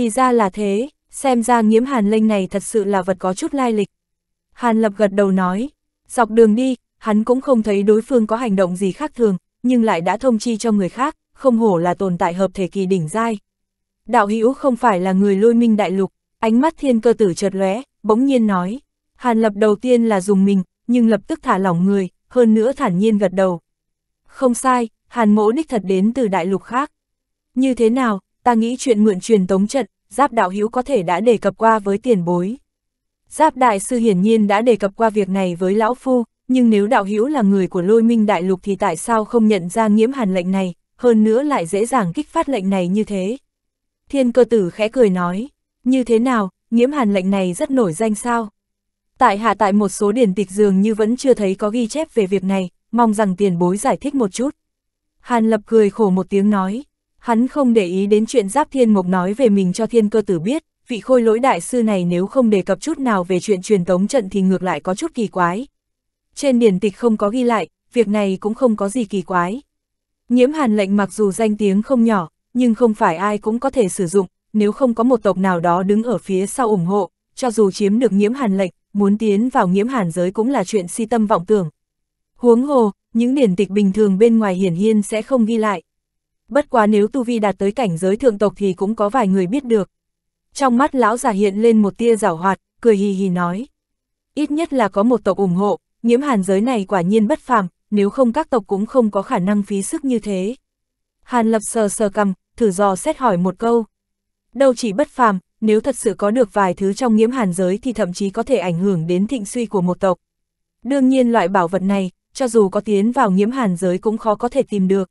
Thì ra là thế, xem ra nhiễm hàn linh này thật sự là vật có chút lai lịch. Hàn lập gật đầu nói, dọc đường đi, hắn cũng không thấy đối phương có hành động gì khác thường, nhưng lại đã thông chi cho người khác, không hổ là tồn tại hợp thể kỳ đỉnh giai. Đạo hữu không phải là người lôi minh đại lục, ánh mắt thiên cơ tử chợt lóe, bỗng nhiên nói. Hàn lập đầu tiên là dùng mình, nhưng lập tức thả lỏng người, hơn nữa thản nhiên gật đầu. Không sai, hàn mỗ đích thật đến từ đại lục khác. Như thế nào, ta nghĩ chuyện mượn truyền tống trận, Giáp đạo hữu có thể đã đề cập qua với tiền bối. Giáp đại sư hiển nhiên đã đề cập qua việc này với lão phu, nhưng nếu đạo hữu là người của lôi minh đại lục thì tại sao không nhận ra nghiễm hàn lệnh này, hơn nữa lại dễ dàng kích phát lệnh này như thế. Thiên cơ tử khẽ cười nói, như thế nào, nghiễm hàn lệnh này rất nổi danh sao? Tại hạ tại một số điển tịch dường như vẫn chưa thấy có ghi chép về việc này, mong rằng tiền bối giải thích một chút. Hàn lập cười khổ một tiếng nói, Hắn không để ý đến chuyện Giáp Thiên Mộc nói về mình cho thiên cơ tử biết, vị khôi lỗi đại sư này nếu không đề cập chút nào về chuyện truyền tống trận thì ngược lại có chút kỳ quái. Trên điển tịch không có ghi lại, việc này cũng không có gì kỳ quái. Nhiễm hàn lệnh mặc dù danh tiếng không nhỏ, nhưng không phải ai cũng có thể sử dụng, nếu không có một tộc nào đó đứng ở phía sau ủng hộ, cho dù chiếm được nhiễm hàn lệnh, muốn tiến vào nhiễm hàn giới cũng là chuyện si tâm vọng tưởng. Huống hồ, những điển tịch bình thường bên ngoài hiển nhiên sẽ không ghi lại bất quá nếu tu vi đạt tới cảnh giới thượng tộc thì cũng có vài người biết được. Trong mắt lão già hiện lên một tia rảo hoạt, cười hì hì nói. Ít nhất là có một tộc ủng hộ, nhiễm hàn giới này quả nhiên bất phàm, nếu không các tộc cũng không có khả năng phí sức như thế. Hàn lập sờ sờ cầm, thử dò xét hỏi một câu. Đâu chỉ bất phàm, nếu thật sự có được vài thứ trong nhiễm hàn giới thì thậm chí có thể ảnh hưởng đến thịnh suy của một tộc. Đương nhiên loại bảo vật này, cho dù có tiến vào nhiễm hàn giới cũng khó có thể tìm được.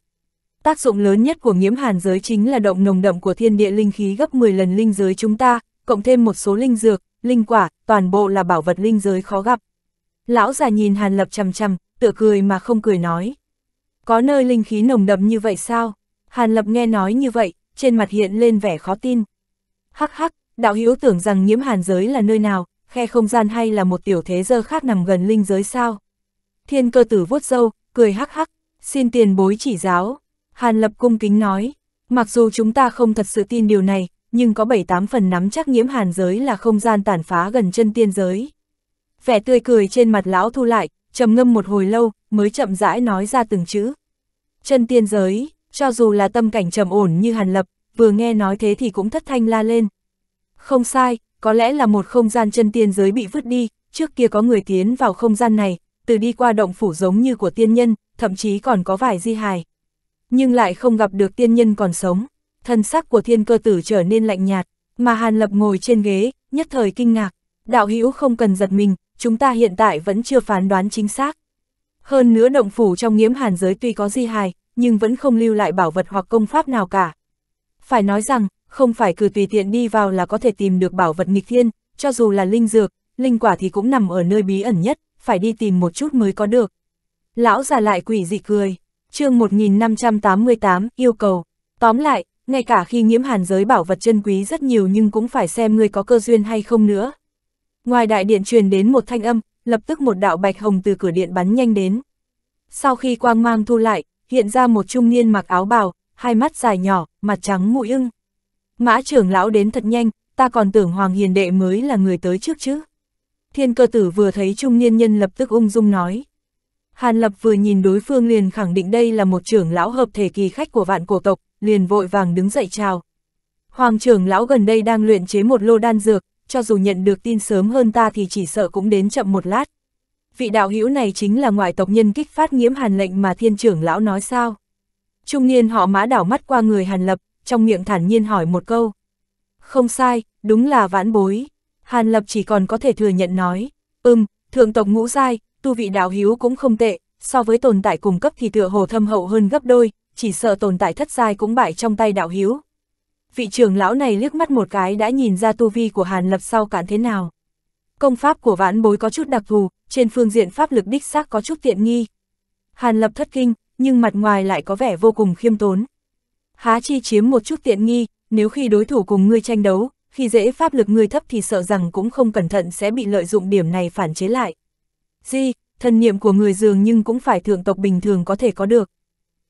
Tác dụng lớn nhất của nghiễm hàn giới chính là động nồng đậm của thiên địa linh khí gấp 10 lần linh giới chúng ta, cộng thêm một số linh dược, linh quả, toàn bộ là bảo vật linh giới khó gặp. Lão già nhìn hàn lập chằm chằm, tựa cười mà không cười nói. Có nơi linh khí nồng đậm như vậy sao? Hàn lập nghe nói như vậy, trên mặt hiện lên vẻ khó tin. Hắc hắc, đạo hữu tưởng rằng nhiễm hàn giới là nơi nào, khe không gian hay là một tiểu thế dơ khác nằm gần linh giới sao? Thiên cơ tử vuốt râu cười hắc hắc, xin tiền bối chỉ giáo. Hàn Lập cung kính nói, mặc dù chúng ta không thật sự tin điều này, nhưng có bảy tám phần nắm chắc nhiễm hàn giới là không gian tàn phá gần chân tiên giới. Vẻ tươi cười trên mặt lão thu lại, trầm ngâm một hồi lâu, mới chậm rãi nói ra từng chữ. Chân tiên giới, cho dù là tâm cảnh trầm ổn như hàn lập, vừa nghe nói thế thì cũng thất thanh la lên. Không sai, có lẽ là một không gian chân tiên giới bị vứt đi, trước kia có người tiến vào không gian này, từ đi qua động phủ giống như của tiên nhân, thậm chí còn có vài di hài nhưng lại không gặp được tiên nhân còn sống. Thân sắc của thiên cơ tử trở nên lạnh nhạt, mà Hàn Lập ngồi trên ghế, nhất thời kinh ngạc. Đạo hữu không cần giật mình, chúng ta hiện tại vẫn chưa phán đoán chính xác. Hơn nữa động phủ trong nghiễm hàn giới tuy có di hài, nhưng vẫn không lưu lại bảo vật hoặc công pháp nào cả. Phải nói rằng, không phải cứ tùy tiện đi vào là có thể tìm được bảo vật nghịch thiên, cho dù là linh dược, linh quả thì cũng nằm ở nơi bí ẩn nhất, phải đi tìm một chút mới có được. Lão già lại quỷ dị cười chương 1588, yêu cầu. Tóm lại, ngay cả khi nhiễm hàn giới bảo vật chân quý rất nhiều nhưng cũng phải xem ngươi có cơ duyên hay không nữa. Ngoài đại điện truyền đến một thanh âm, lập tức một đạo bạch hồng từ cửa điện bắn nhanh đến. Sau khi quang mang thu lại, hiện ra một trung niên mặc áo bào, hai mắt dài nhỏ, mặt trắng mũi ưng. Mã trưởng lão đến thật nhanh, ta còn tưởng Hoàng Hiền Đệ mới là người tới trước chứ. Thiên cơ tử vừa thấy trung niên nhân lập tức ung dung nói. Hàn Lập vừa nhìn đối phương liền khẳng định đây là một trưởng lão hợp thể kỳ khách của vạn cổ tộc, liền vội vàng đứng dậy chào. Hoàng trưởng lão gần đây đang luyện chế một lô đan dược, cho dù nhận được tin sớm hơn ta thì chỉ sợ cũng đến chậm một lát. Vị đạo hữu này chính là ngoại tộc nhân kích phát nhiễm hàn lệnh mà thiên trưởng lão nói sao. Trung niên họ mã đảo mắt qua người Hàn Lập, trong miệng thản nhiên hỏi một câu. Không sai, đúng là vãn bối. Hàn Lập chỉ còn có thể thừa nhận nói. Ừm, thượng tộc ngũ giai, tu vị đạo hiếu cũng không tệ, so với tồn tại cùng cấp thì tựa hồ thâm hậu hơn gấp đôi, chỉ sợ tồn tại thất sai cũng bại trong tay đạo hiếu. Vị trưởng lão này liếc mắt một cái đã nhìn ra tu vi của Hàn Lập sau cản thế nào. Công pháp của vãn bối có chút đặc thù, trên phương diện pháp lực đích xác có chút tiện nghi. Hàn Lập thất kinh, nhưng mặt ngoài lại có vẻ vô cùng khiêm tốn. Há chi chiếm một chút tiện nghi, nếu khi đối thủ cùng ngươi tranh đấu, khi dễ pháp lực ngươi thấp thì sợ rằng cũng không cẩn thận sẽ bị lợi dụng điểm này phản chế lại. Di, thần niệm của người dường nhưng cũng phải thượng tộc bình thường có thể có được.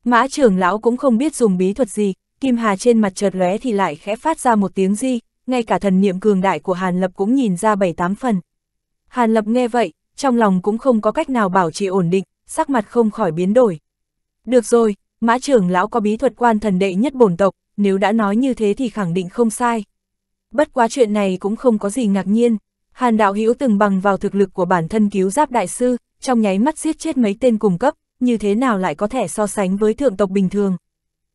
Mã trưởng lão cũng không biết dùng bí thuật gì, Kim Hà trên mặt chợt lóe thì lại khẽ phát ra một tiếng di, ngay cả thần niệm cường đại của Hàn Lập cũng nhìn ra bảy tám phần. Hàn Lập nghe vậy, trong lòng cũng không có cách nào bảo trì ổn định, sắc mặt không khỏi biến đổi. Được rồi, mã trưởng lão có bí thuật quan thần đệ nhất bổn tộc, nếu đã nói như thế thì khẳng định không sai. Bất quá chuyện này cũng không có gì ngạc nhiên, Hàn đạo hữu từng bằng vào thực lực của bản thân cứu giáp đại sư, trong nháy mắt giết chết mấy tên cùng cấp, như thế nào lại có thể so sánh với thượng tộc bình thường.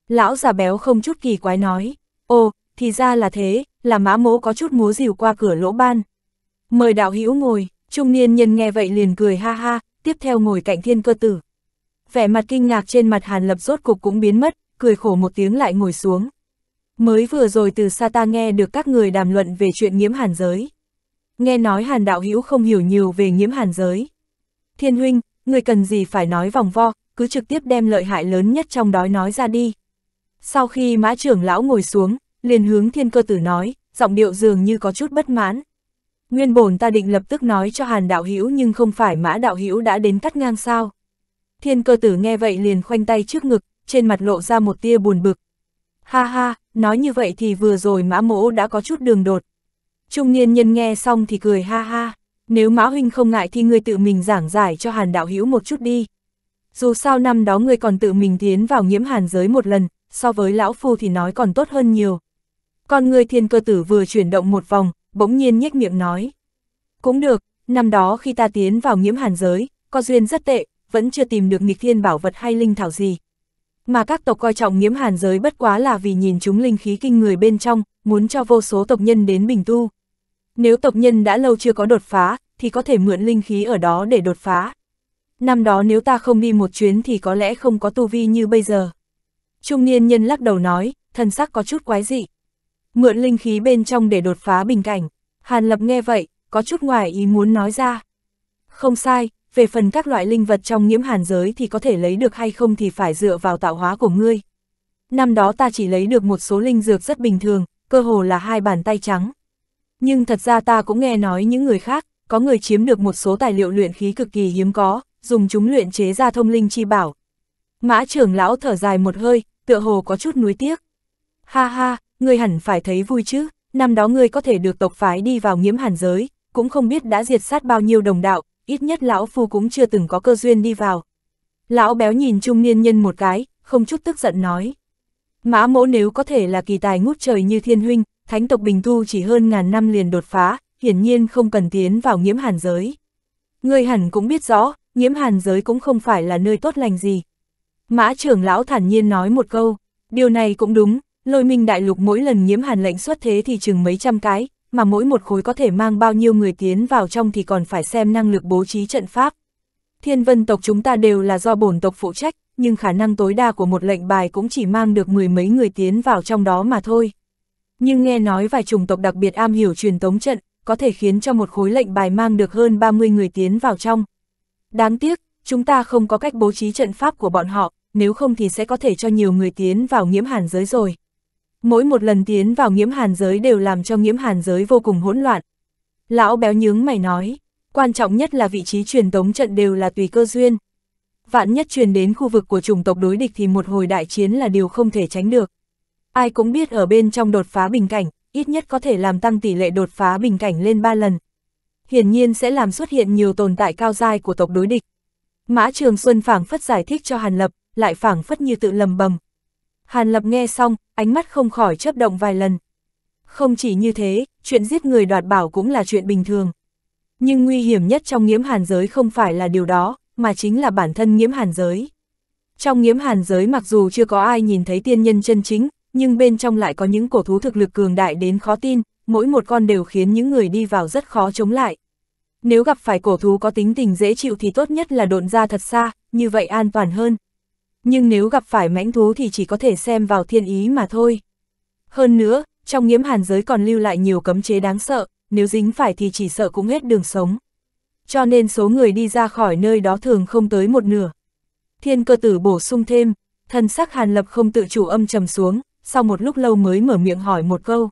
Lão già béo không chút kỳ quái nói, ô, thì ra là thế, là mã mố có chút múa rìu qua cửa lỗ ban. Mời đạo hữu ngồi, trung niên nhân nghe vậy liền cười ha ha, tiếp theo ngồi cạnh thiên cơ tử. Vẻ mặt kinh ngạc trên mặt hàn lập rốt cục cũng biến mất, cười khổ một tiếng lại ngồi xuống. Mới vừa rồi từ xa ta nghe được các người đàm luận về chuyện nghiễm hàn giới nghe nói hàn đạo hữu không hiểu nhiều về nhiễm hàn giới. Thiên huynh, người cần gì phải nói vòng vo, cứ trực tiếp đem lợi hại lớn nhất trong đói nói ra đi. Sau khi mã trưởng lão ngồi xuống, liền hướng thiên cơ tử nói, giọng điệu dường như có chút bất mãn. Nguyên bổn ta định lập tức nói cho hàn đạo hữu nhưng không phải mã đạo hữu đã đến cắt ngang sao. Thiên cơ tử nghe vậy liền khoanh tay trước ngực, trên mặt lộ ra một tia buồn bực. Ha ha, nói như vậy thì vừa rồi mã mỗ đã có chút đường đột, Trung niên nhân nghe xong thì cười ha ha, nếu Mã Huynh không ngại thì ngươi tự mình giảng giải cho Hàn Đạo Hữu một chút đi. Dù sao năm đó ngươi còn tự mình tiến vào nghiễm hàn giới một lần, so với lão phu thì nói còn tốt hơn nhiều. còn người thiên cơ tử vừa chuyển động một vòng, bỗng nhiên nhếch miệng nói. Cũng được, năm đó khi ta tiến vào nghiễm hàn giới, có duyên rất tệ, vẫn chưa tìm được nghịch thiên bảo vật hay linh thảo gì. Mà các tộc coi trọng nghiễm hàn giới bất quá là vì nhìn chúng linh khí kinh người bên trong, muốn cho vô số tộc nhân đến bình tu, nếu tộc nhân đã lâu chưa có đột phá, thì có thể mượn linh khí ở đó để đột phá. Năm đó nếu ta không đi một chuyến thì có lẽ không có tu vi như bây giờ. Trung niên nhân lắc đầu nói, thần sắc có chút quái dị. Mượn linh khí bên trong để đột phá bình cảnh. Hàn Lập nghe vậy, có chút ngoài ý muốn nói ra. Không sai, về phần các loại linh vật trong nhiễm hàn giới thì có thể lấy được hay không thì phải dựa vào tạo hóa của ngươi. Năm đó ta chỉ lấy được một số linh dược rất bình thường, cơ hồ là hai bàn tay trắng. Nhưng thật ra ta cũng nghe nói những người khác, có người chiếm được một số tài liệu luyện khí cực kỳ hiếm có, dùng chúng luyện chế ra thông linh chi bảo. Mã trưởng lão thở dài một hơi, tựa hồ có chút nuối tiếc. Ha ha, ngươi hẳn phải thấy vui chứ, năm đó ngươi có thể được tộc phái đi vào nghiễm hàn giới, cũng không biết đã diệt sát bao nhiêu đồng đạo, ít nhất lão phu cũng chưa từng có cơ duyên đi vào. Lão béo nhìn trung niên nhân một cái, không chút tức giận nói. Mã mỗ nếu có thể là kỳ tài ngút trời như thiên huynh, thánh tộc Bình Thu chỉ hơn ngàn năm liền đột phá, hiển nhiên không cần tiến vào nghiễm hàn giới. Người hẳn cũng biết rõ, nghiễm hàn giới cũng không phải là nơi tốt lành gì. Mã trưởng lão thản nhiên nói một câu, điều này cũng đúng, lôi minh đại lục mỗi lần nghiễm hàn lệnh xuất thế thì chừng mấy trăm cái, mà mỗi một khối có thể mang bao nhiêu người tiến vào trong thì còn phải xem năng lực bố trí trận pháp. Thiên vân tộc chúng ta đều là do bổn tộc phụ trách, nhưng khả năng tối đa của một lệnh bài cũng chỉ mang được mười mấy người tiến vào trong đó mà thôi nhưng nghe nói vài chủng tộc đặc biệt am hiểu truyền tống trận, có thể khiến cho một khối lệnh bài mang được hơn 30 người tiến vào trong. Đáng tiếc, chúng ta không có cách bố trí trận pháp của bọn họ, nếu không thì sẽ có thể cho nhiều người tiến vào nghiễm hàn giới rồi. Mỗi một lần tiến vào nghiễm hàn giới đều làm cho nghiễm hàn giới vô cùng hỗn loạn. Lão béo nhướng mày nói, quan trọng nhất là vị trí truyền tống trận đều là tùy cơ duyên. Vạn nhất truyền đến khu vực của chủng tộc đối địch thì một hồi đại chiến là điều không thể tránh được. Ai cũng biết ở bên trong đột phá bình cảnh, ít nhất có thể làm tăng tỷ lệ đột phá bình cảnh lên 3 lần. Hiển nhiên sẽ làm xuất hiện nhiều tồn tại cao dai của tộc đối địch. Mã Trường Xuân phảng phất giải thích cho Hàn Lập, lại phảng phất như tự lầm bầm. Hàn Lập nghe xong, ánh mắt không khỏi chớp động vài lần. Không chỉ như thế, chuyện giết người đoạt bảo cũng là chuyện bình thường. Nhưng nguy hiểm nhất trong nghiễm hàn giới không phải là điều đó, mà chính là bản thân nghiễm hàn giới. Trong nghiễm hàn giới mặc dù chưa có ai nhìn thấy tiên nhân chân chính, nhưng bên trong lại có những cổ thú thực lực cường đại đến khó tin, mỗi một con đều khiến những người đi vào rất khó chống lại. Nếu gặp phải cổ thú có tính tình dễ chịu thì tốt nhất là độn ra thật xa, như vậy an toàn hơn. Nhưng nếu gặp phải mãnh thú thì chỉ có thể xem vào thiên ý mà thôi. Hơn nữa, trong nghiễm hàn giới còn lưu lại nhiều cấm chế đáng sợ, nếu dính phải thì chỉ sợ cũng hết đường sống. Cho nên số người đi ra khỏi nơi đó thường không tới một nửa. Thiên cơ tử bổ sung thêm, thân sắc hàn lập không tự chủ âm trầm xuống, sau một lúc lâu mới mở miệng hỏi một câu.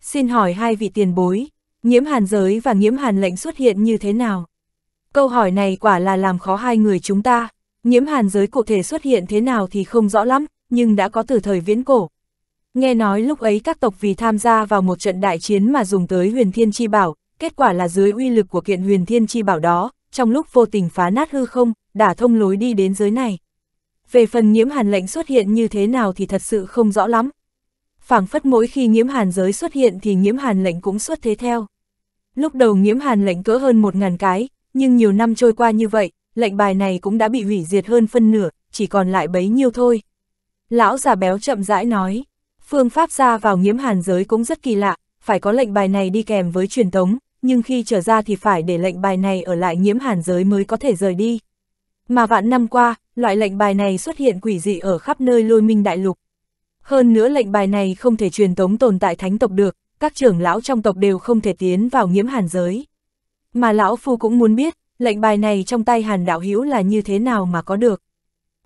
Xin hỏi hai vị tiền bối, nhiễm hàn giới và nhiễm hàn lệnh xuất hiện như thế nào? Câu hỏi này quả là làm khó hai người chúng ta, nhiễm hàn giới cụ thể xuất hiện thế nào thì không rõ lắm, nhưng đã có từ thời viễn cổ. Nghe nói lúc ấy các tộc vì tham gia vào một trận đại chiến mà dùng tới huyền thiên chi bảo, kết quả là dưới uy lực của kiện huyền thiên chi bảo đó, trong lúc vô tình phá nát hư không, đã thông lối đi đến giới này. Về phần nhiễm hàn lệnh xuất hiện như thế nào thì thật sự không rõ lắm. phảng phất mỗi khi nhiễm hàn giới xuất hiện thì nhiễm hàn lệnh cũng xuất thế theo. Lúc đầu nhiễm hàn lệnh cỡ hơn một ngàn cái, nhưng nhiều năm trôi qua như vậy, lệnh bài này cũng đã bị hủy diệt hơn phân nửa, chỉ còn lại bấy nhiêu thôi. Lão già béo chậm rãi nói, phương pháp ra vào nhiễm hàn giới cũng rất kỳ lạ, phải có lệnh bài này đi kèm với truyền thống, nhưng khi trở ra thì phải để lệnh bài này ở lại nhiễm hàn giới mới có thể rời đi. Mà vạn năm qua, loại lệnh bài này xuất hiện quỷ dị ở khắp nơi lôi minh đại lục. Hơn nữa lệnh bài này không thể truyền tống tồn tại thánh tộc được, các trưởng lão trong tộc đều không thể tiến vào nghiễm hàn giới. Mà lão phu cũng muốn biết, lệnh bài này trong tay hàn đạo hữu là như thế nào mà có được.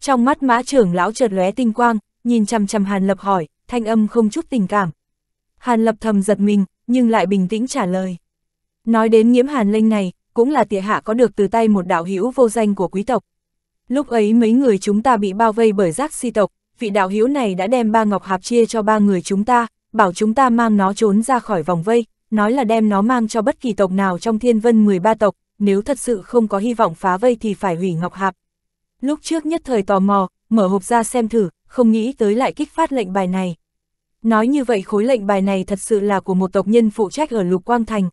Trong mắt mã trưởng lão chợt lóe tinh quang, nhìn chằm chằm hàn lập hỏi, thanh âm không chút tình cảm. Hàn lập thầm giật mình, nhưng lại bình tĩnh trả lời. Nói đến nghiễm hàn linh này, cũng là tịa hạ có được từ tay một đạo hữu vô danh của quý tộc. Lúc ấy mấy người chúng ta bị bao vây bởi giác si tộc, vị đạo hữu này đã đem ba ngọc hạp chia cho ba người chúng ta, bảo chúng ta mang nó trốn ra khỏi vòng vây, nói là đem nó mang cho bất kỳ tộc nào trong thiên vân 13 tộc, nếu thật sự không có hy vọng phá vây thì phải hủy ngọc hạp. Lúc trước nhất thời tò mò, mở hộp ra xem thử, không nghĩ tới lại kích phát lệnh bài này. Nói như vậy khối lệnh bài này thật sự là của một tộc nhân phụ trách ở Lục Quang Thành,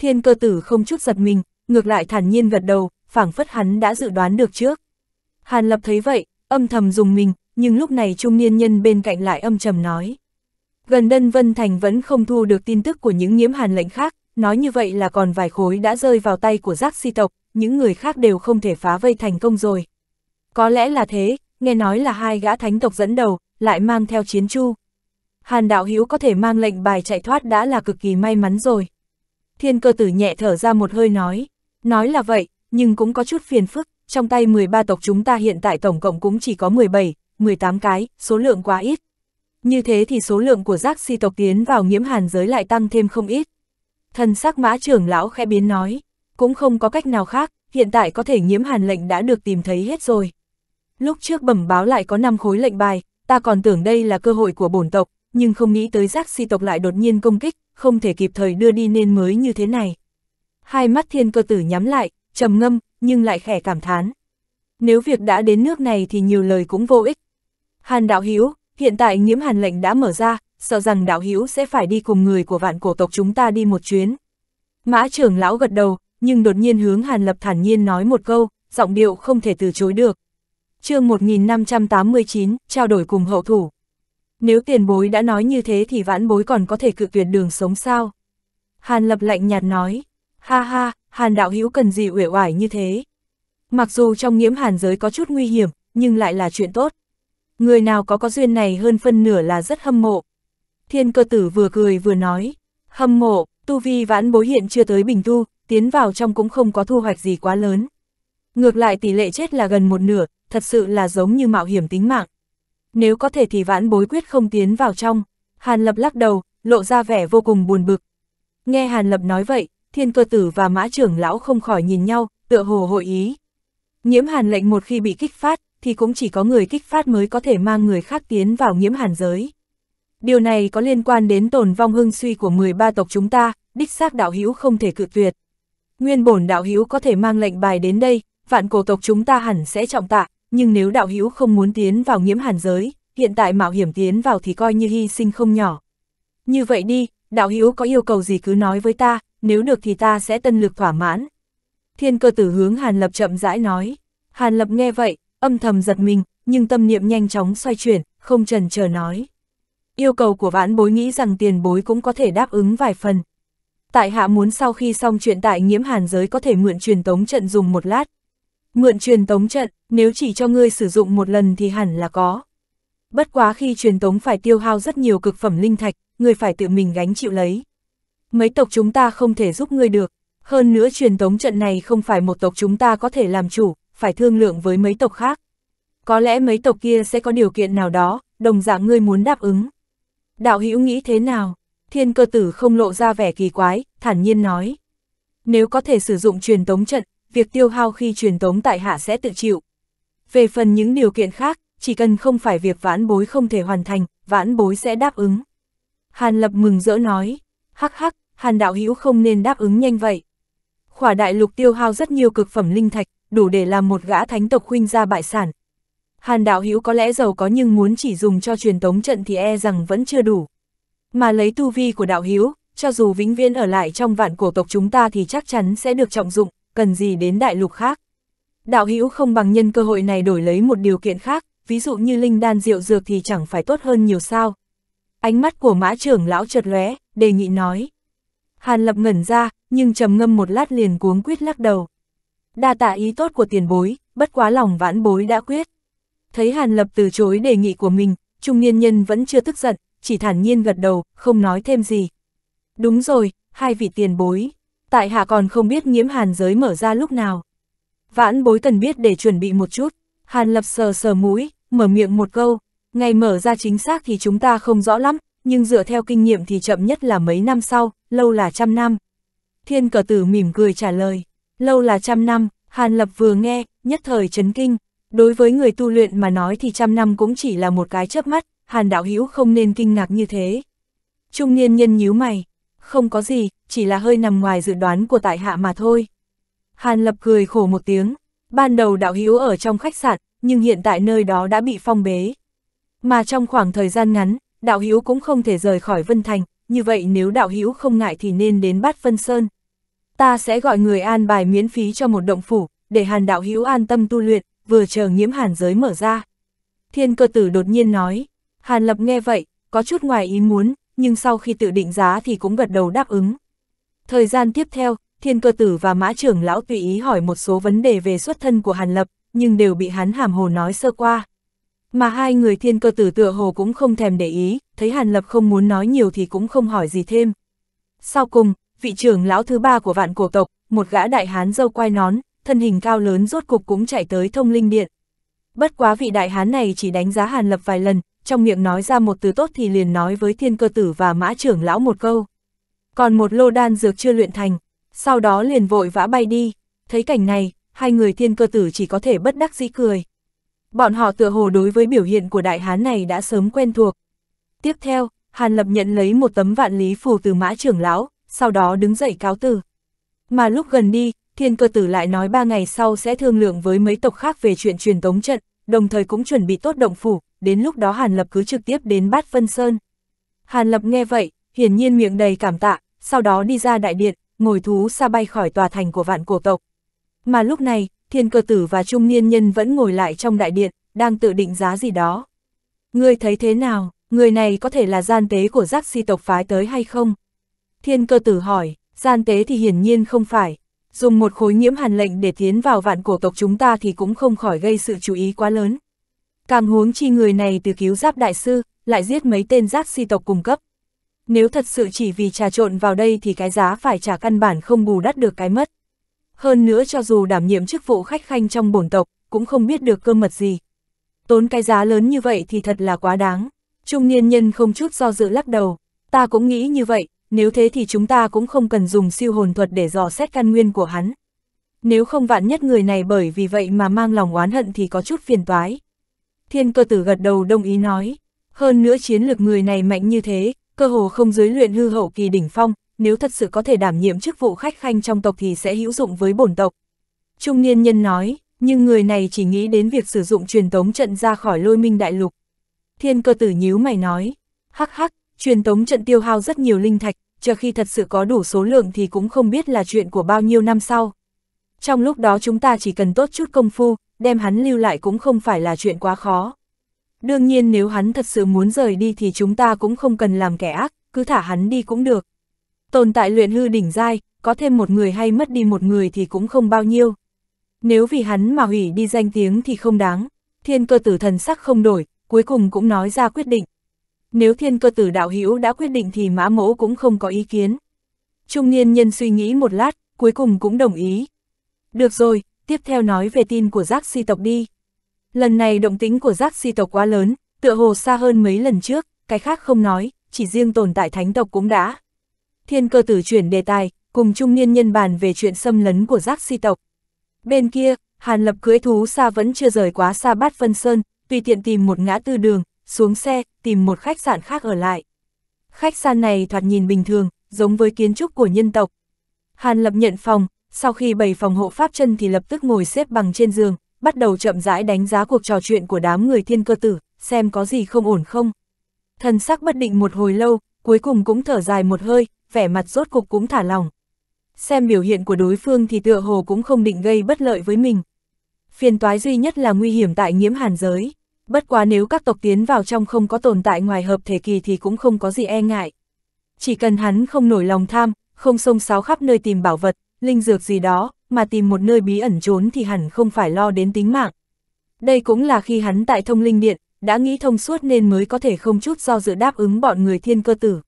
Thiên cơ tử không chút giật mình, ngược lại thản nhiên gật đầu, phảng phất hắn đã dự đoán được trước. Hàn Lập thấy vậy, âm thầm dùng mình, nhưng lúc này trung niên nhân bên cạnh lại âm trầm nói. Gần đân Vân Thành vẫn không thu được tin tức của những nhiễm hàn lệnh khác, nói như vậy là còn vài khối đã rơi vào tay của giác si tộc, những người khác đều không thể phá vây thành công rồi. Có lẽ là thế, nghe nói là hai gã thánh tộc dẫn đầu, lại mang theo chiến chu. Hàn đạo Hiếu có thể mang lệnh bài chạy thoát đã là cực kỳ may mắn rồi. Thiên cơ tử nhẹ thở ra một hơi nói. Nói là vậy, nhưng cũng có chút phiền phức, trong tay 13 tộc chúng ta hiện tại tổng cộng cũng chỉ có 17, 18 cái, số lượng quá ít. Như thế thì số lượng của giác si tộc tiến vào nhiễm hàn giới lại tăng thêm không ít. Thần sắc mã trưởng lão khẽ biến nói, cũng không có cách nào khác, hiện tại có thể nhiễm hàn lệnh đã được tìm thấy hết rồi. Lúc trước bẩm báo lại có 5 khối lệnh bài, ta còn tưởng đây là cơ hội của bổn tộc, nhưng không nghĩ tới giác si tộc lại đột nhiên công kích, không thể kịp thời đưa đi nên mới như thế này. Hai mắt thiên cơ tử nhắm lại, trầm ngâm, nhưng lại khẽ cảm thán. Nếu việc đã đến nước này thì nhiều lời cũng vô ích. Hàn đạo Hiếu hiện tại nghiễm hàn lệnh đã mở ra, sợ rằng đạo Hiếu sẽ phải đi cùng người của vạn cổ tộc chúng ta đi một chuyến. Mã trưởng lão gật đầu, nhưng đột nhiên hướng hàn lập thản nhiên nói một câu, giọng điệu không thể từ chối được. chương 1589, trao đổi cùng hậu thủ. Nếu tiền bối đã nói như thế thì vãn bối còn có thể cự tuyệt đường sống sao? Hàn lập lạnh nhạt nói, ha ha, hàn đạo hữu cần gì uể oải như thế? Mặc dù trong nhiễm hàn giới có chút nguy hiểm, nhưng lại là chuyện tốt. Người nào có có duyên này hơn phân nửa là rất hâm mộ. Thiên cơ tử vừa cười vừa nói, hâm mộ, tu vi vãn bối hiện chưa tới bình tu, tiến vào trong cũng không có thu hoạch gì quá lớn. Ngược lại tỷ lệ chết là gần một nửa, thật sự là giống như mạo hiểm tính mạng nếu có thể thì vãn bối quyết không tiến vào trong. Hàn Lập lắc đầu, lộ ra vẻ vô cùng buồn bực. Nghe Hàn Lập nói vậy, thiên cơ tử và mã trưởng lão không khỏi nhìn nhau, tựa hồ hội ý. Nhiễm hàn lệnh một khi bị kích phát, thì cũng chỉ có người kích phát mới có thể mang người khác tiến vào nhiễm hàn giới. Điều này có liên quan đến tồn vong hưng suy của 13 tộc chúng ta, đích xác đạo hữu không thể cự tuyệt. Nguyên bổn đạo hữu có thể mang lệnh bài đến đây, vạn cổ tộc chúng ta hẳn sẽ trọng tạ, nhưng nếu đạo hữu không muốn tiến vào nghiễm hàn giới, hiện tại mạo hiểm tiến vào thì coi như hy sinh không nhỏ. Như vậy đi, đạo hữu có yêu cầu gì cứ nói với ta, nếu được thì ta sẽ tân lực thỏa mãn. Thiên cơ tử hướng Hàn Lập chậm rãi nói. Hàn Lập nghe vậy, âm thầm giật mình, nhưng tâm niệm nhanh chóng xoay chuyển, không trần chờ nói. Yêu cầu của vãn bối nghĩ rằng tiền bối cũng có thể đáp ứng vài phần. Tại hạ muốn sau khi xong chuyện tại nghiễm hàn giới có thể mượn truyền tống trận dùng một lát, Mượn truyền tống trận, nếu chỉ cho ngươi sử dụng một lần thì hẳn là có. Bất quá khi truyền tống phải tiêu hao rất nhiều cực phẩm linh thạch, ngươi phải tự mình gánh chịu lấy. Mấy tộc chúng ta không thể giúp ngươi được, hơn nữa truyền tống trận này không phải một tộc chúng ta có thể làm chủ, phải thương lượng với mấy tộc khác. Có lẽ mấy tộc kia sẽ có điều kiện nào đó, đồng dạng ngươi muốn đáp ứng. Đạo hữu nghĩ thế nào? Thiên cơ tử không lộ ra vẻ kỳ quái, thản nhiên nói. Nếu có thể sử dụng truyền tống trận, việc tiêu hao khi truyền tống tại hạ sẽ tự chịu. Về phần những điều kiện khác, chỉ cần không phải việc vãn bối không thể hoàn thành, vãn bối sẽ đáp ứng. Hàn Lập mừng rỡ nói, hắc hắc, Hàn Đạo Hữu không nên đáp ứng nhanh vậy. Khỏa đại lục tiêu hao rất nhiều cực phẩm linh thạch, đủ để làm một gã thánh tộc huynh ra bại sản. Hàn Đạo Hữu có lẽ giàu có nhưng muốn chỉ dùng cho truyền tống trận thì e rằng vẫn chưa đủ. Mà lấy tu vi của Đạo Hữu, cho dù vĩnh viễn ở lại trong vạn cổ tộc chúng ta thì chắc chắn sẽ được trọng dụng cần gì đến đại lục khác. Đạo hữu không bằng nhân cơ hội này đổi lấy một điều kiện khác, ví dụ như linh đan rượu dược thì chẳng phải tốt hơn nhiều sao. Ánh mắt của mã trưởng lão chợt lóe, đề nghị nói. Hàn lập ngẩn ra, nhưng trầm ngâm một lát liền cuống quyết lắc đầu. Đa tạ ý tốt của tiền bối, bất quá lòng vãn bối đã quyết. Thấy Hàn lập từ chối đề nghị của mình, trung niên nhân vẫn chưa tức giận, chỉ thản nhiên gật đầu, không nói thêm gì. Đúng rồi, hai vị tiền bối tại hạ còn không biết nhiễm hàn giới mở ra lúc nào. Vãn bối cần biết để chuẩn bị một chút, hàn lập sờ sờ mũi, mở miệng một câu, ngày mở ra chính xác thì chúng ta không rõ lắm, nhưng dựa theo kinh nghiệm thì chậm nhất là mấy năm sau, lâu là trăm năm. Thiên cờ tử mỉm cười trả lời, lâu là trăm năm, hàn lập vừa nghe, nhất thời chấn kinh, đối với người tu luyện mà nói thì trăm năm cũng chỉ là một cái chớp mắt, hàn đạo hữu không nên kinh ngạc như thế. Trung niên nhân nhíu mày, không có gì, chỉ là hơi nằm ngoài dự đoán của tại hạ mà thôi. Hàn Lập cười khổ một tiếng, ban đầu đạo hữu ở trong khách sạn, nhưng hiện tại nơi đó đã bị phong bế. Mà trong khoảng thời gian ngắn, đạo hữu cũng không thể rời khỏi Vân Thành, như vậy nếu đạo hữu không ngại thì nên đến Bát Vân Sơn. Ta sẽ gọi người an bài miễn phí cho một động phủ, để Hàn đạo hữu an tâm tu luyện, vừa chờ nhiễm hàn giới mở ra. Thiên cơ tử đột nhiên nói, Hàn Lập nghe vậy, có chút ngoài ý muốn, nhưng sau khi tự định giá thì cũng gật đầu đáp ứng. Thời gian tiếp theo, thiên cơ tử và mã trưởng lão tùy ý hỏi một số vấn đề về xuất thân của Hàn Lập, nhưng đều bị hắn hàm hồ nói sơ qua. Mà hai người thiên cơ tử tựa hồ cũng không thèm để ý, thấy Hàn Lập không muốn nói nhiều thì cũng không hỏi gì thêm. Sau cùng, vị trưởng lão thứ ba của vạn cổ tộc, một gã đại hán dâu quai nón, thân hình cao lớn rốt cục cũng chạy tới thông linh điện. Bất quá vị đại hán này chỉ đánh giá Hàn Lập vài lần, trong miệng nói ra một từ tốt thì liền nói với thiên cơ tử và mã trưởng lão một câu. Còn một lô đan dược chưa luyện thành, sau đó liền vội vã bay đi, thấy cảnh này, hai người thiên cơ tử chỉ có thể bất đắc dĩ cười. Bọn họ tựa hồ đối với biểu hiện của đại hán này đã sớm quen thuộc. Tiếp theo, Hàn Lập nhận lấy một tấm vạn lý phù từ mã trưởng lão, sau đó đứng dậy cáo từ. Mà lúc gần đi, thiên cơ tử lại nói ba ngày sau sẽ thương lượng với mấy tộc khác về chuyện truyền tống trận, đồng thời cũng chuẩn bị tốt động phủ, đến lúc đó Hàn Lập cứ trực tiếp đến Bát Vân Sơn. Hàn Lập nghe vậy, hiển nhiên miệng đầy cảm tạ, sau đó đi ra đại điện, ngồi thú xa bay khỏi tòa thành của vạn cổ tộc. Mà lúc này, thiên cơ tử và trung niên nhân vẫn ngồi lại trong đại điện, đang tự định giá gì đó. Ngươi thấy thế nào, người này có thể là gian tế của giác si tộc phái tới hay không? Thiên cơ tử hỏi, gian tế thì hiển nhiên không phải. Dùng một khối nhiễm hàn lệnh để tiến vào vạn cổ tộc chúng ta thì cũng không khỏi gây sự chú ý quá lớn. Càng huống chi người này từ cứu giáp đại sư, lại giết mấy tên giác si tộc cung cấp. Nếu thật sự chỉ vì trà trộn vào đây thì cái giá phải trả căn bản không bù đắp được cái mất. Hơn nữa cho dù đảm nhiệm chức vụ khách khanh trong bổn tộc, cũng không biết được cơ mật gì. Tốn cái giá lớn như vậy thì thật là quá đáng. Trung niên nhân không chút do dự lắc đầu. Ta cũng nghĩ như vậy, nếu thế thì chúng ta cũng không cần dùng siêu hồn thuật để dò xét căn nguyên của hắn. Nếu không vạn nhất người này bởi vì vậy mà mang lòng oán hận thì có chút phiền toái thiên cơ tử gật đầu đồng ý nói. Hơn nữa chiến lược người này mạnh như thế, cơ hồ không dưới luyện hư hậu kỳ đỉnh phong, nếu thật sự có thể đảm nhiệm chức vụ khách khanh trong tộc thì sẽ hữu dụng với bổn tộc. Trung niên nhân nói, nhưng người này chỉ nghĩ đến việc sử dụng truyền tống trận ra khỏi lôi minh đại lục. Thiên cơ tử nhíu mày nói, hắc hắc, truyền tống trận tiêu hao rất nhiều linh thạch, chờ khi thật sự có đủ số lượng thì cũng không biết là chuyện của bao nhiêu năm sau. Trong lúc đó chúng ta chỉ cần tốt chút công phu, đem hắn lưu lại cũng không phải là chuyện quá khó. Đương nhiên nếu hắn thật sự muốn rời đi thì chúng ta cũng không cần làm kẻ ác, cứ thả hắn đi cũng được. Tồn tại luyện hư đỉnh dai, có thêm một người hay mất đi một người thì cũng không bao nhiêu. Nếu vì hắn mà hủy đi danh tiếng thì không đáng, thiên cơ tử thần sắc không đổi, cuối cùng cũng nói ra quyết định. Nếu thiên cơ tử đạo hữu đã quyết định thì mã mẫu cũng không có ý kiến. Trung niên nhân suy nghĩ một lát, cuối cùng cũng đồng ý. Được rồi, tiếp theo nói về tin của giác si tộc đi. Lần này động tính của giác si tộc quá lớn, tựa hồ xa hơn mấy lần trước, cái khác không nói, chỉ riêng tồn tại thánh tộc cũng đã. Thiên cơ tử chuyển đề tài, cùng trung niên nhân bàn về chuyện xâm lấn của giác si tộc. Bên kia, Hàn Lập cưới thú xa vẫn chưa rời quá xa bát phân sơn, tùy tiện tìm một ngã tư đường, xuống xe, tìm một khách sạn khác ở lại. Khách sạn này thoạt nhìn bình thường, giống với kiến trúc của nhân tộc. Hàn Lập nhận phòng, sau khi bày phòng hộ pháp chân thì lập tức ngồi xếp bằng trên giường, bắt đầu chậm rãi đánh giá cuộc trò chuyện của đám người thiên cơ tử, xem có gì không ổn không. Thần sắc bất định một hồi lâu, cuối cùng cũng thở dài một hơi, vẻ mặt rốt cục cũng thả lòng Xem biểu hiện của đối phương thì tựa hồ cũng không định gây bất lợi với mình. Phiền toái duy nhất là nguy hiểm tại nghiễm hàn giới. Bất quá nếu các tộc tiến vào trong không có tồn tại ngoài hợp thể kỳ thì cũng không có gì e ngại. Chỉ cần hắn không nổi lòng tham, không xông xáo khắp nơi tìm bảo vật, linh dược gì đó, mà tìm một nơi bí ẩn trốn thì hẳn không phải lo đến tính mạng. Đây cũng là khi hắn tại thông linh điện, đã nghĩ thông suốt nên mới có thể không chút do dự đáp ứng bọn người thiên cơ tử.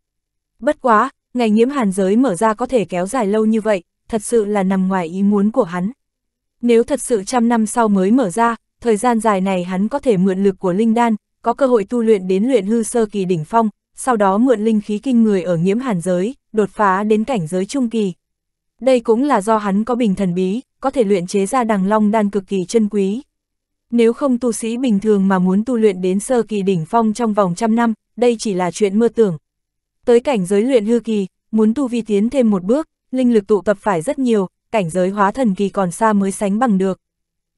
Bất quá, ngày nhiễm hàn giới mở ra có thể kéo dài lâu như vậy, thật sự là nằm ngoài ý muốn của hắn. Nếu thật sự trăm năm sau mới mở ra, thời gian dài này hắn có thể mượn lực của linh đan, có cơ hội tu luyện đến luyện hư sơ kỳ đỉnh phong, sau đó mượn linh khí kinh người ở nhiễm hàn giới, đột phá đến cảnh giới trung kỳ đây cũng là do hắn có bình thần bí, có thể luyện chế ra đằng long đan cực kỳ chân quý. Nếu không tu sĩ bình thường mà muốn tu luyện đến sơ kỳ đỉnh phong trong vòng trăm năm, đây chỉ là chuyện mơ tưởng. Tới cảnh giới luyện hư kỳ, muốn tu vi tiến thêm một bước, linh lực tụ tập phải rất nhiều, cảnh giới hóa thần kỳ còn xa mới sánh bằng được.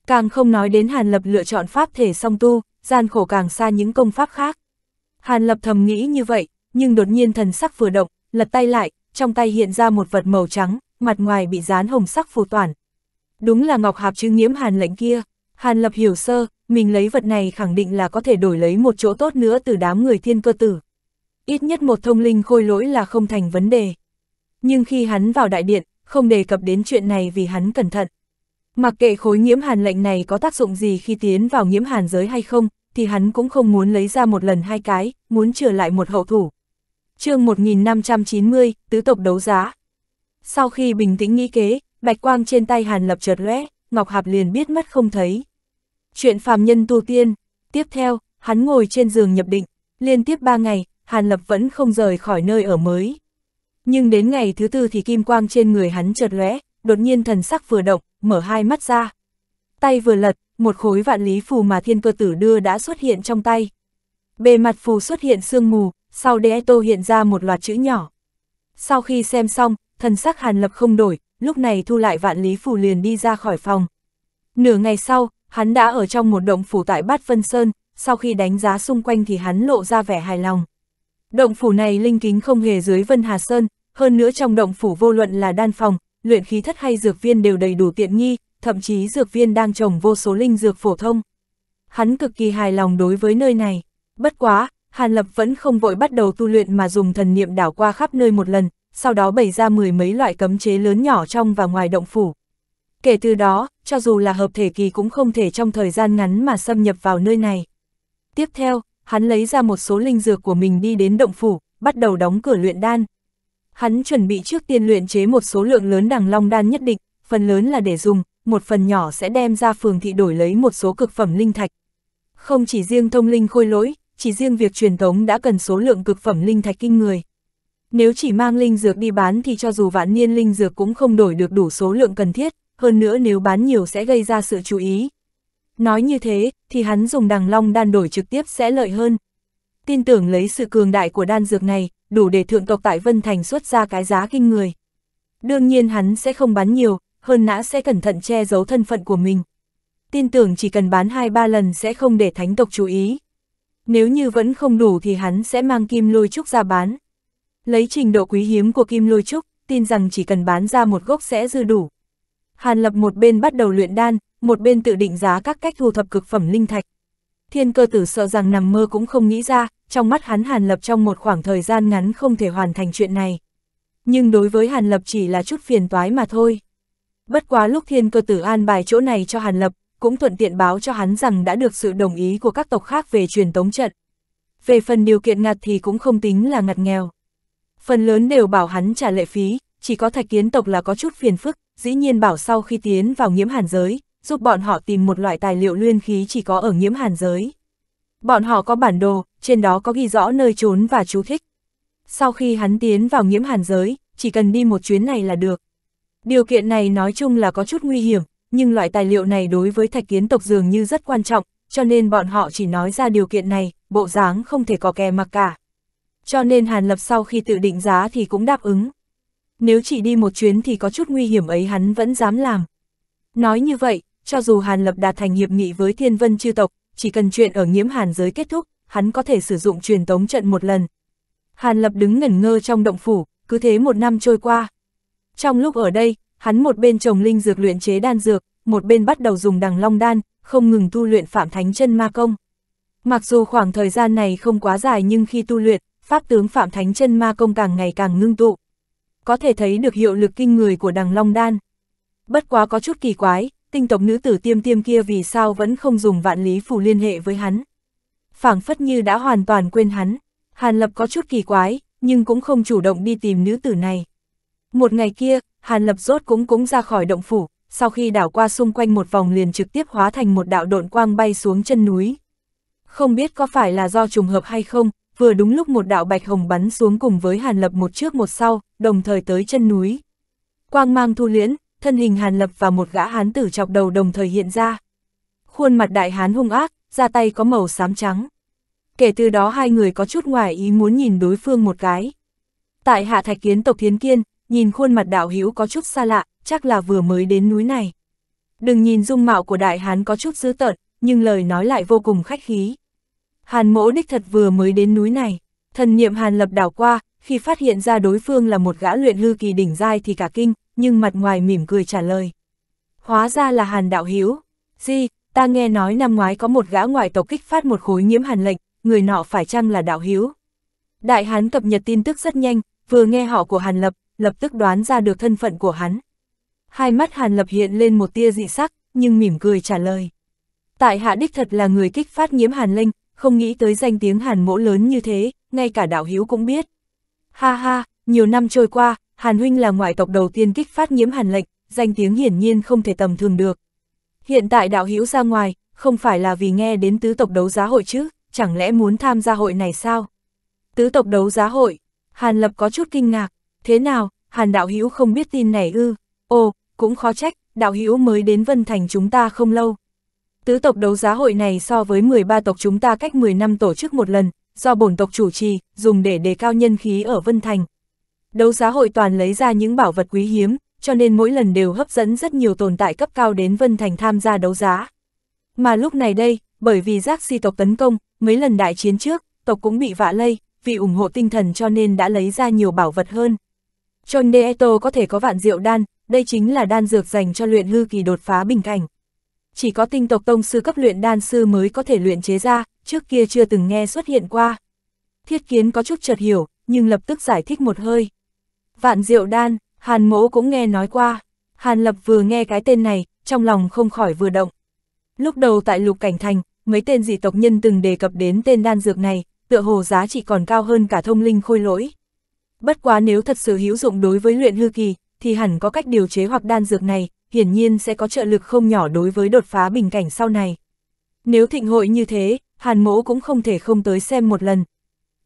Càng không nói đến Hàn Lập lựa chọn pháp thể song tu, gian khổ càng xa những công pháp khác. Hàn Lập thầm nghĩ như vậy, nhưng đột nhiên thần sắc vừa động, lật tay lại, trong tay hiện ra một vật màu trắng, mặt ngoài bị dán hồng sắc phù toàn. Đúng là ngọc hạp chữ nhiễm hàn lệnh kia, hàn lập hiểu sơ, mình lấy vật này khẳng định là có thể đổi lấy một chỗ tốt nữa từ đám người thiên cơ tử. Ít nhất một thông linh khôi lỗi là không thành vấn đề. Nhưng khi hắn vào đại điện, không đề cập đến chuyện này vì hắn cẩn thận. Mặc kệ khối nhiễm hàn lệnh này có tác dụng gì khi tiến vào nhiễm hàn giới hay không, thì hắn cũng không muốn lấy ra một lần hai cái, muốn trở lại một hậu thủ. chương 1590, tứ tộc đấu giá. Sau khi bình tĩnh nghĩ kế, bạch quang trên tay Hàn Lập chợt lóe, Ngọc Hạp liền biết mất không thấy. Chuyện phàm nhân tu tiên, tiếp theo, hắn ngồi trên giường nhập định, liên tiếp ba ngày, Hàn Lập vẫn không rời khỏi nơi ở mới. Nhưng đến ngày thứ tư thì kim quang trên người hắn chợt lóe, đột nhiên thần sắc vừa động, mở hai mắt ra. Tay vừa lật, một khối vạn lý phù mà thiên cơ tử đưa đã xuất hiện trong tay. Bề mặt phù xuất hiện sương mù, sau đế tô hiện ra một loạt chữ nhỏ. Sau khi xem xong, thần sắc Hàn Lập không đổi, lúc này thu lại vạn lý phủ liền đi ra khỏi phòng. Nửa ngày sau, hắn đã ở trong một động phủ tại Bát Vân Sơn, sau khi đánh giá xung quanh thì hắn lộ ra vẻ hài lòng. Động phủ này linh kính không hề dưới Vân Hà Sơn, hơn nữa trong động phủ vô luận là đan phòng, luyện khí thất hay dược viên đều đầy đủ tiện nghi, thậm chí dược viên đang trồng vô số linh dược phổ thông. Hắn cực kỳ hài lòng đối với nơi này. Bất quá, Hàn Lập vẫn không vội bắt đầu tu luyện mà dùng thần niệm đảo qua khắp nơi một lần, sau đó bày ra mười mấy loại cấm chế lớn nhỏ trong và ngoài động phủ. Kể từ đó, cho dù là hợp thể kỳ cũng không thể trong thời gian ngắn mà xâm nhập vào nơi này. Tiếp theo, hắn lấy ra một số linh dược của mình đi đến động phủ, bắt đầu đóng cửa luyện đan. Hắn chuẩn bị trước tiên luyện chế một số lượng lớn đằng long đan nhất định, phần lớn là để dùng, một phần nhỏ sẽ đem ra phường thị đổi lấy một số cực phẩm linh thạch. Không chỉ riêng thông linh khôi lỗi, chỉ riêng việc truyền thống đã cần số lượng cực phẩm linh thạch kinh người. Nếu chỉ mang linh dược đi bán thì cho dù vạn niên linh dược cũng không đổi được đủ số lượng cần thiết, hơn nữa nếu bán nhiều sẽ gây ra sự chú ý. Nói như thế, thì hắn dùng đằng long đan đổi trực tiếp sẽ lợi hơn. Tin tưởng lấy sự cường đại của đan dược này, đủ để thượng tộc tại Vân Thành xuất ra cái giá kinh người. Đương nhiên hắn sẽ không bán nhiều, hơn nã sẽ cẩn thận che giấu thân phận của mình. Tin tưởng chỉ cần bán 2-3 lần sẽ không để thánh tộc chú ý. Nếu như vẫn không đủ thì hắn sẽ mang kim lôi trúc ra bán. Lấy trình độ quý hiếm của Kim Lôi Trúc, tin rằng chỉ cần bán ra một gốc sẽ dư đủ. Hàn Lập một bên bắt đầu luyện đan, một bên tự định giá các cách thu thập cực phẩm linh thạch. Thiên cơ tử sợ rằng nằm mơ cũng không nghĩ ra, trong mắt hắn Hàn Lập trong một khoảng thời gian ngắn không thể hoàn thành chuyện này. Nhưng đối với Hàn Lập chỉ là chút phiền toái mà thôi. Bất quá lúc thiên cơ tử an bài chỗ này cho Hàn Lập, cũng thuận tiện báo cho hắn rằng đã được sự đồng ý của các tộc khác về truyền tống trận. Về phần điều kiện ngặt thì cũng không tính là ngặt nghèo phần lớn đều bảo hắn trả lệ phí, chỉ có thạch kiến tộc là có chút phiền phức, dĩ nhiên bảo sau khi tiến vào nghiễm hàn giới, giúp bọn họ tìm một loại tài liệu luyên khí chỉ có ở nghiễm hàn giới. Bọn họ có bản đồ, trên đó có ghi rõ nơi trốn và chú thích. Sau khi hắn tiến vào nghiễm hàn giới, chỉ cần đi một chuyến này là được. Điều kiện này nói chung là có chút nguy hiểm, nhưng loại tài liệu này đối với thạch kiến tộc dường như rất quan trọng, cho nên bọn họ chỉ nói ra điều kiện này, bộ dáng không thể có kè mặc cả cho nên Hàn Lập sau khi tự định giá thì cũng đáp ứng. Nếu chỉ đi một chuyến thì có chút nguy hiểm ấy hắn vẫn dám làm. Nói như vậy, cho dù Hàn Lập đạt thành hiệp nghị với thiên vân chư tộc, chỉ cần chuyện ở nhiễm Hàn giới kết thúc, hắn có thể sử dụng truyền tống trận một lần. Hàn Lập đứng ngẩn ngơ trong động phủ, cứ thế một năm trôi qua. Trong lúc ở đây, hắn một bên trồng linh dược luyện chế đan dược, một bên bắt đầu dùng đằng long đan, không ngừng tu luyện phạm thánh chân ma công. Mặc dù khoảng thời gian này không quá dài nhưng khi tu luyện, Pháp tướng Phạm Thánh chân Ma Công càng ngày càng ngưng tụ. Có thể thấy được hiệu lực kinh người của đằng Long Đan. Bất quá có chút kỳ quái, tinh tộc nữ tử tiêm tiêm kia vì sao vẫn không dùng vạn lý phù liên hệ với hắn. phảng phất như đã hoàn toàn quên hắn. Hàn Lập có chút kỳ quái, nhưng cũng không chủ động đi tìm nữ tử này. Một ngày kia, Hàn Lập rốt cũng cũng ra khỏi động phủ, sau khi đảo qua xung quanh một vòng liền trực tiếp hóa thành một đạo độn quang bay xuống chân núi. Không biết có phải là do trùng hợp hay không, vừa đúng lúc một đạo bạch hồng bắn xuống cùng với Hàn Lập một trước một sau, đồng thời tới chân núi. Quang mang thu liễn, thân hình Hàn Lập và một gã hán tử chọc đầu đồng thời hiện ra. Khuôn mặt đại hán hung ác, ra tay có màu xám trắng. Kể từ đó hai người có chút ngoài ý muốn nhìn đối phương một cái. Tại hạ thạch kiến tộc thiến kiên, nhìn khuôn mặt đạo hữu có chút xa lạ, chắc là vừa mới đến núi này. Đừng nhìn dung mạo của đại hán có chút dữ tợn, nhưng lời nói lại vô cùng khách khí. Hàn mỗ đích thật vừa mới đến núi này, thần niệm hàn lập đảo qua, khi phát hiện ra đối phương là một gã luyện hư kỳ đỉnh giai thì cả kinh, nhưng mặt ngoài mỉm cười trả lời. Hóa ra là hàn đạo hiếu. Di, ta nghe nói năm ngoái có một gã ngoại tộc kích phát một khối nhiễm hàn lệnh, người nọ phải chăng là đạo hiếu. Đại hán cập nhật tin tức rất nhanh, vừa nghe họ của hàn lập, lập tức đoán ra được thân phận của hắn. Hai mắt hàn lập hiện lên một tia dị sắc, nhưng mỉm cười trả lời. Tại hạ đích thật là người kích phát nhiễm hàn linh không nghĩ tới danh tiếng Hàn mỗ lớn như thế, ngay cả đạo hữu cũng biết. Ha ha, nhiều năm trôi qua, Hàn huynh là ngoại tộc đầu tiên kích phát nhiễm Hàn lệnh, danh tiếng hiển nhiên không thể tầm thường được. Hiện tại đạo hữu ra ngoài, không phải là vì nghe đến tứ tộc đấu giá hội chứ, chẳng lẽ muốn tham gia hội này sao? Tứ tộc đấu giá hội, Hàn Lập có chút kinh ngạc, thế nào, Hàn đạo hữu không biết tin này ư? Ồ, cũng khó trách, đạo hữu mới đến Vân Thành chúng ta không lâu, Tứ tộc đấu giá hội này so với 13 tộc chúng ta cách 10 năm tổ chức một lần, do bổn tộc chủ trì, dùng để đề cao nhân khí ở Vân Thành. Đấu giá hội toàn lấy ra những bảo vật quý hiếm, cho nên mỗi lần đều hấp dẫn rất nhiều tồn tại cấp cao đến Vân Thành tham gia đấu giá. Mà lúc này đây, bởi vì giác si tộc tấn công, mấy lần đại chiến trước, tộc cũng bị vạ lây, vì ủng hộ tinh thần cho nên đã lấy ra nhiều bảo vật hơn. John Deeto có thể có vạn diệu đan, đây chính là đan dược dành cho luyện hư kỳ đột phá bình cảnh chỉ có tinh tộc tông sư cấp luyện đan sư mới có thể luyện chế ra, trước kia chưa từng nghe xuất hiện qua. Thiết kiến có chút chợt hiểu, nhưng lập tức giải thích một hơi. Vạn diệu đan, Hàn mỗ cũng nghe nói qua. Hàn lập vừa nghe cái tên này, trong lòng không khỏi vừa động. Lúc đầu tại lục cảnh thành, mấy tên dị tộc nhân từng đề cập đến tên đan dược này, tựa hồ giá trị còn cao hơn cả thông linh khôi lỗi. Bất quá nếu thật sự hữu dụng đối với luyện hư kỳ, thì hẳn có cách điều chế hoặc đan dược này, hiển nhiên sẽ có trợ lực không nhỏ đối với đột phá bình cảnh sau này. Nếu thịnh hội như thế, Hàn Mỗ cũng không thể không tới xem một lần.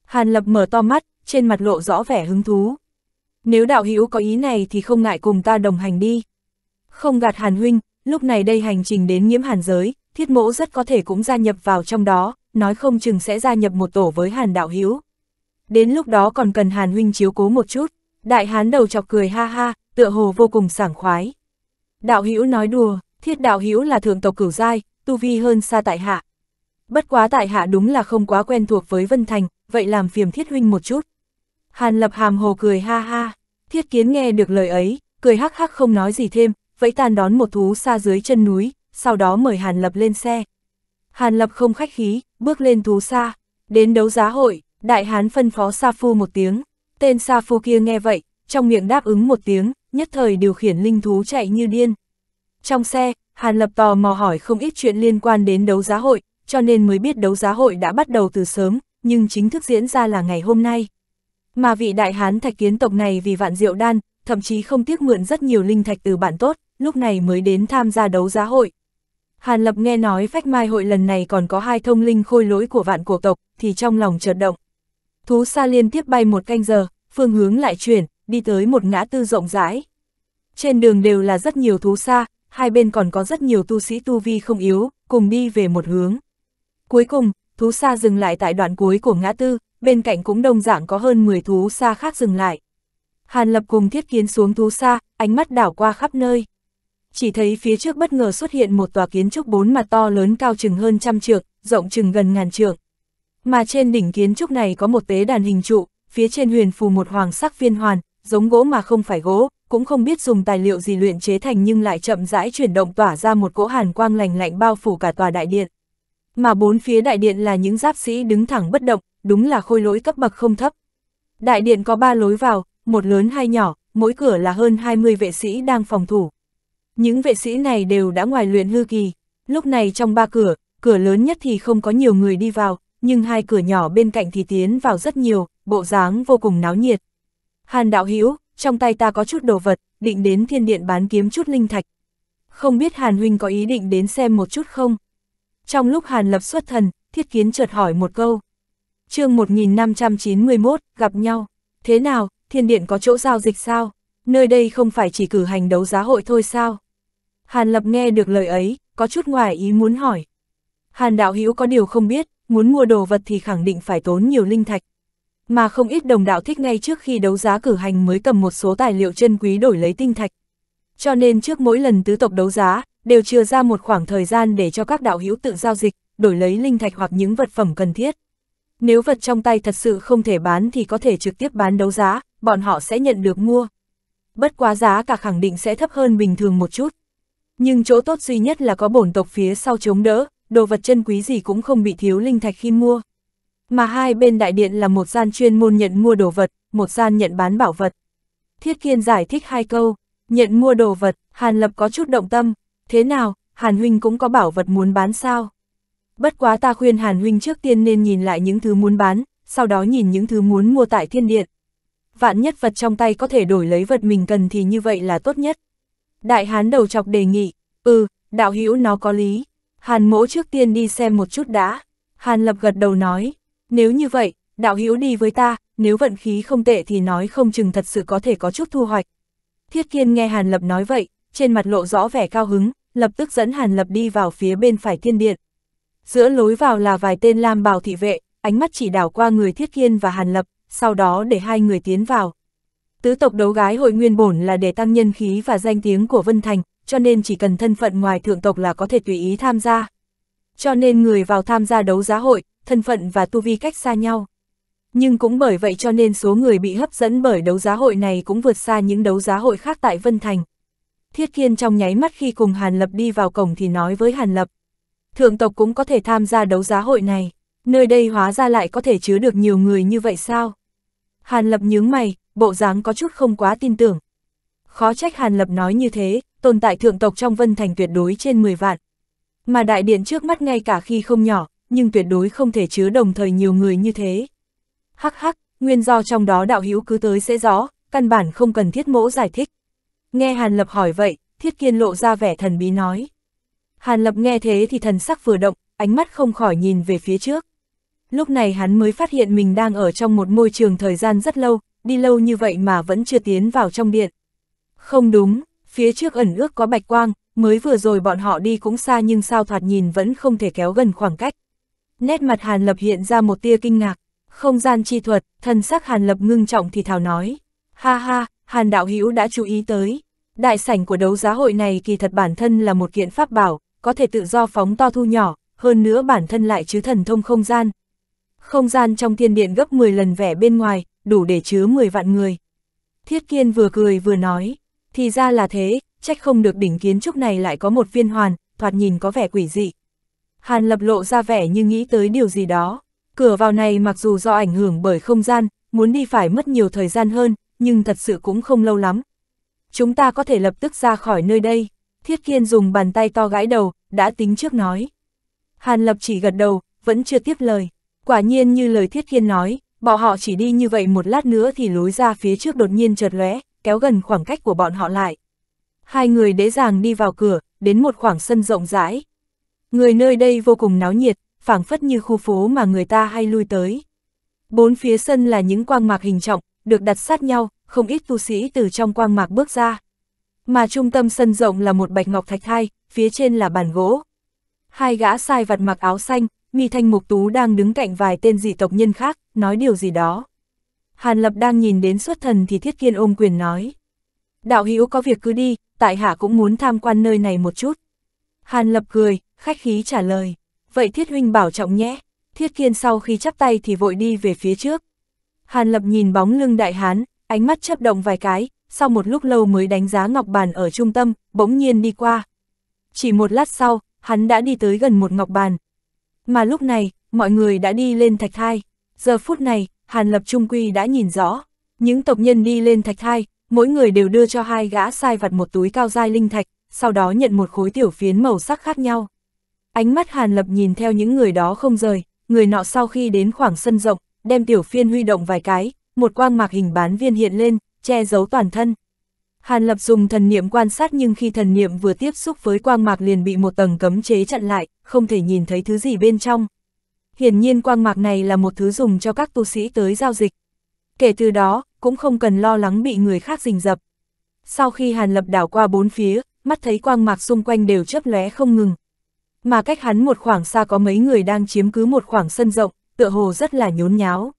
Hàn Lập mở to mắt, trên mặt lộ rõ vẻ hứng thú. Nếu đạo hữu có ý này thì không ngại cùng ta đồng hành đi. Không gạt Hàn Huynh, lúc này đây hành trình đến nhiễm Hàn giới, thiết mỗ rất có thể cũng gia nhập vào trong đó, nói không chừng sẽ gia nhập một tổ với Hàn đạo hữu. Đến lúc đó còn cần Hàn Huynh chiếu cố một chút, đại hán đầu chọc cười ha ha, tựa hồ vô cùng sảng khoái. Đạo Hữu nói đùa, thiết đạo Hữu là thường tộc cửu giai, tu vi hơn xa tại hạ. Bất quá tại hạ đúng là không quá quen thuộc với Vân Thành, vậy làm phiền thiết huynh một chút. Hàn lập hàm hồ cười ha ha, thiết kiến nghe được lời ấy, cười hắc hắc không nói gì thêm, vẫy tàn đón một thú xa dưới chân núi, sau đó mời Hàn lập lên xe. Hàn lập không khách khí, bước lên thú xa, đến đấu giá hội, đại hán phân phó Sa Phu một tiếng, tên Sa Phu kia nghe vậy, trong miệng đáp ứng một tiếng, nhất thời điều khiển linh thú chạy như điên. Trong xe, Hàn Lập tò mò hỏi không ít chuyện liên quan đến đấu giá hội, cho nên mới biết đấu giá hội đã bắt đầu từ sớm, nhưng chính thức diễn ra là ngày hôm nay. Mà vị đại hán thạch kiến tộc này vì vạn diệu đan, thậm chí không tiếc mượn rất nhiều linh thạch từ bạn tốt, lúc này mới đến tham gia đấu giá hội. Hàn Lập nghe nói phách mai hội lần này còn có hai thông linh khôi lỗi của vạn cổ tộc, thì trong lòng chợt động. Thú xa liên tiếp bay một canh giờ, phương hướng lại chuyển, đi tới một ngã tư rộng rãi. Trên đường đều là rất nhiều thú xa, hai bên còn có rất nhiều tu sĩ tu vi không yếu, cùng đi về một hướng. Cuối cùng, thú xa dừng lại tại đoạn cuối của ngã tư, bên cạnh cũng đông dạng có hơn 10 thú xa khác dừng lại. Hàn Lập cùng thiết kiến xuống thú xa, ánh mắt đảo qua khắp nơi. Chỉ thấy phía trước bất ngờ xuất hiện một tòa kiến trúc bốn mặt to lớn cao chừng hơn trăm trượng, rộng chừng gần ngàn trượng. Mà trên đỉnh kiến trúc này có một tế đàn hình trụ, phía trên huyền phù một hoàng sắc viên hoàn, giống gỗ mà không phải gỗ, cũng không biết dùng tài liệu gì luyện chế thành nhưng lại chậm rãi chuyển động tỏa ra một cỗ hàn quang lành lạnh bao phủ cả tòa đại điện. Mà bốn phía đại điện là những giáp sĩ đứng thẳng bất động, đúng là khôi lỗi cấp bậc không thấp. Đại điện có ba lối vào, một lớn hai nhỏ, mỗi cửa là hơn 20 vệ sĩ đang phòng thủ. Những vệ sĩ này đều đã ngoài luyện hư kỳ, lúc này trong ba cửa, cửa lớn nhất thì không có nhiều người đi vào, nhưng hai cửa nhỏ bên cạnh thì tiến vào rất nhiều, bộ dáng vô cùng náo nhiệt, Hàn đạo hữu trong tay ta có chút đồ vật, định đến thiên điện bán kiếm chút linh thạch. Không biết Hàn huynh có ý định đến xem một chút không? Trong lúc Hàn lập xuất thần, thiết kiến chợt hỏi một câu. chương 1591, gặp nhau. Thế nào, thiên điện có chỗ giao dịch sao? Nơi đây không phải chỉ cử hành đấu giá hội thôi sao? Hàn lập nghe được lời ấy, có chút ngoài ý muốn hỏi. Hàn đạo hữu có điều không biết, muốn mua đồ vật thì khẳng định phải tốn nhiều linh thạch mà không ít đồng đạo thích ngay trước khi đấu giá cử hành mới cầm một số tài liệu chân quý đổi lấy tinh thạch. Cho nên trước mỗi lần tứ tộc đấu giá, đều chưa ra một khoảng thời gian để cho các đạo hữu tự giao dịch, đổi lấy linh thạch hoặc những vật phẩm cần thiết. Nếu vật trong tay thật sự không thể bán thì có thể trực tiếp bán đấu giá, bọn họ sẽ nhận được mua. Bất quá giá cả khẳng định sẽ thấp hơn bình thường một chút. Nhưng chỗ tốt duy nhất là có bổn tộc phía sau chống đỡ, đồ vật chân quý gì cũng không bị thiếu linh thạch khi mua. Mà hai bên đại điện là một gian chuyên môn nhận mua đồ vật, một gian nhận bán bảo vật. Thiết Kiên giải thích hai câu, nhận mua đồ vật, Hàn Lập có chút động tâm, thế nào, Hàn Huynh cũng có bảo vật muốn bán sao? Bất quá ta khuyên Hàn Huynh trước tiên nên nhìn lại những thứ muốn bán, sau đó nhìn những thứ muốn mua tại thiên điện. Vạn nhất vật trong tay có thể đổi lấy vật mình cần thì như vậy là tốt nhất. Đại hán đầu chọc đề nghị, ừ, đạo hữu nó có lý. Hàn mỗ trước tiên đi xem một chút đã. Hàn lập gật đầu nói, nếu như vậy, đạo hữu đi với ta, nếu vận khí không tệ thì nói không chừng thật sự có thể có chút thu hoạch. Thiết Kiên nghe Hàn Lập nói vậy, trên mặt lộ rõ vẻ cao hứng, lập tức dẫn Hàn Lập đi vào phía bên phải thiên điện. Giữa lối vào là vài tên lam bào thị vệ, ánh mắt chỉ đảo qua người Thiết Kiên và Hàn Lập, sau đó để hai người tiến vào. Tứ tộc đấu gái hội nguyên bổn là để tăng nhân khí và danh tiếng của Vân Thành, cho nên chỉ cần thân phận ngoài thượng tộc là có thể tùy ý tham gia. Cho nên người vào tham gia đấu giá hội, thân phận và tu vi cách xa nhau. Nhưng cũng bởi vậy cho nên số người bị hấp dẫn bởi đấu giá hội này cũng vượt xa những đấu giá hội khác tại Vân Thành. Thiết Kiên trong nháy mắt khi cùng Hàn Lập đi vào cổng thì nói với Hàn Lập. Thượng tộc cũng có thể tham gia đấu giá hội này, nơi đây hóa ra lại có thể chứa được nhiều người như vậy sao? Hàn Lập nhướng mày, bộ dáng có chút không quá tin tưởng. Khó trách Hàn Lập nói như thế, tồn tại thượng tộc trong Vân Thành tuyệt đối trên 10 vạn. Mà đại điện trước mắt ngay cả khi không nhỏ, nhưng tuyệt đối không thể chứa đồng thời nhiều người như thế. Hắc hắc, nguyên do trong đó đạo hữu cứ tới sẽ rõ, căn bản không cần thiết mỗ giải thích. Nghe Hàn Lập hỏi vậy, thiết kiên lộ ra vẻ thần bí nói. Hàn Lập nghe thế thì thần sắc vừa động, ánh mắt không khỏi nhìn về phía trước. Lúc này hắn mới phát hiện mình đang ở trong một môi trường thời gian rất lâu, đi lâu như vậy mà vẫn chưa tiến vào trong điện. Không đúng, phía trước ẩn ước có bạch quang, mới vừa rồi bọn họ đi cũng xa nhưng sao thoạt nhìn vẫn không thể kéo gần khoảng cách. Nét mặt Hàn Lập hiện ra một tia kinh ngạc, không gian chi thuật, thần sắc Hàn Lập ngưng trọng thì thảo nói. Ha ha, Hàn Đạo Hữu đã chú ý tới. Đại sảnh của đấu giá hội này kỳ thật bản thân là một kiện pháp bảo, có thể tự do phóng to thu nhỏ, hơn nữa bản thân lại chứa thần thông không gian. Không gian trong thiên điện gấp 10 lần vẻ bên ngoài, đủ để chứa 10 vạn người. Thiết Kiên vừa cười vừa nói, thì ra là thế, trách không được đỉnh kiến trúc này lại có một viên hoàn, thoạt nhìn có vẻ quỷ dị. Hàn Lập lộ ra vẻ như nghĩ tới điều gì đó. Cửa vào này mặc dù do ảnh hưởng bởi không gian, muốn đi phải mất nhiều thời gian hơn, nhưng thật sự cũng không lâu lắm. Chúng ta có thể lập tức ra khỏi nơi đây. Thiết Kiên dùng bàn tay to gãi đầu, đã tính trước nói. Hàn Lập chỉ gật đầu, vẫn chưa tiếp lời. Quả nhiên như lời Thiết Kiên nói, bọn họ chỉ đi như vậy một lát nữa thì lối ra phía trước đột nhiên chợt lóe, kéo gần khoảng cách của bọn họ lại. Hai người đế giàng đi vào cửa, đến một khoảng sân rộng rãi, Người nơi đây vô cùng náo nhiệt, phảng phất như khu phố mà người ta hay lui tới. Bốn phía sân là những quang mạc hình trọng, được đặt sát nhau, không ít tu sĩ từ trong quang mạc bước ra. Mà trung tâm sân rộng là một bạch ngọc thạch thai, phía trên là bàn gỗ. Hai gã sai vặt mặc áo xanh, mi thanh mục tú đang đứng cạnh vài tên dị tộc nhân khác, nói điều gì đó. Hàn Lập đang nhìn đến xuất thần thì thiết kiên ôm quyền nói. Đạo hữu có việc cứ đi, tại hạ cũng muốn tham quan nơi này một chút. Hàn Lập cười, khách khí trả lời, vậy thiết huynh bảo trọng nhé, thiết kiên sau khi chắp tay thì vội đi về phía trước. Hàn lập nhìn bóng lưng đại hán, ánh mắt chấp động vài cái, sau một lúc lâu mới đánh giá ngọc bàn ở trung tâm, bỗng nhiên đi qua. Chỉ một lát sau, hắn đã đi tới gần một ngọc bàn. Mà lúc này, mọi người đã đi lên thạch thai. Giờ phút này, Hàn Lập Trung Quy đã nhìn rõ. Những tộc nhân đi lên thạch thai, mỗi người đều đưa cho hai gã sai vặt một túi cao dai linh thạch, sau đó nhận một khối tiểu phiến màu sắc khác nhau. Ánh mắt Hàn Lập nhìn theo những người đó không rời, người nọ sau khi đến khoảng sân rộng, đem tiểu phiên huy động vài cái, một quang mạc hình bán viên hiện lên, che giấu toàn thân. Hàn Lập dùng thần niệm quan sát nhưng khi thần niệm vừa tiếp xúc với quang mạc liền bị một tầng cấm chế chặn lại, không thể nhìn thấy thứ gì bên trong. Hiển nhiên quang mạc này là một thứ dùng cho các tu sĩ tới giao dịch. Kể từ đó, cũng không cần lo lắng bị người khác rình dập. Sau khi Hàn Lập đảo qua bốn phía, mắt thấy quang mạc xung quanh đều chớp lóe không ngừng, mà cách hắn một khoảng xa có mấy người đang chiếm cứ một khoảng sân rộng, tựa hồ rất là nhốn nháo.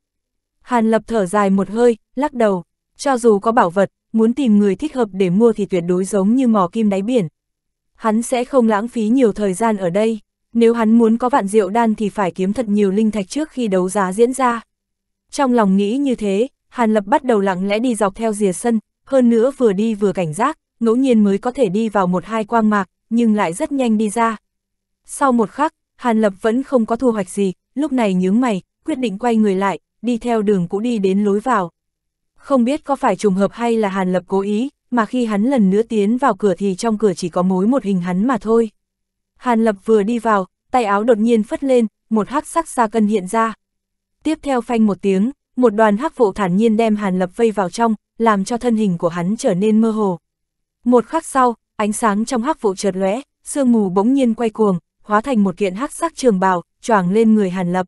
Hàn Lập thở dài một hơi, lắc đầu, cho dù có bảo vật, muốn tìm người thích hợp để mua thì tuyệt đối giống như mò kim đáy biển. Hắn sẽ không lãng phí nhiều thời gian ở đây, nếu hắn muốn có vạn rượu đan thì phải kiếm thật nhiều linh thạch trước khi đấu giá diễn ra. Trong lòng nghĩ như thế, Hàn Lập bắt đầu lặng lẽ đi dọc theo rìa sân, hơn nữa vừa đi vừa cảnh giác, ngẫu nhiên mới có thể đi vào một hai quang mạc, nhưng lại rất nhanh đi ra, sau một khắc, Hàn Lập vẫn không có thu hoạch gì, lúc này nhướng mày, quyết định quay người lại, đi theo đường cũ đi đến lối vào. Không biết có phải trùng hợp hay là Hàn Lập cố ý, mà khi hắn lần nữa tiến vào cửa thì trong cửa chỉ có mối một hình hắn mà thôi. Hàn Lập vừa đi vào, tay áo đột nhiên phất lên, một hắc sắc xa cân hiện ra. Tiếp theo phanh một tiếng, một đoàn hắc vụ thản nhiên đem Hàn Lập vây vào trong, làm cho thân hình của hắn trở nên mơ hồ. Một khắc sau, ánh sáng trong hắc vụ chợt lóe, sương mù bỗng nhiên quay cuồng, hóa thành một kiện hắc sắc trường bào, choàng lên người Hàn Lập.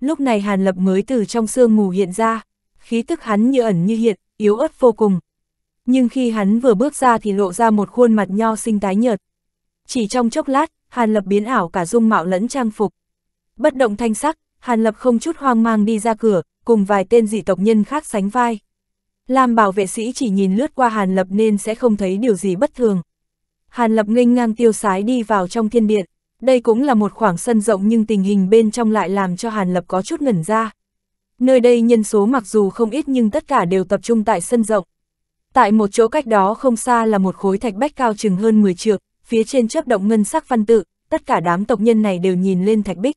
Lúc này Hàn Lập mới từ trong sương mù hiện ra, khí tức hắn như ẩn như hiện, yếu ớt vô cùng. Nhưng khi hắn vừa bước ra thì lộ ra một khuôn mặt nho sinh tái nhợt. Chỉ trong chốc lát, Hàn Lập biến ảo cả dung mạo lẫn trang phục. Bất động thanh sắc, Hàn Lập không chút hoang mang đi ra cửa, cùng vài tên dị tộc nhân khác sánh vai. Lam bảo vệ sĩ chỉ nhìn lướt qua Hàn Lập nên sẽ không thấy điều gì bất thường. Hàn Lập nghênh ngang tiêu sái đi vào trong thiên điện. Đây cũng là một khoảng sân rộng nhưng tình hình bên trong lại làm cho Hàn Lập có chút ngẩn ra. Nơi đây nhân số mặc dù không ít nhưng tất cả đều tập trung tại sân rộng. Tại một chỗ cách đó không xa là một khối thạch bách cao chừng hơn 10 trượng, phía trên chấp động ngân sắc văn tự, tất cả đám tộc nhân này đều nhìn lên thạch bích.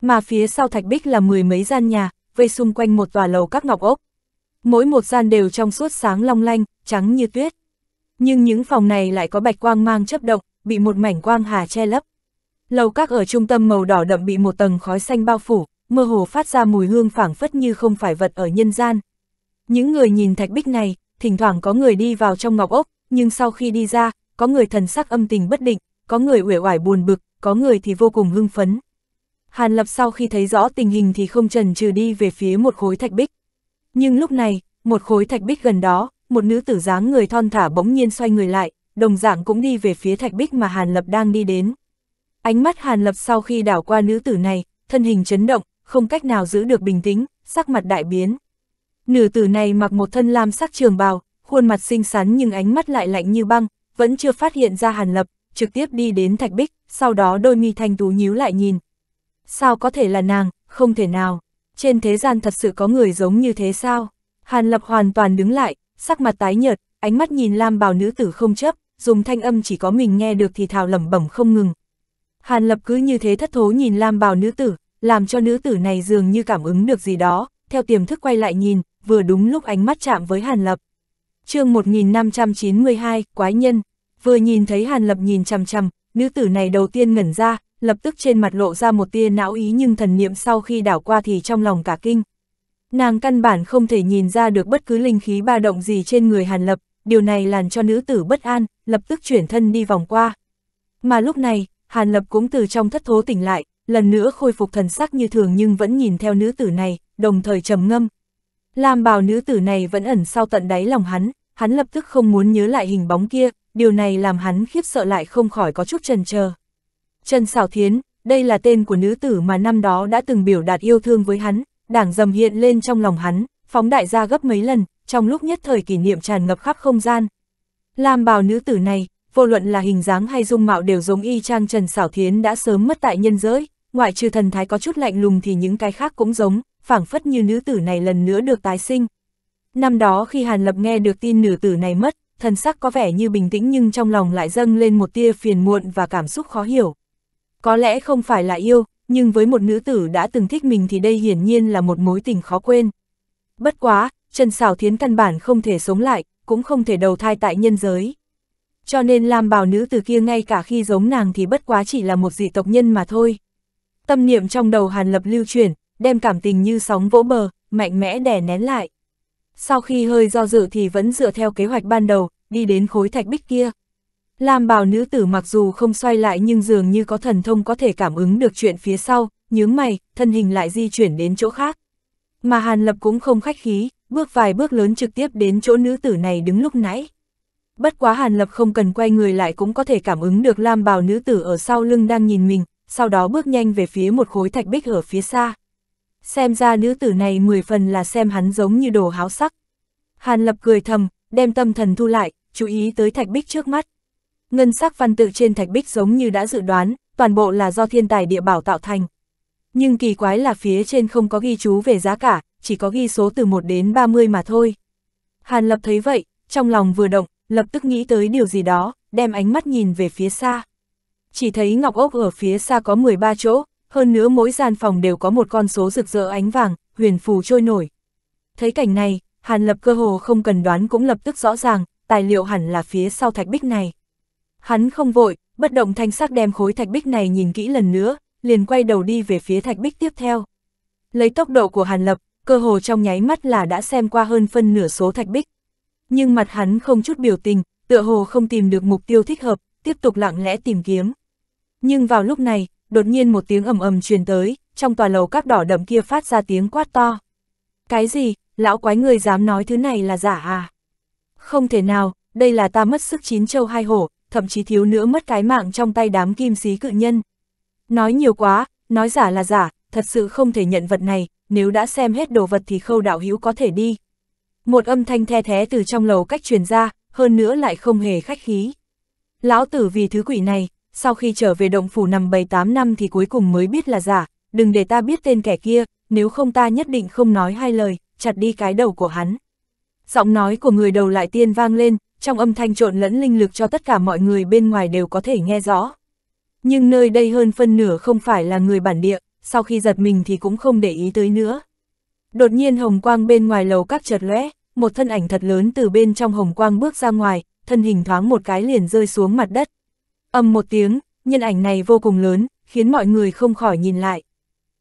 Mà phía sau thạch bích là mười mấy gian nhà, vây xung quanh một tòa lầu các ngọc ốc. Mỗi một gian đều trong suốt sáng long lanh, trắng như tuyết. Nhưng những phòng này lại có bạch quang mang chấp động, bị một mảnh quang hà che lấp. Lầu các ở trung tâm màu đỏ đậm bị một tầng khói xanh bao phủ, mơ hồ phát ra mùi hương phảng phất như không phải vật ở nhân gian. Những người nhìn thạch bích này, thỉnh thoảng có người đi vào trong ngọc ốc, nhưng sau khi đi ra, có người thần sắc âm tình bất định, có người uể oải buồn bực, có người thì vô cùng hưng phấn. Hàn Lập sau khi thấy rõ tình hình thì không chần chừ đi về phía một khối thạch bích. Nhưng lúc này, một khối thạch bích gần đó, một nữ tử dáng người thon thả bỗng nhiên xoay người lại, đồng dạng cũng đi về phía thạch bích mà Hàn Lập đang đi đến. Ánh mắt Hàn Lập sau khi đảo qua nữ tử này, thân hình chấn động, không cách nào giữ được bình tĩnh, sắc mặt đại biến. Nữ tử này mặc một thân lam sắc trường bào, khuôn mặt xinh xắn nhưng ánh mắt lại lạnh như băng, vẫn chưa phát hiện ra Hàn Lập, trực tiếp đi đến Thạch Bích, sau đó đôi mi thanh tú nhíu lại nhìn. Sao có thể là nàng, không thể nào, trên thế gian thật sự có người giống như thế sao? Hàn Lập hoàn toàn đứng lại, sắc mặt tái nhợt, ánh mắt nhìn lam bào nữ tử không chấp, dùng thanh âm chỉ có mình nghe được thì thào lẩm bẩm không ngừng. Hàn Lập cứ như thế thất thố nhìn Lam Bảo nữ tử, làm cho nữ tử này dường như cảm ứng được gì đó, theo tiềm thức quay lại nhìn, vừa đúng lúc ánh mắt chạm với Hàn Lập. chương 1592, Quái Nhân, vừa nhìn thấy Hàn Lập nhìn chằm chằm, nữ tử này đầu tiên ngẩn ra, lập tức trên mặt lộ ra một tia não ý nhưng thần niệm sau khi đảo qua thì trong lòng cả kinh. Nàng căn bản không thể nhìn ra được bất cứ linh khí ba động gì trên người Hàn Lập, điều này làm cho nữ tử bất an, lập tức chuyển thân đi vòng qua. Mà lúc này, Hàn Lập cũng từ trong thất thố tỉnh lại, lần nữa khôi phục thần sắc như thường nhưng vẫn nhìn theo nữ tử này, đồng thời trầm ngâm. Làm bào nữ tử này vẫn ẩn sau tận đáy lòng hắn, hắn lập tức không muốn nhớ lại hình bóng kia, điều này làm hắn khiếp sợ lại không khỏi có chút trần chờ. Trần Sảo Thiến, đây là tên của nữ tử mà năm đó đã từng biểu đạt yêu thương với hắn, đảng dầm hiện lên trong lòng hắn, phóng đại ra gấp mấy lần, trong lúc nhất thời kỷ niệm tràn ngập khắp không gian. làm bào nữ tử này, vô luận là hình dáng hay dung mạo đều giống y trang Trần Sảo Thiến đã sớm mất tại nhân giới, ngoại trừ thần thái có chút lạnh lùng thì những cái khác cũng giống, phảng phất như nữ tử này lần nữa được tái sinh. Năm đó khi Hàn Lập nghe được tin nữ tử này mất, thần sắc có vẻ như bình tĩnh nhưng trong lòng lại dâng lên một tia phiền muộn và cảm xúc khó hiểu. Có lẽ không phải là yêu, nhưng với một nữ tử đã từng thích mình thì đây hiển nhiên là một mối tình khó quên. Bất quá, Trần Sảo Thiến căn bản không thể sống lại, cũng không thể đầu thai tại nhân giới cho nên Lam bào nữ từ kia ngay cả khi giống nàng thì bất quá chỉ là một dị tộc nhân mà thôi. Tâm niệm trong đầu Hàn Lập lưu chuyển, đem cảm tình như sóng vỗ bờ, mạnh mẽ đè nén lại. Sau khi hơi do dự thì vẫn dựa theo kế hoạch ban đầu, đi đến khối thạch bích kia. Lam bào nữ tử mặc dù không xoay lại nhưng dường như có thần thông có thể cảm ứng được chuyện phía sau, nhướng mày, thân hình lại di chuyển đến chỗ khác. Mà Hàn Lập cũng không khách khí, bước vài bước lớn trực tiếp đến chỗ nữ tử này đứng lúc nãy bất quá Hàn Lập không cần quay người lại cũng có thể cảm ứng được lam bào nữ tử ở sau lưng đang nhìn mình, sau đó bước nhanh về phía một khối thạch bích ở phía xa. Xem ra nữ tử này mười phần là xem hắn giống như đồ háo sắc. Hàn Lập cười thầm, đem tâm thần thu lại, chú ý tới thạch bích trước mắt. Ngân sắc văn tự trên thạch bích giống như đã dự đoán, toàn bộ là do thiên tài địa bảo tạo thành. Nhưng kỳ quái là phía trên không có ghi chú về giá cả, chỉ có ghi số từ 1 đến 30 mà thôi. Hàn Lập thấy vậy, trong lòng vừa động, lập tức nghĩ tới điều gì đó, đem ánh mắt nhìn về phía xa. Chỉ thấy ngọc ốc ở phía xa có 13 chỗ, hơn nữa mỗi gian phòng đều có một con số rực rỡ ánh vàng, huyền phù trôi nổi. Thấy cảnh này, Hàn Lập cơ hồ không cần đoán cũng lập tức rõ ràng, tài liệu hẳn là phía sau thạch bích này. Hắn không vội, bất động thanh sắc đem khối thạch bích này nhìn kỹ lần nữa, liền quay đầu đi về phía thạch bích tiếp theo. Lấy tốc độ của Hàn Lập, cơ hồ trong nháy mắt là đã xem qua hơn phân nửa số thạch bích nhưng mặt hắn không chút biểu tình, tựa hồ không tìm được mục tiêu thích hợp, tiếp tục lặng lẽ tìm kiếm. Nhưng vào lúc này, đột nhiên một tiếng ầm ầm truyền tới, trong tòa lầu các đỏ đậm kia phát ra tiếng quát to. Cái gì, lão quái người dám nói thứ này là giả à? Không thể nào, đây là ta mất sức chín châu hai hổ, thậm chí thiếu nữa mất cái mạng trong tay đám kim xí cự nhân. Nói nhiều quá, nói giả là giả, thật sự không thể nhận vật này, nếu đã xem hết đồ vật thì khâu đạo hữu có thể đi, một âm thanh the thé từ trong lầu cách truyền ra, hơn nữa lại không hề khách khí. Lão tử vì thứ quỷ này, sau khi trở về động phủ nằm 7-8 năm thì cuối cùng mới biết là giả, đừng để ta biết tên kẻ kia, nếu không ta nhất định không nói hai lời, chặt đi cái đầu của hắn. Giọng nói của người đầu lại tiên vang lên, trong âm thanh trộn lẫn linh lực cho tất cả mọi người bên ngoài đều có thể nghe rõ. Nhưng nơi đây hơn phân nửa không phải là người bản địa, sau khi giật mình thì cũng không để ý tới nữa. Đột nhiên hồng quang bên ngoài lầu các chợt lóe, một thân ảnh thật lớn từ bên trong hồng quang bước ra ngoài, thân hình thoáng một cái liền rơi xuống mặt đất. ầm một tiếng, nhân ảnh này vô cùng lớn, khiến mọi người không khỏi nhìn lại.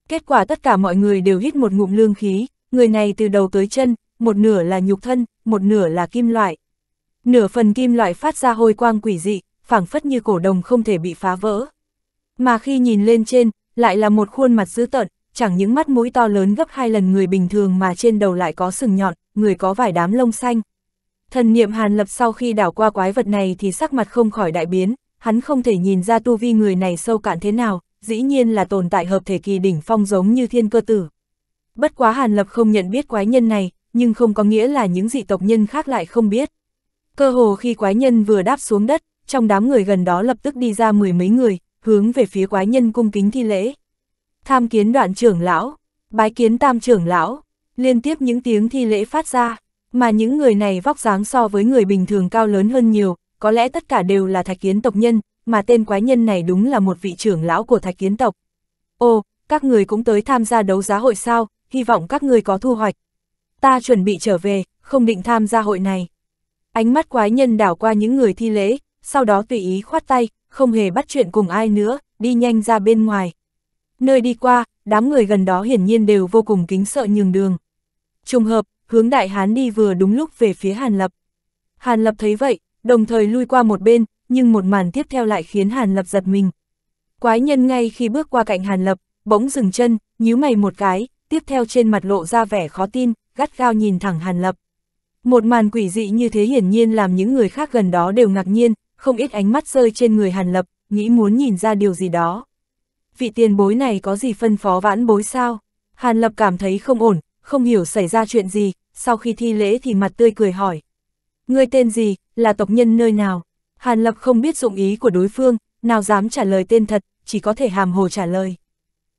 Kết quả tất cả mọi người đều hít một ngụm lương khí, người này từ đầu tới chân, một nửa là nhục thân, một nửa là kim loại. Nửa phần kim loại phát ra hôi quang quỷ dị, phảng phất như cổ đồng không thể bị phá vỡ. Mà khi nhìn lên trên, lại là một khuôn mặt dữ tợn, chẳng những mắt mũi to lớn gấp hai lần người bình thường mà trên đầu lại có sừng nhọn, người có vài đám lông xanh. Thần niệm hàn lập sau khi đảo qua quái vật này thì sắc mặt không khỏi đại biến, hắn không thể nhìn ra tu vi người này sâu cạn thế nào, dĩ nhiên là tồn tại hợp thể kỳ đỉnh phong giống như thiên cơ tử. Bất quá hàn lập không nhận biết quái nhân này, nhưng không có nghĩa là những dị tộc nhân khác lại không biết. Cơ hồ khi quái nhân vừa đáp xuống đất, trong đám người gần đó lập tức đi ra mười mấy người, hướng về phía quái nhân cung kính thi lễ. Tham kiến đoạn trưởng lão, bái kiến tam trưởng lão, liên tiếp những tiếng thi lễ phát ra, mà những người này vóc dáng so với người bình thường cao lớn hơn nhiều, có lẽ tất cả đều là thạch kiến tộc nhân, mà tên quái nhân này đúng là một vị trưởng lão của thạch kiến tộc. Ô, các người cũng tới tham gia đấu giá hội sao, hy vọng các người có thu hoạch. Ta chuẩn bị trở về, không định tham gia hội này. Ánh mắt quái nhân đảo qua những người thi lễ, sau đó tùy ý khoát tay, không hề bắt chuyện cùng ai nữa, đi nhanh ra bên ngoài nơi đi qua, đám người gần đó hiển nhiên đều vô cùng kính sợ nhường đường. Trùng hợp, hướng đại hán đi vừa đúng lúc về phía Hàn Lập. Hàn Lập thấy vậy, đồng thời lui qua một bên, nhưng một màn tiếp theo lại khiến Hàn Lập giật mình. Quái nhân ngay khi bước qua cạnh Hàn Lập, bỗng dừng chân, nhíu mày một cái, tiếp theo trên mặt lộ ra vẻ khó tin, gắt gao nhìn thẳng Hàn Lập. Một màn quỷ dị như thế hiển nhiên làm những người khác gần đó đều ngạc nhiên, không ít ánh mắt rơi trên người Hàn Lập, nghĩ muốn nhìn ra điều gì đó vị tiền bối này có gì phân phó vãn bối sao? Hàn Lập cảm thấy không ổn, không hiểu xảy ra chuyện gì, sau khi thi lễ thì mặt tươi cười hỏi. Ngươi tên gì, là tộc nhân nơi nào? Hàn Lập không biết dụng ý của đối phương, nào dám trả lời tên thật, chỉ có thể hàm hồ trả lời.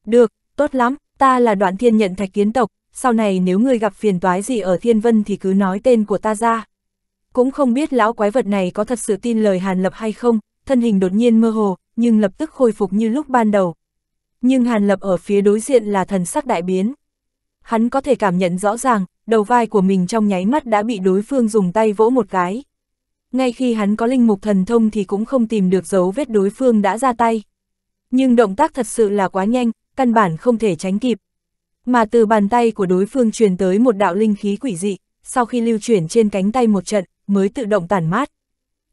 Được, tốt lắm, ta là đoạn thiên nhận thạch kiến tộc, sau này nếu ngươi gặp phiền toái gì ở thiên vân thì cứ nói tên của ta ra. Cũng không biết lão quái vật này có thật sự tin lời Hàn Lập hay không, thân hình đột nhiên mơ hồ, nhưng lập tức khôi phục như lúc ban đầu, nhưng Hàn Lập ở phía đối diện là thần sắc đại biến. Hắn có thể cảm nhận rõ ràng, đầu vai của mình trong nháy mắt đã bị đối phương dùng tay vỗ một cái. Ngay khi hắn có linh mục thần thông thì cũng không tìm được dấu vết đối phương đã ra tay. Nhưng động tác thật sự là quá nhanh, căn bản không thể tránh kịp. Mà từ bàn tay của đối phương truyền tới một đạo linh khí quỷ dị, sau khi lưu chuyển trên cánh tay một trận, mới tự động tản mát.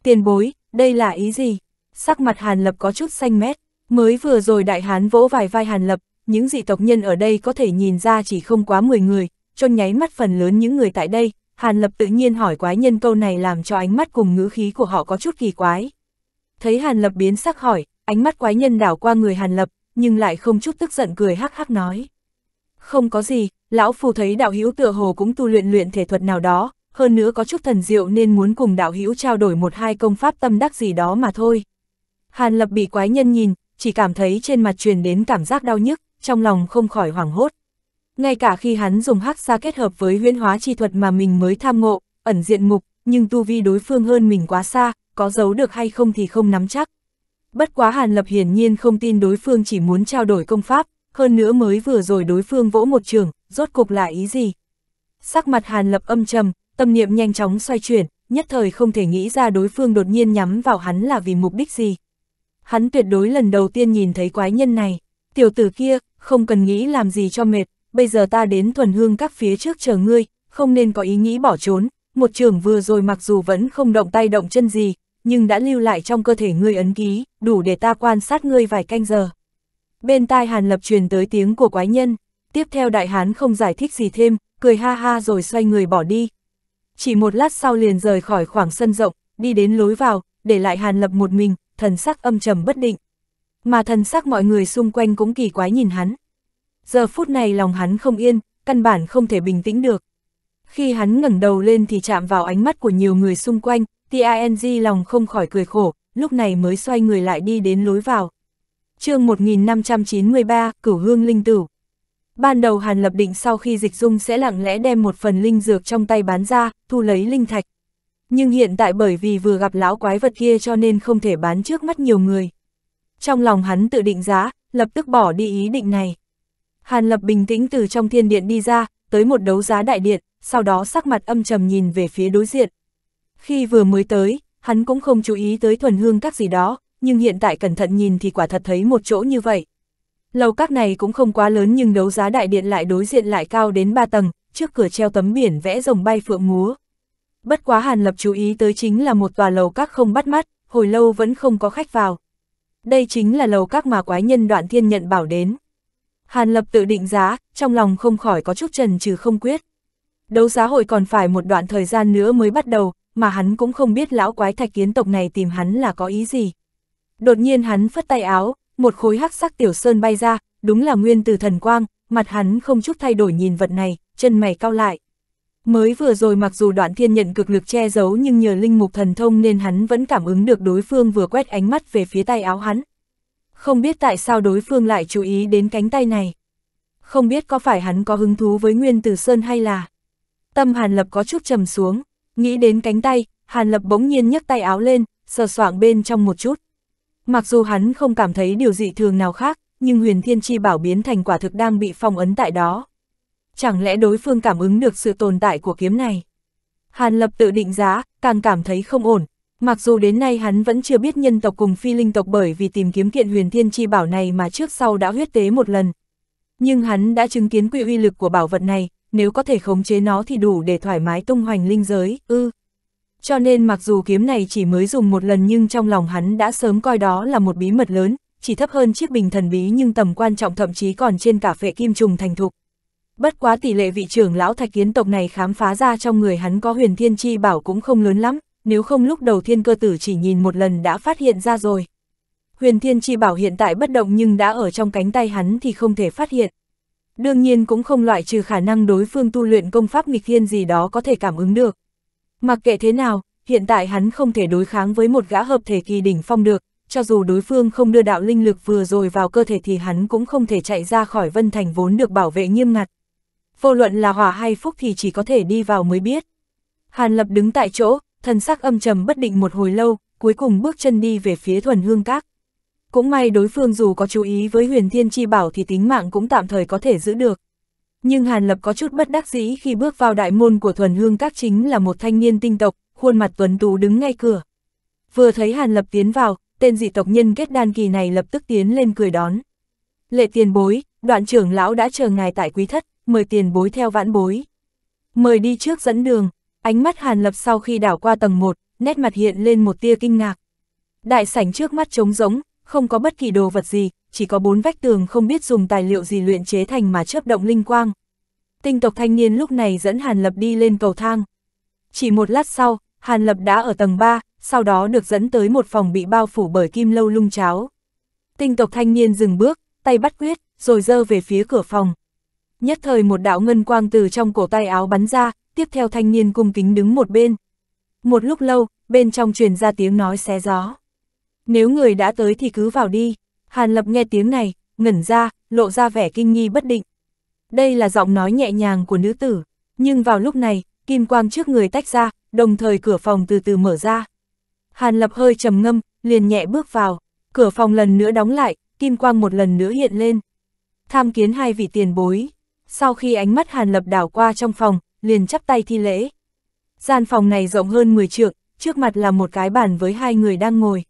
Tiền bối, đây là ý gì? Sắc mặt Hàn Lập có chút xanh mét. Mới vừa rồi đại hán vỗ vài vai Hàn Lập, những dị tộc nhân ở đây có thể nhìn ra chỉ không quá 10 người, trong nháy mắt phần lớn những người tại đây, Hàn Lập tự nhiên hỏi quái nhân câu này làm cho ánh mắt cùng ngữ khí của họ có chút kỳ quái. Thấy Hàn Lập biến sắc hỏi, ánh mắt quái nhân đảo qua người Hàn Lập, nhưng lại không chút tức giận cười hắc hắc nói. Không có gì, lão phù thấy đạo hữu tựa hồ cũng tu luyện luyện thể thuật nào đó, hơn nữa có chút thần diệu nên muốn cùng đạo hữu trao đổi một hai công pháp tâm đắc gì đó mà thôi. Hàn Lập bị quái nhân nhìn, chỉ cảm thấy trên mặt truyền đến cảm giác đau nhức, trong lòng không khỏi hoảng hốt. Ngay cả khi hắn dùng hắc xa kết hợp với huyễn hóa chi thuật mà mình mới tham ngộ, ẩn diện mục, nhưng tu vi đối phương hơn mình quá xa, có giấu được hay không thì không nắm chắc. Bất quá Hàn Lập hiển nhiên không tin đối phương chỉ muốn trao đổi công pháp, hơn nữa mới vừa rồi đối phương vỗ một trường, rốt cục là ý gì. Sắc mặt Hàn Lập âm trầm, tâm niệm nhanh chóng xoay chuyển, nhất thời không thể nghĩ ra đối phương đột nhiên nhắm vào hắn là vì mục đích gì hắn tuyệt đối lần đầu tiên nhìn thấy quái nhân này, tiểu tử kia, không cần nghĩ làm gì cho mệt, bây giờ ta đến thuần hương các phía trước chờ ngươi, không nên có ý nghĩ bỏ trốn, một trường vừa rồi mặc dù vẫn không động tay động chân gì, nhưng đã lưu lại trong cơ thể ngươi ấn ký, đủ để ta quan sát ngươi vài canh giờ. Bên tai Hàn Lập truyền tới tiếng của quái nhân, tiếp theo đại hán không giải thích gì thêm, cười ha ha rồi xoay người bỏ đi. Chỉ một lát sau liền rời khỏi khoảng sân rộng, đi đến lối vào, để lại Hàn Lập một mình, thần sắc âm trầm bất định. Mà thần sắc mọi người xung quanh cũng kỳ quái nhìn hắn. Giờ phút này lòng hắn không yên, căn bản không thể bình tĩnh được. Khi hắn ngẩng đầu lên thì chạm vào ánh mắt của nhiều người xung quanh, TING lòng không khỏi cười khổ, lúc này mới xoay người lại đi đến lối vào. chương 1593, Cửu Hương Linh Tử Ban đầu Hàn lập định sau khi dịch dung sẽ lặng lẽ đem một phần linh dược trong tay bán ra, thu lấy linh thạch nhưng hiện tại bởi vì vừa gặp lão quái vật kia cho nên không thể bán trước mắt nhiều người. Trong lòng hắn tự định giá, lập tức bỏ đi ý định này. Hàn Lập bình tĩnh từ trong thiên điện đi ra, tới một đấu giá đại điện, sau đó sắc mặt âm trầm nhìn về phía đối diện. Khi vừa mới tới, hắn cũng không chú ý tới thuần hương các gì đó, nhưng hiện tại cẩn thận nhìn thì quả thật thấy một chỗ như vậy. Lầu các này cũng không quá lớn nhưng đấu giá đại điện lại đối diện lại cao đến 3 tầng, trước cửa treo tấm biển vẽ rồng bay phượng múa, Bất quá Hàn Lập chú ý tới chính là một tòa lầu các không bắt mắt, hồi lâu vẫn không có khách vào. Đây chính là lầu các mà quái nhân đoạn thiên nhận bảo đến. Hàn Lập tự định giá, trong lòng không khỏi có chút trần trừ không quyết. Đấu giá hội còn phải một đoạn thời gian nữa mới bắt đầu, mà hắn cũng không biết lão quái thạch kiến tộc này tìm hắn là có ý gì. Đột nhiên hắn phất tay áo, một khối hắc sắc tiểu sơn bay ra, đúng là nguyên từ thần quang, mặt hắn không chút thay đổi nhìn vật này, chân mày cao lại. Mới vừa rồi mặc dù đoạn thiên nhận cực lực che giấu nhưng nhờ linh mục thần thông nên hắn vẫn cảm ứng được đối phương vừa quét ánh mắt về phía tay áo hắn. Không biết tại sao đối phương lại chú ý đến cánh tay này. Không biết có phải hắn có hứng thú với Nguyên Tử Sơn hay là... Tâm Hàn Lập có chút trầm xuống, nghĩ đến cánh tay, Hàn Lập bỗng nhiên nhấc tay áo lên, sờ soạng bên trong một chút. Mặc dù hắn không cảm thấy điều dị thường nào khác, nhưng huyền thiên chi bảo biến thành quả thực đang bị phong ấn tại đó chẳng lẽ đối phương cảm ứng được sự tồn tại của kiếm này? Hàn Lập tự định giá, càng cảm thấy không ổn. Mặc dù đến nay hắn vẫn chưa biết nhân tộc cùng phi linh tộc bởi vì tìm kiếm kiện huyền thiên chi bảo này mà trước sau đã huyết tế một lần. Nhưng hắn đã chứng kiến quy uy lực của bảo vật này, nếu có thể khống chế nó thì đủ để thoải mái tung hoành linh giới, ư. Cho nên mặc dù kiếm này chỉ mới dùng một lần nhưng trong lòng hắn đã sớm coi đó là một bí mật lớn, chỉ thấp hơn chiếc bình thần bí nhưng tầm quan trọng thậm chí còn trên cả phệ kim trùng thành thục bất quá tỷ lệ vị trưởng lão thạch kiến tộc này khám phá ra trong người hắn có huyền thiên chi bảo cũng không lớn lắm, nếu không lúc đầu thiên cơ tử chỉ nhìn một lần đã phát hiện ra rồi. Huyền thiên chi bảo hiện tại bất động nhưng đã ở trong cánh tay hắn thì không thể phát hiện. Đương nhiên cũng không loại trừ khả năng đối phương tu luyện công pháp nghịch thiên gì đó có thể cảm ứng được. Mặc kệ thế nào, hiện tại hắn không thể đối kháng với một gã hợp thể kỳ đỉnh phong được, cho dù đối phương không đưa đạo linh lực vừa rồi vào cơ thể thì hắn cũng không thể chạy ra khỏi Vân Thành vốn được bảo vệ nghiêm ngặt vô luận là hỏa hay phúc thì chỉ có thể đi vào mới biết. Hàn Lập đứng tại chỗ, thân sắc âm trầm bất định một hồi lâu, cuối cùng bước chân đi về phía thuần hương các. Cũng may đối phương dù có chú ý với huyền thiên chi bảo thì tính mạng cũng tạm thời có thể giữ được. Nhưng Hàn Lập có chút bất đắc dĩ khi bước vào đại môn của thuần hương các chính là một thanh niên tinh tộc, khuôn mặt tuấn tú đứng ngay cửa. Vừa thấy Hàn Lập tiến vào, tên dị tộc nhân kết đan kỳ này lập tức tiến lên cười đón. Lệ tiền bối, đoạn trưởng lão đã chờ ngài tại quý thất, mời tiền bối theo vãn bối. Mời đi trước dẫn đường, ánh mắt Hàn Lập sau khi đảo qua tầng 1, nét mặt hiện lên một tia kinh ngạc. Đại sảnh trước mắt trống rỗng, không có bất kỳ đồ vật gì, chỉ có bốn vách tường không biết dùng tài liệu gì luyện chế thành mà chớp động linh quang. Tinh tộc thanh niên lúc này dẫn Hàn Lập đi lên cầu thang. Chỉ một lát sau, Hàn Lập đã ở tầng 3, sau đó được dẫn tới một phòng bị bao phủ bởi kim lâu lung cháo. Tinh tộc thanh niên dừng bước, tay bắt quyết, rồi dơ về phía cửa phòng, Nhất thời một đạo ngân quang từ trong cổ tay áo bắn ra, tiếp theo thanh niên cung kính đứng một bên. Một lúc lâu, bên trong truyền ra tiếng nói xé gió. Nếu người đã tới thì cứ vào đi. Hàn Lập nghe tiếng này, ngẩn ra, lộ ra vẻ kinh nghi bất định. Đây là giọng nói nhẹ nhàng của nữ tử, nhưng vào lúc này, kim quang trước người tách ra, đồng thời cửa phòng từ từ mở ra. Hàn Lập hơi trầm ngâm, liền nhẹ bước vào, cửa phòng lần nữa đóng lại, kim quang một lần nữa hiện lên. Tham kiến hai vị tiền bối sau khi ánh mắt Hàn Lập đảo qua trong phòng, liền chắp tay thi lễ. Gian phòng này rộng hơn 10 trượng, trước mặt là một cái bàn với hai người đang ngồi.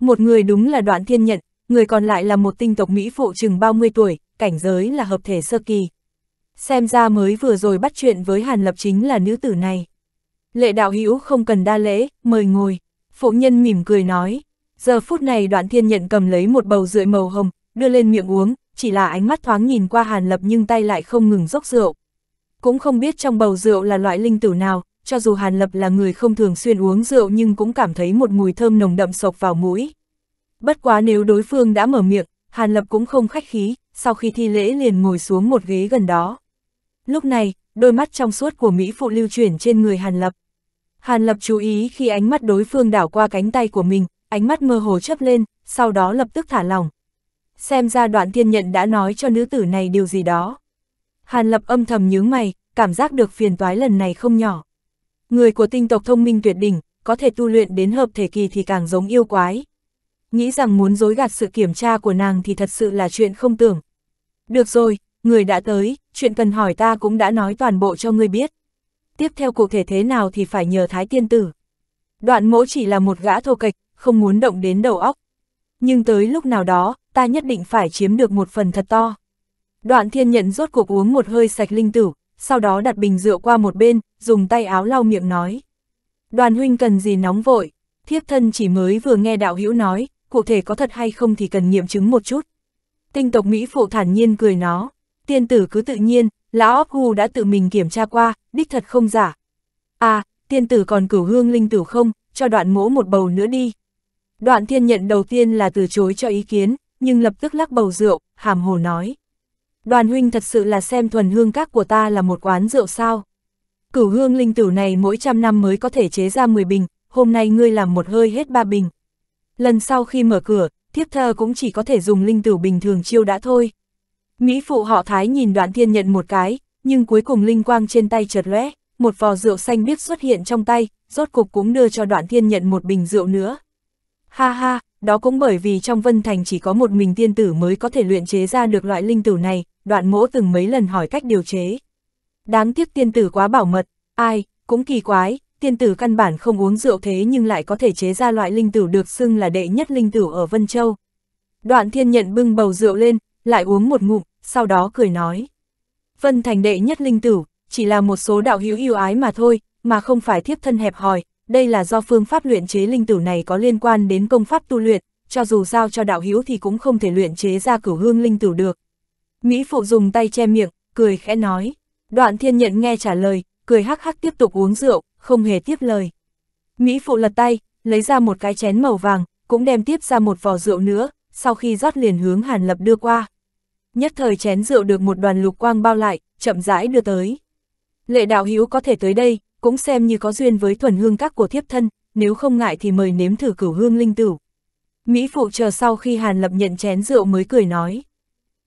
Một người đúng là Đoạn Thiên Nhận, người còn lại là một tinh tộc Mỹ phụ chừng 30 tuổi, cảnh giới là hợp thể sơ kỳ. Xem ra mới vừa rồi bắt chuyện với Hàn Lập chính là nữ tử này. Lệ đạo hữu không cần đa lễ, mời ngồi. Phụ nhân mỉm cười nói. Giờ phút này đoạn thiên nhận cầm lấy một bầu rượi màu hồng, đưa lên miệng uống, chỉ là ánh mắt thoáng nhìn qua Hàn Lập nhưng tay lại không ngừng dốc rượu. Cũng không biết trong bầu rượu là loại linh tử nào, cho dù Hàn Lập là người không thường xuyên uống rượu nhưng cũng cảm thấy một mùi thơm nồng đậm sộc vào mũi. Bất quá nếu đối phương đã mở miệng, Hàn Lập cũng không khách khí, sau khi thi lễ liền ngồi xuống một ghế gần đó. Lúc này, đôi mắt trong suốt của Mỹ phụ lưu chuyển trên người Hàn Lập. Hàn Lập chú ý khi ánh mắt đối phương đảo qua cánh tay của mình, ánh mắt mơ hồ chấp lên, sau đó lập tức thả lỏng, xem ra đoạn thiên nhận đã nói cho nữ tử này điều gì đó. Hàn lập âm thầm nhướng mày, cảm giác được phiền toái lần này không nhỏ. Người của tinh tộc thông minh tuyệt đỉnh, có thể tu luyện đến hợp thể kỳ thì càng giống yêu quái. Nghĩ rằng muốn dối gạt sự kiểm tra của nàng thì thật sự là chuyện không tưởng. Được rồi, người đã tới, chuyện cần hỏi ta cũng đã nói toàn bộ cho ngươi biết. Tiếp theo cụ thể thế nào thì phải nhờ Thái Tiên Tử. Đoạn mỗ chỉ là một gã thô kịch, không muốn động đến đầu óc nhưng tới lúc nào đó, ta nhất định phải chiếm được một phần thật to. Đoạn thiên nhận rốt cuộc uống một hơi sạch linh tử, sau đó đặt bình rượu qua một bên, dùng tay áo lau miệng nói. Đoàn huynh cần gì nóng vội, thiếp thân chỉ mới vừa nghe đạo hữu nói, cụ thể có thật hay không thì cần nghiệm chứng một chút. Tinh tộc Mỹ phụ thản nhiên cười nó, tiên tử cứ tự nhiên, lão óc hù đã tự mình kiểm tra qua, đích thật không giả. À, tiên tử còn cửu hương linh tử không, cho đoạn mỗ một bầu nữa đi. Đoạn thiên nhận đầu tiên là từ chối cho ý kiến, nhưng lập tức lắc bầu rượu, hàm hồ nói. Đoàn huynh thật sự là xem thuần hương các của ta là một quán rượu sao. Cửu hương linh tử này mỗi trăm năm mới có thể chế ra 10 bình, hôm nay ngươi làm một hơi hết ba bình. Lần sau khi mở cửa, thiếp thơ cũng chỉ có thể dùng linh tử bình thường chiêu đã thôi. Mỹ phụ họ thái nhìn đoạn thiên nhận một cái, nhưng cuối cùng linh quang trên tay chợt lóe, một vò rượu xanh biếc xuất hiện trong tay, rốt cục cũng đưa cho đoạn thiên nhận một bình rượu nữa. Ha ha, đó cũng bởi vì trong Vân Thành chỉ có một mình tiên tử mới có thể luyện chế ra được loại linh tử này, đoạn mỗ từng mấy lần hỏi cách điều chế. Đáng tiếc tiên tử quá bảo mật, ai, cũng kỳ quái, tiên tử căn bản không uống rượu thế nhưng lại có thể chế ra loại linh tử được xưng là đệ nhất linh tử ở Vân Châu. Đoạn thiên nhận bưng bầu rượu lên, lại uống một ngụm, sau đó cười nói. Vân Thành đệ nhất linh tử, chỉ là một số đạo hữu yêu ái mà thôi, mà không phải thiếp thân hẹp hòi, đây là do phương pháp luyện chế linh tử này có liên quan đến công pháp tu luyện, cho dù giao cho đạo hữu thì cũng không thể luyện chế ra cửu hương linh tử được. Mỹ Phụ dùng tay che miệng, cười khẽ nói. Đoạn thiên nhận nghe trả lời, cười hắc hắc tiếp tục uống rượu, không hề tiếp lời. Mỹ Phụ lật tay, lấy ra một cái chén màu vàng, cũng đem tiếp ra một vò rượu nữa, sau khi rót liền hướng Hàn Lập đưa qua. Nhất thời chén rượu được một đoàn lục quang bao lại, chậm rãi đưa tới. Lệ đạo hữu có thể tới đây, cũng xem như có duyên với thuần hương các của thiếp thân, nếu không ngại thì mời nếm thử cửu hương linh tử Mỹ phụ chờ sau khi Hàn Lập nhận chén rượu mới cười nói.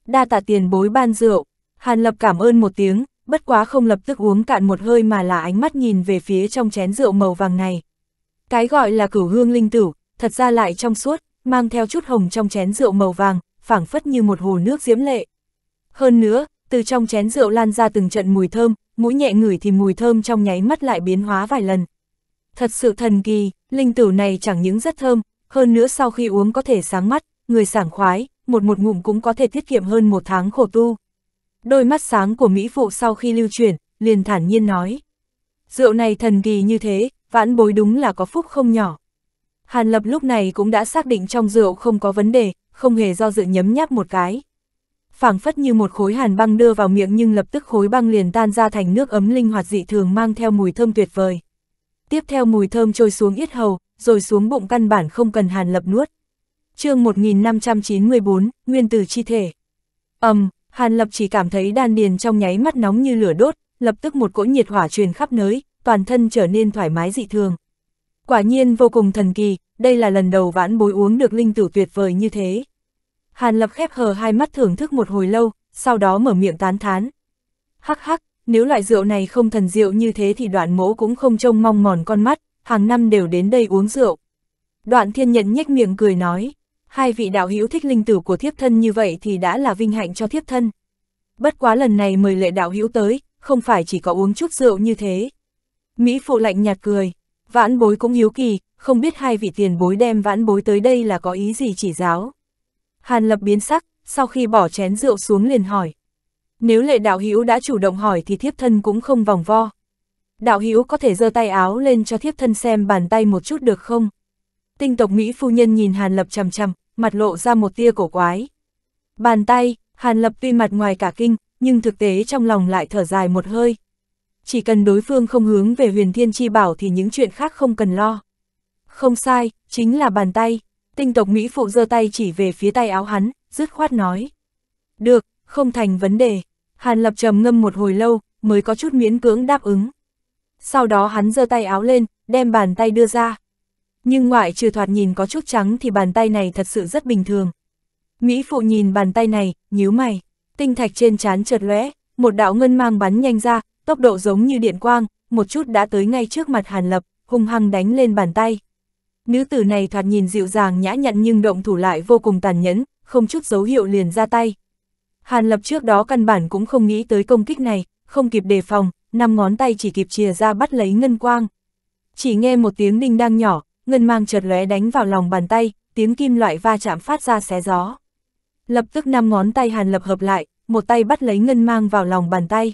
Đa tạ tiền bối ban rượu, Hàn Lập cảm ơn một tiếng, bất quá không lập tức uống cạn một hơi mà là ánh mắt nhìn về phía trong chén rượu màu vàng này. Cái gọi là cửu hương linh tử thật ra lại trong suốt, mang theo chút hồng trong chén rượu màu vàng, phảng phất như một hồ nước diễm lệ. Hơn nữa, từ trong chén rượu lan ra từng trận mùi thơm, mũi nhẹ ngửi thì mùi thơm trong nháy mắt lại biến hóa vài lần. Thật sự thần kỳ, linh tử này chẳng những rất thơm, hơn nữa sau khi uống có thể sáng mắt, người sảng khoái, một một ngụm cũng có thể tiết kiệm hơn một tháng khổ tu. Đôi mắt sáng của Mỹ Phụ sau khi lưu chuyển, liền thản nhiên nói. Rượu này thần kỳ như thế, vãn bối đúng là có phúc không nhỏ. Hàn Lập lúc này cũng đã xác định trong rượu không có vấn đề, không hề do dự nhấm nháp một cái phảng phất như một khối hàn băng đưa vào miệng nhưng lập tức khối băng liền tan ra thành nước ấm linh hoạt dị thường mang theo mùi thơm tuyệt vời. Tiếp theo mùi thơm trôi xuống yết hầu, rồi xuống bụng căn bản không cần hàn lập nuốt. chương 1594, Nguyên tử chi thể. ầm, um, hàn lập chỉ cảm thấy đan điền trong nháy mắt nóng như lửa đốt, lập tức một cỗ nhiệt hỏa truyền khắp nới toàn thân trở nên thoải mái dị thường. Quả nhiên vô cùng thần kỳ, đây là lần đầu vãn bối uống được linh tử tuyệt vời như thế. Hàn Lập khép hờ hai mắt thưởng thức một hồi lâu, sau đó mở miệng tán thán. Hắc hắc, nếu loại rượu này không thần rượu như thế thì đoạn mỗ cũng không trông mong mòn con mắt, hàng năm đều đến đây uống rượu. Đoạn thiên nhận nhếch miệng cười nói, hai vị đạo hữu thích linh tử của thiếp thân như vậy thì đã là vinh hạnh cho thiếp thân. Bất quá lần này mời lệ đạo hữu tới, không phải chỉ có uống chút rượu như thế. Mỹ phụ lạnh nhạt cười, vãn bối cũng hiếu kỳ, không biết hai vị tiền bối đem vãn bối tới đây là có ý gì chỉ giáo. Hàn Lập biến sắc, sau khi bỏ chén rượu xuống liền hỏi. Nếu lệ đạo hữu đã chủ động hỏi thì thiếp thân cũng không vòng vo. Đạo hữu có thể giơ tay áo lên cho thiếp thân xem bàn tay một chút được không? Tinh tộc Mỹ phu nhân nhìn Hàn Lập chằm chằm, mặt lộ ra một tia cổ quái. Bàn tay, Hàn Lập tuy mặt ngoài cả kinh, nhưng thực tế trong lòng lại thở dài một hơi. Chỉ cần đối phương không hướng về huyền thiên chi bảo thì những chuyện khác không cần lo. Không sai, chính là bàn tay. Tinh tộc Mỹ phụ giơ tay chỉ về phía tay áo hắn, dứt khoát nói. Được, không thành vấn đề. Hàn lập trầm ngâm một hồi lâu, mới có chút miễn cưỡng đáp ứng. Sau đó hắn giơ tay áo lên, đem bàn tay đưa ra. Nhưng ngoại trừ thoạt nhìn có chút trắng thì bàn tay này thật sự rất bình thường. Mỹ phụ nhìn bàn tay này, nhíu mày, tinh thạch trên trán chợt lóe, một đạo ngân mang bắn nhanh ra, tốc độ giống như điện quang, một chút đã tới ngay trước mặt Hàn Lập, hung hăng đánh lên bàn tay. Nữ tử này thoạt nhìn dịu dàng nhã nhặn nhưng động thủ lại vô cùng tàn nhẫn, không chút dấu hiệu liền ra tay. Hàn lập trước đó căn bản cũng không nghĩ tới công kích này, không kịp đề phòng, năm ngón tay chỉ kịp chìa ra bắt lấy ngân quang. Chỉ nghe một tiếng đinh đang nhỏ, ngân mang chợt lóe đánh vào lòng bàn tay, tiếng kim loại va chạm phát ra xé gió. Lập tức năm ngón tay hàn lập hợp lại, một tay bắt lấy ngân mang vào lòng bàn tay.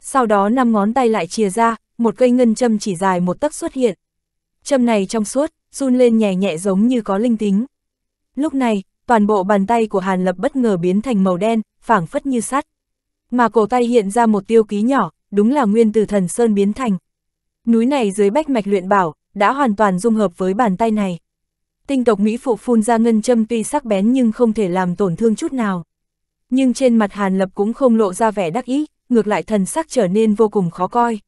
Sau đó năm ngón tay lại chìa ra, một cây ngân châm chỉ dài một tấc xuất hiện. Châm này trong suốt, run lên nhẹ nhẹ giống như có linh tính. Lúc này, toàn bộ bàn tay của Hàn Lập bất ngờ biến thành màu đen, phảng phất như sắt. Mà cổ tay hiện ra một tiêu ký nhỏ, đúng là nguyên từ thần Sơn biến thành. Núi này dưới bách mạch luyện bảo, đã hoàn toàn dung hợp với bàn tay này. Tinh tộc Mỹ phụ phun ra ngân châm tuy sắc bén nhưng không thể làm tổn thương chút nào. Nhưng trên mặt Hàn Lập cũng không lộ ra vẻ đắc ý, ngược lại thần sắc trở nên vô cùng khó coi.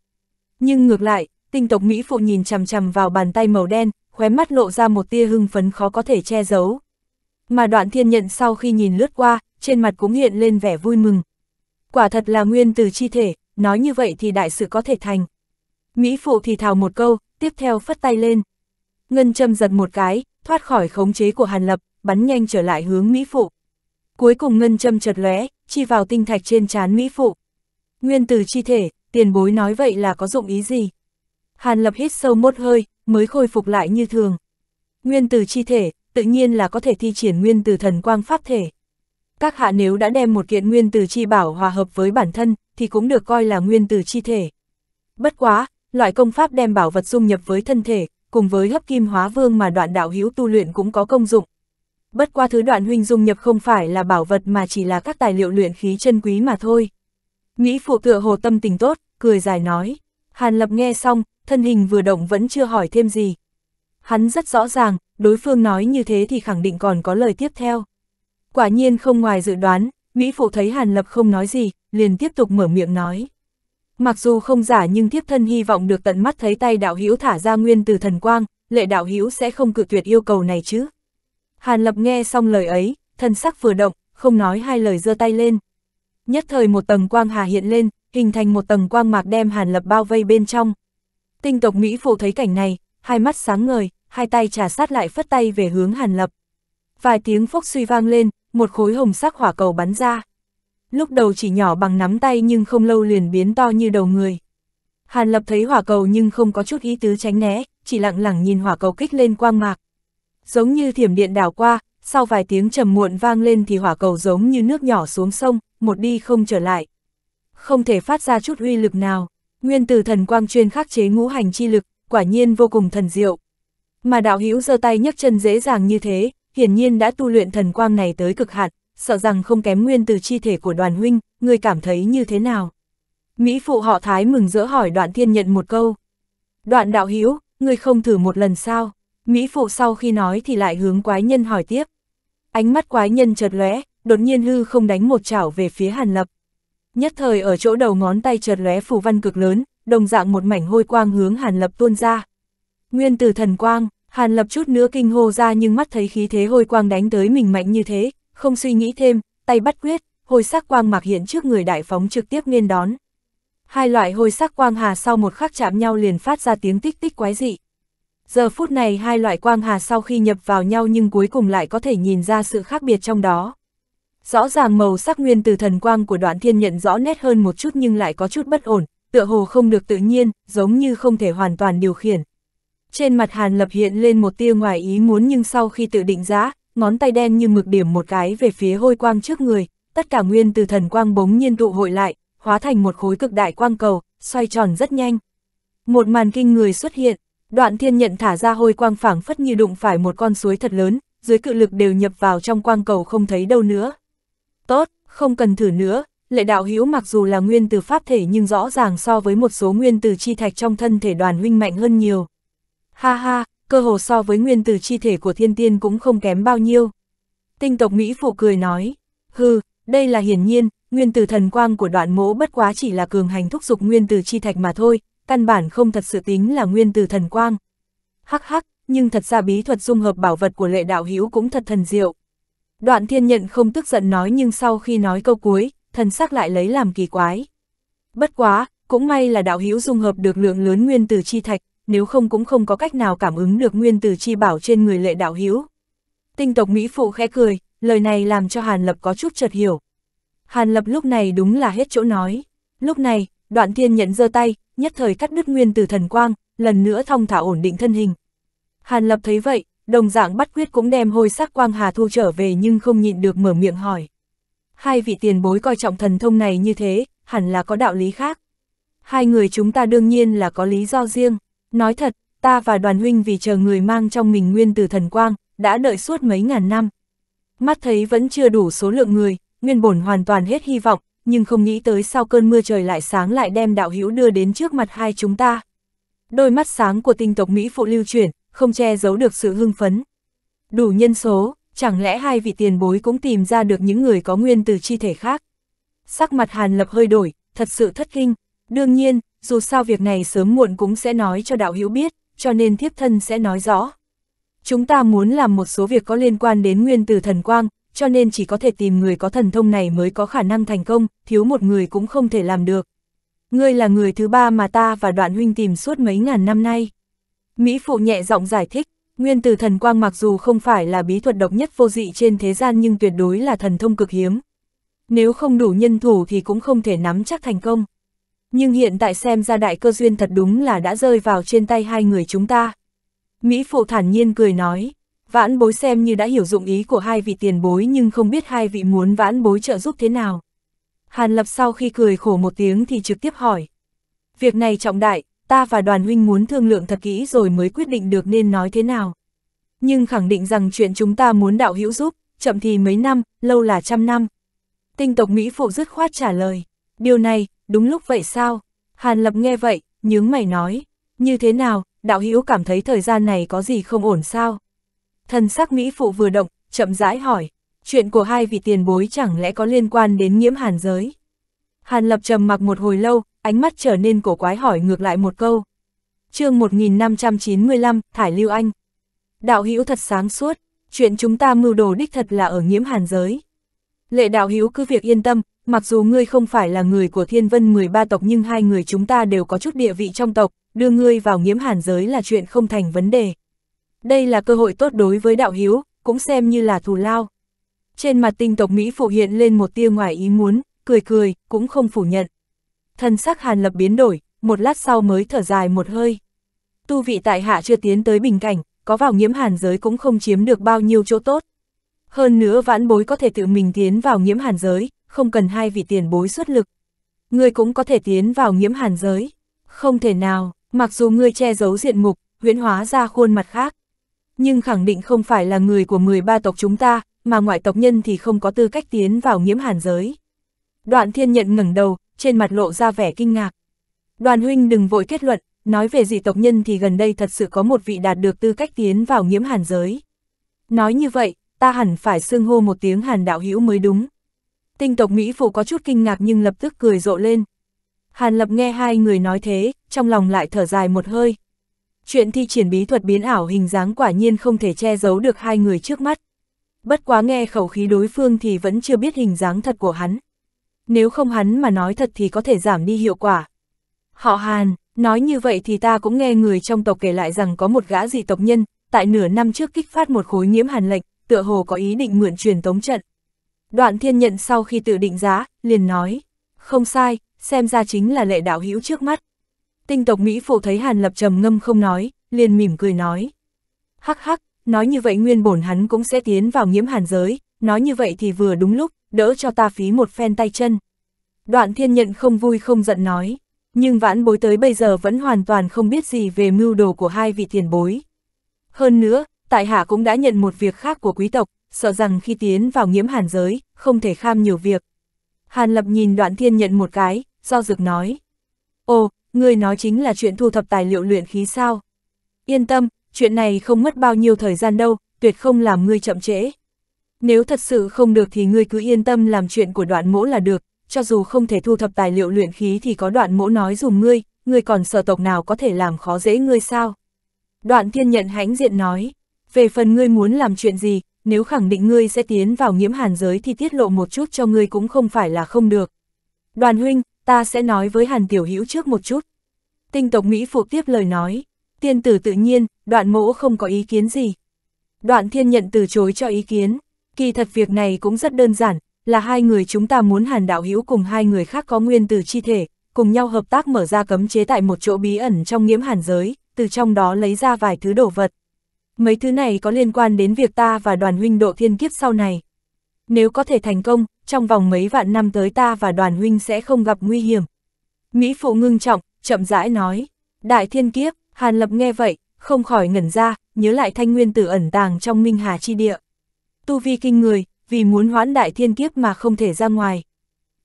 Nhưng ngược lại, tinh tộc Mỹ phụ nhìn chằm chằm vào bàn tay màu đen, khóe mắt lộ ra một tia hưng phấn khó có thể che giấu. Mà đoạn thiên nhận sau khi nhìn lướt qua, trên mặt cũng hiện lên vẻ vui mừng. Quả thật là nguyên từ chi thể, nói như vậy thì đại sự có thể thành. Mỹ phụ thì thào một câu, tiếp theo phất tay lên. Ngân châm giật một cái, thoát khỏi khống chế của Hàn Lập, bắn nhanh trở lại hướng Mỹ phụ. Cuối cùng ngân châm chật lóe, chi vào tinh thạch trên trán Mỹ phụ. Nguyên từ chi thể, tiền bối nói vậy là có dụng ý gì? Hàn Lập hít sâu một hơi, mới khôi phục lại như thường. Nguyên từ chi thể, tự nhiên là có thể thi triển nguyên từ thần quang pháp thể. Các hạ nếu đã đem một kiện nguyên từ chi bảo hòa hợp với bản thân, thì cũng được coi là nguyên từ chi thể. Bất quá, loại công pháp đem bảo vật dung nhập với thân thể, cùng với hấp kim hóa vương mà đoạn đạo hữu tu luyện cũng có công dụng. Bất qua thứ đoạn huynh dung nhập không phải là bảo vật mà chỉ là các tài liệu luyện khí chân quý mà thôi. Mỹ phụ tựa hồ tâm tình tốt, cười dài nói. Hàn lập nghe xong, thân hình vừa động vẫn chưa hỏi thêm gì. Hắn rất rõ ràng, đối phương nói như thế thì khẳng định còn có lời tiếp theo. Quả nhiên không ngoài dự đoán, Mỹ Phụ thấy Hàn Lập không nói gì, liền tiếp tục mở miệng nói. Mặc dù không giả nhưng thiếp thân hy vọng được tận mắt thấy tay đạo hữu thả ra nguyên từ thần quang, lệ đạo hữu sẽ không cự tuyệt yêu cầu này chứ. Hàn Lập nghe xong lời ấy, thân sắc vừa động, không nói hai lời giơ tay lên. Nhất thời một tầng quang hà hiện lên, hình thành một tầng quang mạc đem Hàn Lập bao vây bên trong, Tinh tộc Mỹ phụ thấy cảnh này, hai mắt sáng ngời, hai tay trà sát lại phất tay về hướng Hàn Lập. Vài tiếng phốc suy vang lên, một khối hồng sắc hỏa cầu bắn ra. Lúc đầu chỉ nhỏ bằng nắm tay nhưng không lâu liền biến to như đầu người. Hàn Lập thấy hỏa cầu nhưng không có chút ý tứ tránh né, chỉ lặng lặng nhìn hỏa cầu kích lên quang mạc. Giống như thiểm điện đảo qua, sau vài tiếng trầm muộn vang lên thì hỏa cầu giống như nước nhỏ xuống sông, một đi không trở lại. Không thể phát ra chút uy lực nào. Nguyên từ thần quang chuyên khắc chế ngũ hành chi lực, quả nhiên vô cùng thần diệu. Mà đạo hữu giơ tay nhấc chân dễ dàng như thế, hiển nhiên đã tu luyện thần quang này tới cực hạn, sợ rằng không kém nguyên từ chi thể của đoàn huynh, người cảm thấy như thế nào? Mỹ phụ họ Thái mừng rỡ hỏi đoạn thiên nhận một câu. Đoạn đạo hữu người không thử một lần sao? Mỹ phụ sau khi nói thì lại hướng quái nhân hỏi tiếp. Ánh mắt quái nhân chợt lóe, đột nhiên hư không đánh một chảo về phía Hàn Lập. Nhất thời ở chỗ đầu ngón tay chợt lóe phù văn cực lớn, đồng dạng một mảnh hôi quang hướng Hàn Lập tuôn ra. Nguyên từ thần quang, Hàn Lập chút nữa kinh hô ra nhưng mắt thấy khí thế hôi quang đánh tới mình mạnh như thế, không suy nghĩ thêm, tay bắt quyết, hôi sắc quang mạc hiện trước người đại phóng trực tiếp nên đón. Hai loại hôi sắc quang hà sau một khắc chạm nhau liền phát ra tiếng tích tích quái dị. Giờ phút này hai loại quang hà sau khi nhập vào nhau nhưng cuối cùng lại có thể nhìn ra sự khác biệt trong đó. Rõ ràng màu sắc nguyên từ thần quang của đoạn thiên nhận rõ nét hơn một chút nhưng lại có chút bất ổn, tựa hồ không được tự nhiên, giống như không thể hoàn toàn điều khiển. Trên mặt Hàn Lập hiện lên một tia ngoài ý muốn nhưng sau khi tự định giá, ngón tay đen như mực điểm một cái về phía hôi quang trước người, tất cả nguyên từ thần quang bỗng nhiên tụ hội lại, hóa thành một khối cực đại quang cầu, xoay tròn rất nhanh. Một màn kinh người xuất hiện, đoạn thiên nhận thả ra hôi quang phảng phất như đụng phải một con suối thật lớn, dưới cự lực đều nhập vào trong quang cầu không thấy đâu nữa. Tốt, không cần thử nữa, lệ đạo hữu mặc dù là nguyên từ pháp thể nhưng rõ ràng so với một số nguyên từ chi thạch trong thân thể đoàn huynh mạnh hơn nhiều. Ha ha, cơ hồ so với nguyên từ chi thể của thiên tiên cũng không kém bao nhiêu. Tinh tộc Mỹ phụ cười nói, hừ, đây là hiển nhiên, nguyên từ thần quang của đoạn mỗ bất quá chỉ là cường hành thúc dục nguyên từ chi thạch mà thôi, căn bản không thật sự tính là nguyên từ thần quang. Hắc hắc, nhưng thật ra bí thuật dung hợp bảo vật của lệ đạo hữu cũng thật thần diệu. Đoạn thiên nhận không tức giận nói nhưng sau khi nói câu cuối, thần sắc lại lấy làm kỳ quái. Bất quá, cũng may là đạo hữu dung hợp được lượng lớn nguyên tử chi thạch, nếu không cũng không có cách nào cảm ứng được nguyên tử chi bảo trên người lệ đạo hữu. Tinh tộc Mỹ Phụ khẽ cười, lời này làm cho Hàn Lập có chút chợt hiểu. Hàn Lập lúc này đúng là hết chỗ nói. Lúc này, đoạn thiên nhận giơ tay, nhất thời cắt đứt nguyên tử thần quang, lần nữa thong thả ổn định thân hình. Hàn Lập thấy vậy, đồng dạng bắt quyết cũng đem hôi sắc quang hà thu trở về nhưng không nhịn được mở miệng hỏi. Hai vị tiền bối coi trọng thần thông này như thế, hẳn là có đạo lý khác. Hai người chúng ta đương nhiên là có lý do riêng. Nói thật, ta và đoàn huynh vì chờ người mang trong mình nguyên từ thần quang, đã đợi suốt mấy ngàn năm. Mắt thấy vẫn chưa đủ số lượng người, nguyên bổn hoàn toàn hết hy vọng, nhưng không nghĩ tới sau cơn mưa trời lại sáng lại đem đạo hữu đưa đến trước mặt hai chúng ta. Đôi mắt sáng của tinh tộc Mỹ phụ lưu chuyển, không che giấu được sự hưng phấn. Đủ nhân số, chẳng lẽ hai vị tiền bối cũng tìm ra được những người có nguyên từ chi thể khác? Sắc mặt Hàn Lập hơi đổi, thật sự thất kinh. Đương nhiên, dù sao việc này sớm muộn cũng sẽ nói cho đạo hữu biết, cho nên thiếp thân sẽ nói rõ. Chúng ta muốn làm một số việc có liên quan đến nguyên từ thần quang, cho nên chỉ có thể tìm người có thần thông này mới có khả năng thành công, thiếu một người cũng không thể làm được. Ngươi là người thứ ba mà ta và đoạn huynh tìm suốt mấy ngàn năm nay. Mỹ Phụ nhẹ giọng giải thích, nguyên tử thần quang mặc dù không phải là bí thuật độc nhất vô dị trên thế gian nhưng tuyệt đối là thần thông cực hiếm. Nếu không đủ nhân thủ thì cũng không thể nắm chắc thành công. Nhưng hiện tại xem ra đại cơ duyên thật đúng là đã rơi vào trên tay hai người chúng ta. Mỹ Phụ thản nhiên cười nói, vãn bối xem như đã hiểu dụng ý của hai vị tiền bối nhưng không biết hai vị muốn vãn bối trợ giúp thế nào. Hàn Lập sau khi cười khổ một tiếng thì trực tiếp hỏi. Việc này trọng đại, ta và đoàn huynh muốn thương lượng thật kỹ rồi mới quyết định được nên nói thế nào. Nhưng khẳng định rằng chuyện chúng ta muốn đạo hữu giúp, chậm thì mấy năm, lâu là trăm năm. Tinh tộc Mỹ phụ dứt khoát trả lời, điều này, đúng lúc vậy sao? Hàn Lập nghe vậy, nhướng mày nói, như thế nào, đạo hữu cảm thấy thời gian này có gì không ổn sao? Thần sắc Mỹ phụ vừa động, chậm rãi hỏi, chuyện của hai vị tiền bối chẳng lẽ có liên quan đến nhiễm hàn giới? Hàn Lập trầm mặc một hồi lâu, ánh mắt trở nên cổ quái hỏi ngược lại một câu. chương 1595, Thải Lưu Anh. Đạo hữu thật sáng suốt, chuyện chúng ta mưu đồ đích thật là ở nhiễm hàn giới. Lệ đạo hữu cứ việc yên tâm, mặc dù ngươi không phải là người của thiên vân 13 tộc nhưng hai người chúng ta đều có chút địa vị trong tộc, đưa ngươi vào nghiễm hàn giới là chuyện không thành vấn đề. Đây là cơ hội tốt đối với đạo hiếu, cũng xem như là thù lao. Trên mặt tinh tộc Mỹ phụ hiện lên một tia ngoài ý muốn, cười cười, cũng không phủ nhận. Thân sắc Hàn Lập biến đổi, một lát sau mới thở dài một hơi. Tu vị tại hạ chưa tiến tới bình cảnh, có vào nhiễm hàn giới cũng không chiếm được bao nhiêu chỗ tốt. Hơn nữa vãn bối có thể tự mình tiến vào nhiễm hàn giới, không cần hai vị tiền bối xuất lực. Ngươi cũng có thể tiến vào nhiễm hàn giới. Không thể nào, mặc dù ngươi che giấu diện mục, huyễn hóa ra khuôn mặt khác. Nhưng khẳng định không phải là người của 13 tộc chúng ta, mà ngoại tộc nhân thì không có tư cách tiến vào nhiễm hàn giới. Đoạn thiên nhận ngẩng đầu, trên mặt lộ ra vẻ kinh ngạc. Đoàn huynh đừng vội kết luận, nói về dị tộc nhân thì gần đây thật sự có một vị đạt được tư cách tiến vào nghiễm hàn giới. Nói như vậy, ta hẳn phải xưng hô một tiếng hàn đạo hữu mới đúng. Tinh tộc Mỹ phụ có chút kinh ngạc nhưng lập tức cười rộ lên. Hàn lập nghe hai người nói thế, trong lòng lại thở dài một hơi. Chuyện thi triển bí thuật biến ảo hình dáng quả nhiên không thể che giấu được hai người trước mắt. Bất quá nghe khẩu khí đối phương thì vẫn chưa biết hình dáng thật của hắn nếu không hắn mà nói thật thì có thể giảm đi hiệu quả. Họ Hàn, nói như vậy thì ta cũng nghe người trong tộc kể lại rằng có một gã dị tộc nhân, tại nửa năm trước kích phát một khối nhiễm hàn lệch, tựa hồ có ý định mượn truyền tống trận. Đoạn thiên nhận sau khi tự định giá, liền nói, không sai, xem ra chính là lệ đạo hữu trước mắt. Tinh tộc Mỹ phụ thấy hàn lập trầm ngâm không nói, liền mỉm cười nói. Hắc hắc, nói như vậy nguyên bổn hắn cũng sẽ tiến vào nhiễm hàn giới, nói như vậy thì vừa đúng lúc, đỡ cho ta phí một phen tay chân. Đoạn thiên nhận không vui không giận nói, nhưng vãn bối tới bây giờ vẫn hoàn toàn không biết gì về mưu đồ của hai vị tiền bối. Hơn nữa, tại hạ cũng đã nhận một việc khác của quý tộc, sợ rằng khi tiến vào nghiễm hàn giới, không thể kham nhiều việc. Hàn lập nhìn đoạn thiên nhận một cái, do dực nói. Ồ, người nói chính là chuyện thu thập tài liệu luyện khí sao? Yên tâm, chuyện này không mất bao nhiêu thời gian đâu, tuyệt không làm ngươi chậm trễ. Nếu thật sự không được thì ngươi cứ yên tâm làm chuyện của đoạn mỗ là được, cho dù không thể thu thập tài liệu luyện khí thì có đoạn mỗ nói dùm ngươi, ngươi còn sở tộc nào có thể làm khó dễ ngươi sao? Đoạn thiên nhận hãnh diện nói, về phần ngươi muốn làm chuyện gì, nếu khẳng định ngươi sẽ tiến vào nghiễm hàn giới thì tiết lộ một chút cho ngươi cũng không phải là không được. Đoàn huynh, ta sẽ nói với hàn tiểu hữu trước một chút. Tinh tộc Mỹ phụ tiếp lời nói, tiên tử tự nhiên, đoạn mỗ không có ý kiến gì. Đoạn thiên nhận từ chối cho ý kiến. Kỳ thật việc này cũng rất đơn giản, là hai người chúng ta muốn Hàn Đạo Hữu cùng hai người khác có nguyên tử chi thể, cùng nhau hợp tác mở ra cấm chế tại một chỗ bí ẩn trong nghiễm hàn giới, từ trong đó lấy ra vài thứ đồ vật. Mấy thứ này có liên quan đến việc ta và đoàn huynh độ thiên kiếp sau này. Nếu có thể thành công, trong vòng mấy vạn năm tới ta và đoàn huynh sẽ không gặp nguy hiểm. Mỹ Phụ ngưng trọng, chậm rãi nói. Đại thiên kiếp, Hàn Lập nghe vậy, không khỏi ngẩn ra, nhớ lại thanh nguyên tử ẩn tàng trong Minh Hà Chi Địa tu vi kinh người, vì muốn hoãn đại thiên kiếp mà không thể ra ngoài.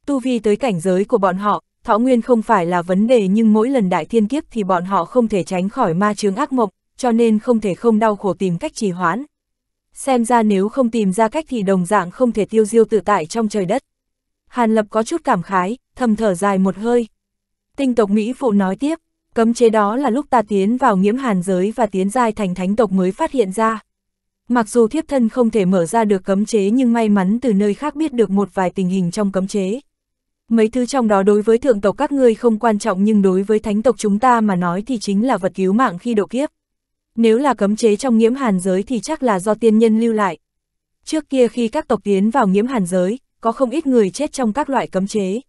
Tu vi tới cảnh giới của bọn họ, thọ nguyên không phải là vấn đề nhưng mỗi lần đại thiên kiếp thì bọn họ không thể tránh khỏi ma chướng ác mộng, cho nên không thể không đau khổ tìm cách trì hoãn. Xem ra nếu không tìm ra cách thì đồng dạng không thể tiêu diêu tự tại trong trời đất. Hàn Lập có chút cảm khái, thầm thở dài một hơi. Tinh tộc Mỹ Phụ nói tiếp, cấm chế đó là lúc ta tiến vào nghiễm hàn giới và tiến giai thành thánh tộc mới phát hiện ra. Mặc dù thiếp thân không thể mở ra được cấm chế nhưng may mắn từ nơi khác biết được một vài tình hình trong cấm chế. Mấy thứ trong đó đối với thượng tộc các ngươi không quan trọng nhưng đối với thánh tộc chúng ta mà nói thì chính là vật cứu mạng khi độ kiếp. Nếu là cấm chế trong nghiễm hàn giới thì chắc là do tiên nhân lưu lại. Trước kia khi các tộc tiến vào nghiễm hàn giới, có không ít người chết trong các loại cấm chế.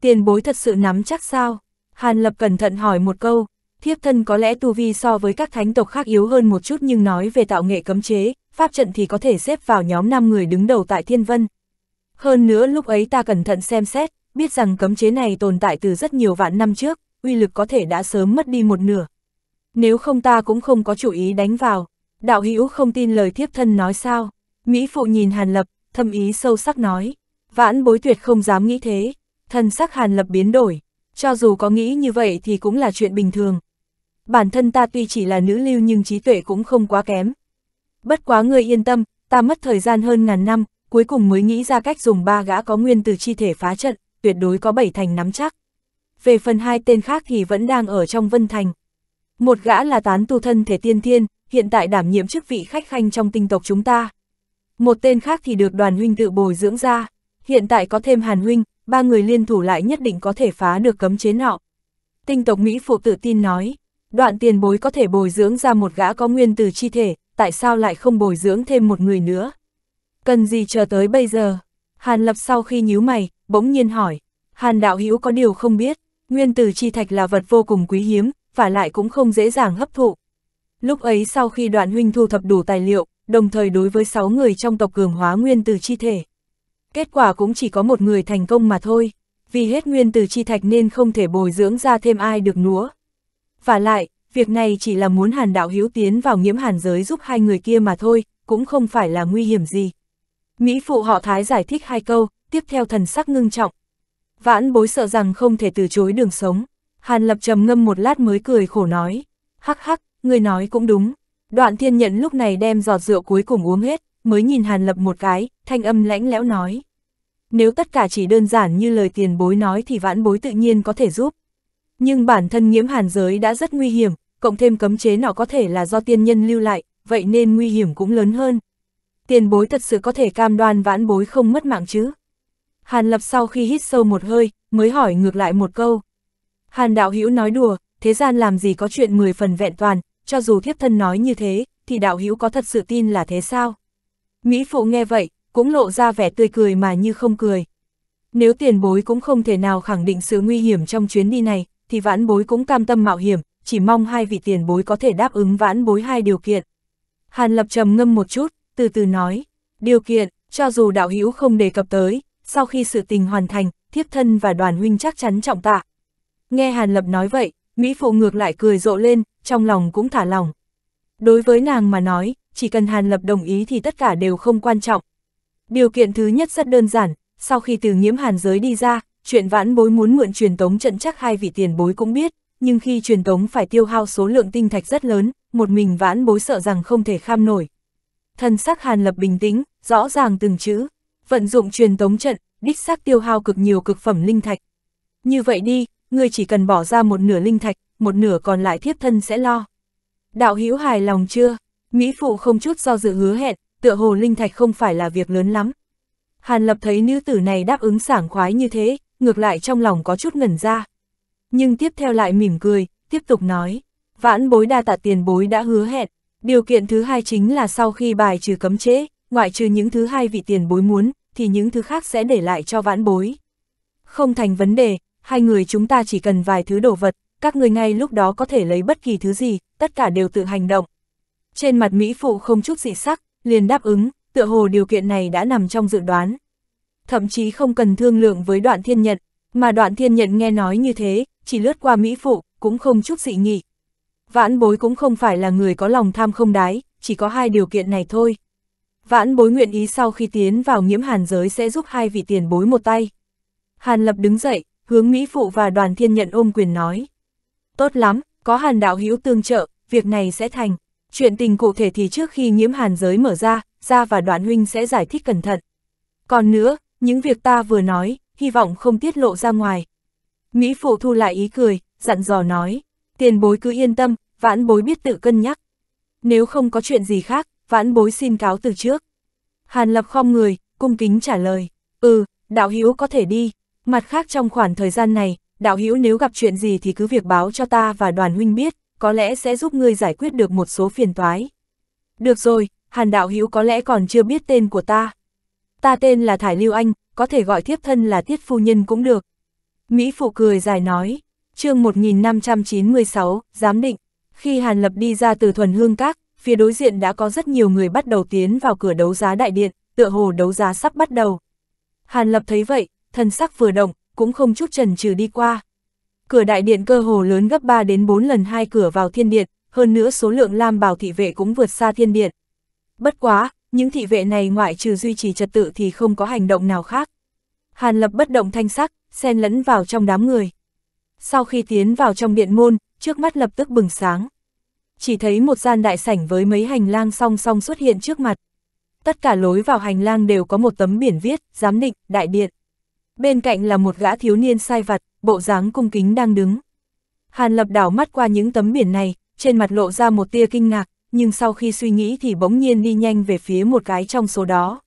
Tiền bối thật sự nắm chắc sao? Hàn Lập cẩn thận hỏi một câu, thiếp thân có lẽ tu vi so với các thánh tộc khác yếu hơn một chút nhưng nói về tạo nghệ cấm chế, pháp trận thì có thể xếp vào nhóm 5 người đứng đầu tại Thiên Vân. Hơn nữa lúc ấy ta cẩn thận xem xét, biết rằng cấm chế này tồn tại từ rất nhiều vạn năm trước, uy lực có thể đã sớm mất đi một nửa. Nếu không ta cũng không có chủ ý đánh vào, đạo hữu không tin lời thiếp thân nói sao. Mỹ phụ nhìn Hàn Lập, thâm ý sâu sắc nói, vãn bối tuyệt không dám nghĩ thế, thân sắc Hàn Lập biến đổi, cho dù có nghĩ như vậy thì cũng là chuyện bình thường, bản thân ta tuy chỉ là nữ lưu nhưng trí tuệ cũng không quá kém. Bất quá người yên tâm, ta mất thời gian hơn ngàn năm, cuối cùng mới nghĩ ra cách dùng ba gã có nguyên từ chi thể phá trận, tuyệt đối có bảy thành nắm chắc. Về phần hai tên khác thì vẫn đang ở trong Vân Thành. Một gã là tán tu thân thể tiên thiên, hiện tại đảm nhiệm chức vị khách khanh trong tinh tộc chúng ta. Một tên khác thì được đoàn huynh tự bồi dưỡng ra, hiện tại có thêm hàn huynh, ba người liên thủ lại nhất định có thể phá được cấm chế nọ. Tinh tộc Mỹ phụ tự tin nói đoạn tiền bối có thể bồi dưỡng ra một gã có nguyên từ chi thể, tại sao lại không bồi dưỡng thêm một người nữa? Cần gì chờ tới bây giờ? Hàn Lập sau khi nhíu mày, bỗng nhiên hỏi, Hàn Đạo Hữu có điều không biết, nguyên tử chi thạch là vật vô cùng quý hiếm, và lại cũng không dễ dàng hấp thụ. Lúc ấy sau khi đoạn huynh thu thập đủ tài liệu, đồng thời đối với 6 người trong tộc cường hóa nguyên tử chi thể. Kết quả cũng chỉ có một người thành công mà thôi, vì hết nguyên tử chi thạch nên không thể bồi dưỡng ra thêm ai được nữa. Và lại, việc này chỉ là muốn hàn đạo hiếu tiến vào nhiễm hàn giới giúp hai người kia mà thôi, cũng không phải là nguy hiểm gì. Mỹ phụ họ Thái giải thích hai câu, tiếp theo thần sắc ngưng trọng. Vãn bối sợ rằng không thể từ chối đường sống. Hàn lập trầm ngâm một lát mới cười khổ nói. Hắc hắc, người nói cũng đúng. Đoạn thiên nhận lúc này đem giọt rượu cuối cùng uống hết, mới nhìn hàn lập một cái, thanh âm lãnh lẽo nói. Nếu tất cả chỉ đơn giản như lời tiền bối nói thì vãn bối tự nhiên có thể giúp. Nhưng bản thân nhiễm hàn giới đã rất nguy hiểm, cộng thêm cấm chế nó có thể là do tiên nhân lưu lại, vậy nên nguy hiểm cũng lớn hơn. Tiền bối thật sự có thể cam đoan vãn bối không mất mạng chứ? Hàn lập sau khi hít sâu một hơi, mới hỏi ngược lại một câu. Hàn đạo hữu nói đùa, thế gian làm gì có chuyện mười phần vẹn toàn, cho dù thiếp thân nói như thế, thì đạo hữu có thật sự tin là thế sao? Mỹ phụ nghe vậy, cũng lộ ra vẻ tươi cười mà như không cười. Nếu tiền bối cũng không thể nào khẳng định sự nguy hiểm trong chuyến đi này, thì vãn bối cũng cam tâm mạo hiểm, chỉ mong hai vị tiền bối có thể đáp ứng vãn bối hai điều kiện. Hàn Lập trầm ngâm một chút, từ từ nói, điều kiện, cho dù đạo hữu không đề cập tới, sau khi sự tình hoàn thành, thiếp thân và đoàn huynh chắc chắn trọng tạ. Nghe Hàn Lập nói vậy, Mỹ Phụ ngược lại cười rộ lên, trong lòng cũng thả lòng. Đối với nàng mà nói, chỉ cần Hàn Lập đồng ý thì tất cả đều không quan trọng. Điều kiện thứ nhất rất đơn giản, sau khi từ nhiễm hàn giới đi ra, chuyện vãn bối muốn mượn truyền tống trận chắc hai vị tiền bối cũng biết, nhưng khi truyền tống phải tiêu hao số lượng tinh thạch rất lớn, một mình vãn bối sợ rằng không thể kham nổi. Thần sắc Hàn Lập bình tĩnh, rõ ràng từng chữ, vận dụng truyền tống trận, đích xác tiêu hao cực nhiều cực phẩm linh thạch. Như vậy đi, ngươi chỉ cần bỏ ra một nửa linh thạch, một nửa còn lại thiếp thân sẽ lo. Đạo hữu hài lòng chưa? Mỹ phụ không chút do dự hứa hẹn, tựa hồ linh thạch không phải là việc lớn lắm. Hàn Lập thấy nữ tử này đáp ứng sảng khoái như thế, ngược lại trong lòng có chút ngẩn ra. Nhưng tiếp theo lại mỉm cười, tiếp tục nói, vãn bối đa tạ tiền bối đã hứa hẹn, điều kiện thứ hai chính là sau khi bài trừ cấm chế, ngoại trừ những thứ hai vị tiền bối muốn, thì những thứ khác sẽ để lại cho vãn bối. Không thành vấn đề, hai người chúng ta chỉ cần vài thứ đồ vật, các người ngay lúc đó có thể lấy bất kỳ thứ gì, tất cả đều tự hành động. Trên mặt Mỹ Phụ không chút dị sắc, liền đáp ứng, tựa hồ điều kiện này đã nằm trong dự đoán thậm chí không cần thương lượng với đoạn thiên nhận, mà đoạn thiên nhận nghe nói như thế, chỉ lướt qua Mỹ Phụ, cũng không chút dị nghị. Vãn bối cũng không phải là người có lòng tham không đái, chỉ có hai điều kiện này thôi. Vãn bối nguyện ý sau khi tiến vào nghiễm hàn giới sẽ giúp hai vị tiền bối một tay. Hàn lập đứng dậy, hướng Mỹ Phụ và đoàn thiên nhận ôm quyền nói. Tốt lắm, có hàn đạo hữu tương trợ, việc này sẽ thành. Chuyện tình cụ thể thì trước khi nhiễm hàn giới mở ra, ra và đoạn huynh sẽ giải thích cẩn thận. Còn nữa, những việc ta vừa nói, hy vọng không tiết lộ ra ngoài. Mỹ phụ thu lại ý cười, dặn dò nói, tiền bối cứ yên tâm, vãn bối biết tự cân nhắc. Nếu không có chuyện gì khác, vãn bối xin cáo từ trước. Hàn lập khom người, cung kính trả lời, ừ, đạo hữu có thể đi, mặt khác trong khoảng thời gian này, đạo hữu nếu gặp chuyện gì thì cứ việc báo cho ta và đoàn huynh biết, có lẽ sẽ giúp ngươi giải quyết được một số phiền toái. Được rồi, hàn đạo hữu có lẽ còn chưa biết tên của ta, ta tên là Thải Lưu Anh, có thể gọi thiếp thân là tiết phu nhân cũng được. Mỹ Phụ cười dài nói, chương 1596, giám định, khi Hàn Lập đi ra từ thuần hương các, phía đối diện đã có rất nhiều người bắt đầu tiến vào cửa đấu giá đại điện, tựa hồ đấu giá sắp bắt đầu. Hàn Lập thấy vậy, thần sắc vừa động, cũng không chút trần trừ đi qua. Cửa đại điện cơ hồ lớn gấp 3 đến 4 lần hai cửa vào thiên điện, hơn nữa số lượng lam bào thị vệ cũng vượt xa thiên điện. Bất quá, những thị vệ này ngoại trừ duy trì trật tự thì không có hành động nào khác. Hàn Lập bất động thanh sắc, xen lẫn vào trong đám người. Sau khi tiến vào trong điện môn, trước mắt lập tức bừng sáng. Chỉ thấy một gian đại sảnh với mấy hành lang song song xuất hiện trước mặt. Tất cả lối vào hành lang đều có một tấm biển viết, giám định, đại điện. Bên cạnh là một gã thiếu niên sai vặt, bộ dáng cung kính đang đứng. Hàn Lập đảo mắt qua những tấm biển này, trên mặt lộ ra một tia kinh ngạc, nhưng sau khi suy nghĩ thì bỗng nhiên đi nhanh về phía một cái trong số đó.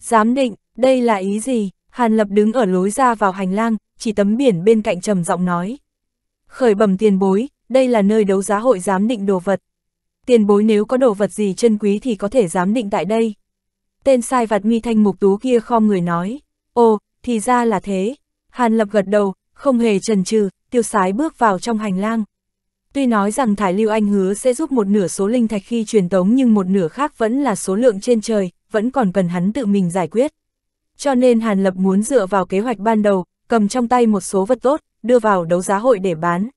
Giám định, đây là ý gì? Hàn Lập đứng ở lối ra vào hành lang, chỉ tấm biển bên cạnh trầm giọng nói. Khởi bẩm tiền bối, đây là nơi đấu giá hội giám định đồ vật. Tiền bối nếu có đồ vật gì chân quý thì có thể giám định tại đây. Tên sai vặt mi thanh mục tú kia khom người nói. Ồ, thì ra là thế. Hàn Lập gật đầu, không hề chần chừ, tiêu sái bước vào trong hành lang. Tuy nói rằng Thải Lưu Anh hứa sẽ giúp một nửa số linh thạch khi truyền tống nhưng một nửa khác vẫn là số lượng trên trời, vẫn còn cần hắn tự mình giải quyết. Cho nên Hàn Lập muốn dựa vào kế hoạch ban đầu, cầm trong tay một số vật tốt, đưa vào đấu giá hội để bán.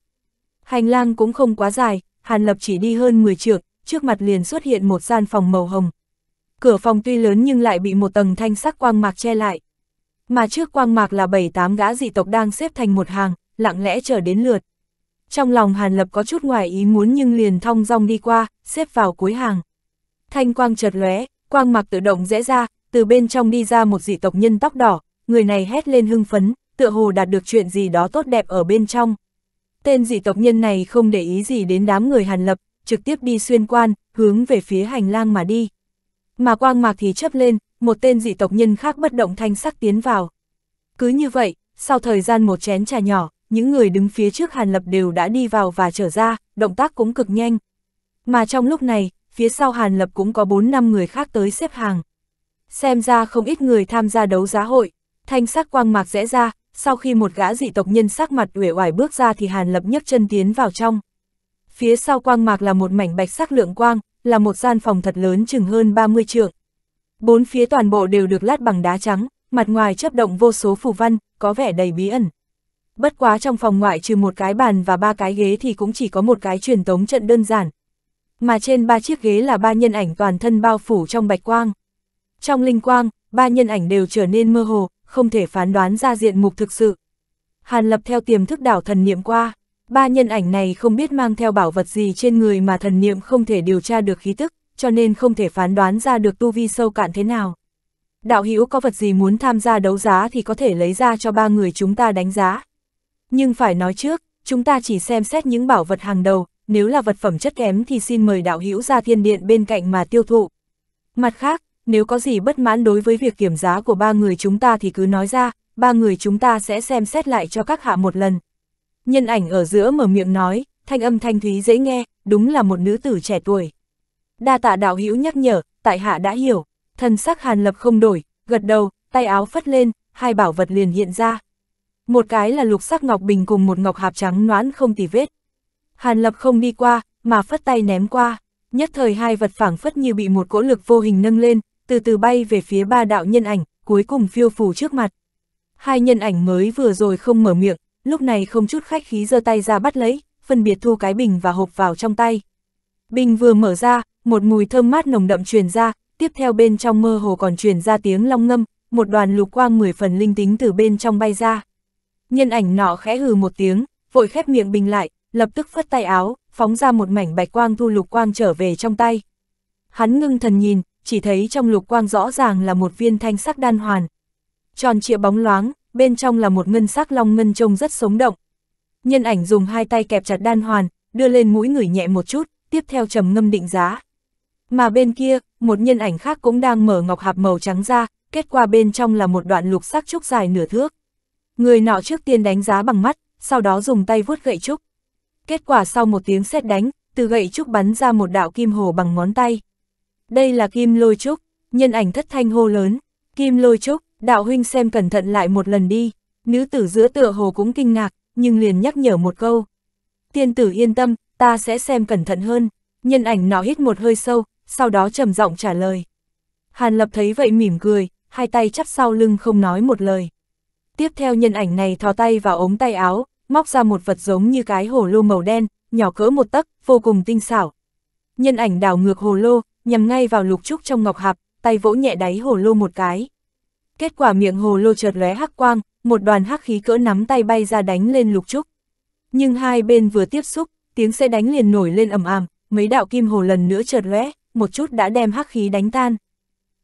Hành lang cũng không quá dài, Hàn Lập chỉ đi hơn 10 trượng, trước mặt liền xuất hiện một gian phòng màu hồng. Cửa phòng tuy lớn nhưng lại bị một tầng thanh sắc quang mạc che lại. Mà trước quang mạc là 7-8 gã dị tộc đang xếp thành một hàng, lặng lẽ chờ đến lượt trong lòng Hàn Lập có chút ngoài ý muốn nhưng liền thong dong đi qua, xếp vào cuối hàng. Thanh quang chợt lóe, quang mặc tự động rẽ ra, từ bên trong đi ra một dị tộc nhân tóc đỏ, người này hét lên hưng phấn, tựa hồ đạt được chuyện gì đó tốt đẹp ở bên trong. Tên dị tộc nhân này không để ý gì đến đám người Hàn Lập, trực tiếp đi xuyên quan, hướng về phía hành lang mà đi. Mà quang mạc thì chấp lên, một tên dị tộc nhân khác bất động thanh sắc tiến vào. Cứ như vậy, sau thời gian một chén trà nhỏ, những người đứng phía trước Hàn Lập đều đã đi vào và trở ra, động tác cũng cực nhanh. Mà trong lúc này, phía sau Hàn Lập cũng có 4-5 người khác tới xếp hàng. Xem ra không ít người tham gia đấu giá hội, thanh sắc quang mạc rẽ ra, sau khi một gã dị tộc nhân sắc mặt uể oải bước ra thì Hàn Lập nhấc chân tiến vào trong. Phía sau quang mạc là một mảnh bạch sắc lượng quang, là một gian phòng thật lớn chừng hơn 30 trượng. Bốn phía toàn bộ đều được lát bằng đá trắng, mặt ngoài chấp động vô số phù văn, có vẻ đầy bí ẩn bất quá trong phòng ngoại trừ một cái bàn và ba cái ghế thì cũng chỉ có một cái truyền tống trận đơn giản. Mà trên ba chiếc ghế là ba nhân ảnh toàn thân bao phủ trong bạch quang. Trong linh quang, ba nhân ảnh đều trở nên mơ hồ, không thể phán đoán ra diện mục thực sự. Hàn lập theo tiềm thức đảo thần niệm qua, ba nhân ảnh này không biết mang theo bảo vật gì trên người mà thần niệm không thể điều tra được khí tức, cho nên không thể phán đoán ra được tu vi sâu cạn thế nào. Đạo hữu có vật gì muốn tham gia đấu giá thì có thể lấy ra cho ba người chúng ta đánh giá. Nhưng phải nói trước, chúng ta chỉ xem xét những bảo vật hàng đầu, nếu là vật phẩm chất kém thì xin mời đạo hữu ra thiên điện bên cạnh mà tiêu thụ. Mặt khác, nếu có gì bất mãn đối với việc kiểm giá của ba người chúng ta thì cứ nói ra, ba người chúng ta sẽ xem xét lại cho các hạ một lần. Nhân ảnh ở giữa mở miệng nói, thanh âm thanh thúy dễ nghe, đúng là một nữ tử trẻ tuổi. Đa tạ đạo hữu nhắc nhở, tại hạ đã hiểu, thần sắc hàn lập không đổi, gật đầu, tay áo phất lên, hai bảo vật liền hiện ra một cái là lục sắc ngọc bình cùng một ngọc hạp trắng noãn không tì vết. Hàn Lập không đi qua, mà phất tay ném qua, nhất thời hai vật phảng phất như bị một cỗ lực vô hình nâng lên, từ từ bay về phía ba đạo nhân ảnh, cuối cùng phiêu phù trước mặt. Hai nhân ảnh mới vừa rồi không mở miệng, lúc này không chút khách khí giơ tay ra bắt lấy, phân biệt thu cái bình và hộp vào trong tay. Bình vừa mở ra, một mùi thơm mát nồng đậm truyền ra, tiếp theo bên trong mơ hồ còn truyền ra tiếng long ngâm, một đoàn lục quang mười phần linh tính từ bên trong bay ra nhân ảnh nọ khẽ hừ một tiếng, vội khép miệng bình lại, lập tức phất tay áo, phóng ra một mảnh bạch quang thu lục quang trở về trong tay. Hắn ngưng thần nhìn, chỉ thấy trong lục quang rõ ràng là một viên thanh sắc đan hoàn. Tròn trịa bóng loáng, bên trong là một ngân sắc long ngân trông rất sống động. Nhân ảnh dùng hai tay kẹp chặt đan hoàn, đưa lên mũi người nhẹ một chút, tiếp theo trầm ngâm định giá. Mà bên kia, một nhân ảnh khác cũng đang mở ngọc hạp màu trắng ra, kết quả bên trong là một đoạn lục sắc trúc dài nửa thước. Người nọ trước tiên đánh giá bằng mắt, sau đó dùng tay vuốt gậy trúc. Kết quả sau một tiếng sét đánh, từ gậy trúc bắn ra một đạo kim hồ bằng ngón tay. Đây là kim lôi trúc, nhân ảnh thất thanh hô lớn, kim lôi trúc, đạo huynh xem cẩn thận lại một lần đi. Nữ tử giữa tựa hồ cũng kinh ngạc, nhưng liền nhắc nhở một câu. Tiên tử yên tâm, ta sẽ xem cẩn thận hơn. Nhân ảnh nọ hít một hơi sâu, sau đó trầm giọng trả lời. Hàn Lập thấy vậy mỉm cười, hai tay chắp sau lưng không nói một lời. Tiếp theo nhân ảnh này thò tay vào ống tay áo, móc ra một vật giống như cái hồ lô màu đen, nhỏ cỡ một tấc, vô cùng tinh xảo. Nhân ảnh đảo ngược hồ lô, nhằm ngay vào lục trúc trong ngọc hạp, tay vỗ nhẹ đáy hồ lô một cái. Kết quả miệng hồ lô chợt lóe hắc quang, một đoàn hắc khí cỡ nắm tay bay ra đánh lên lục trúc. Nhưng hai bên vừa tiếp xúc, tiếng xe đánh liền nổi lên ầm ầm, mấy đạo kim hồ lần nữa chợt lóe, một chút đã đem hắc khí đánh tan.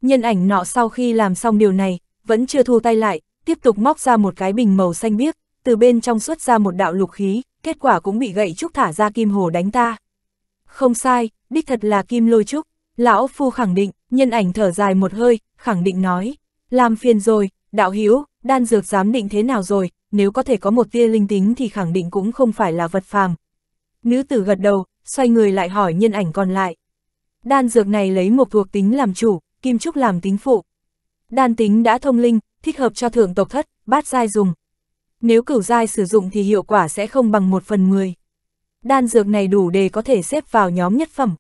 Nhân ảnh nọ sau khi làm xong điều này, vẫn chưa thu tay lại, tiếp tục móc ra một cái bình màu xanh biếc, từ bên trong xuất ra một đạo lục khí, kết quả cũng bị gậy trúc thả ra kim hồ đánh ta. Không sai, đích thật là kim lôi trúc, lão phu khẳng định, nhân ảnh thở dài một hơi, khẳng định nói, làm phiền rồi, đạo hiếu, đan dược giám định thế nào rồi, nếu có thể có một tia linh tính thì khẳng định cũng không phải là vật phàm. Nữ tử gật đầu, xoay người lại hỏi nhân ảnh còn lại. Đan dược này lấy một thuộc tính làm chủ, kim trúc làm tính phụ. Đan tính đã thông linh, thích hợp cho thượng tộc thất, bát giai dùng. Nếu cửu giai sử dụng thì hiệu quả sẽ không bằng một phần mười. Đan dược này đủ để có thể xếp vào nhóm nhất phẩm.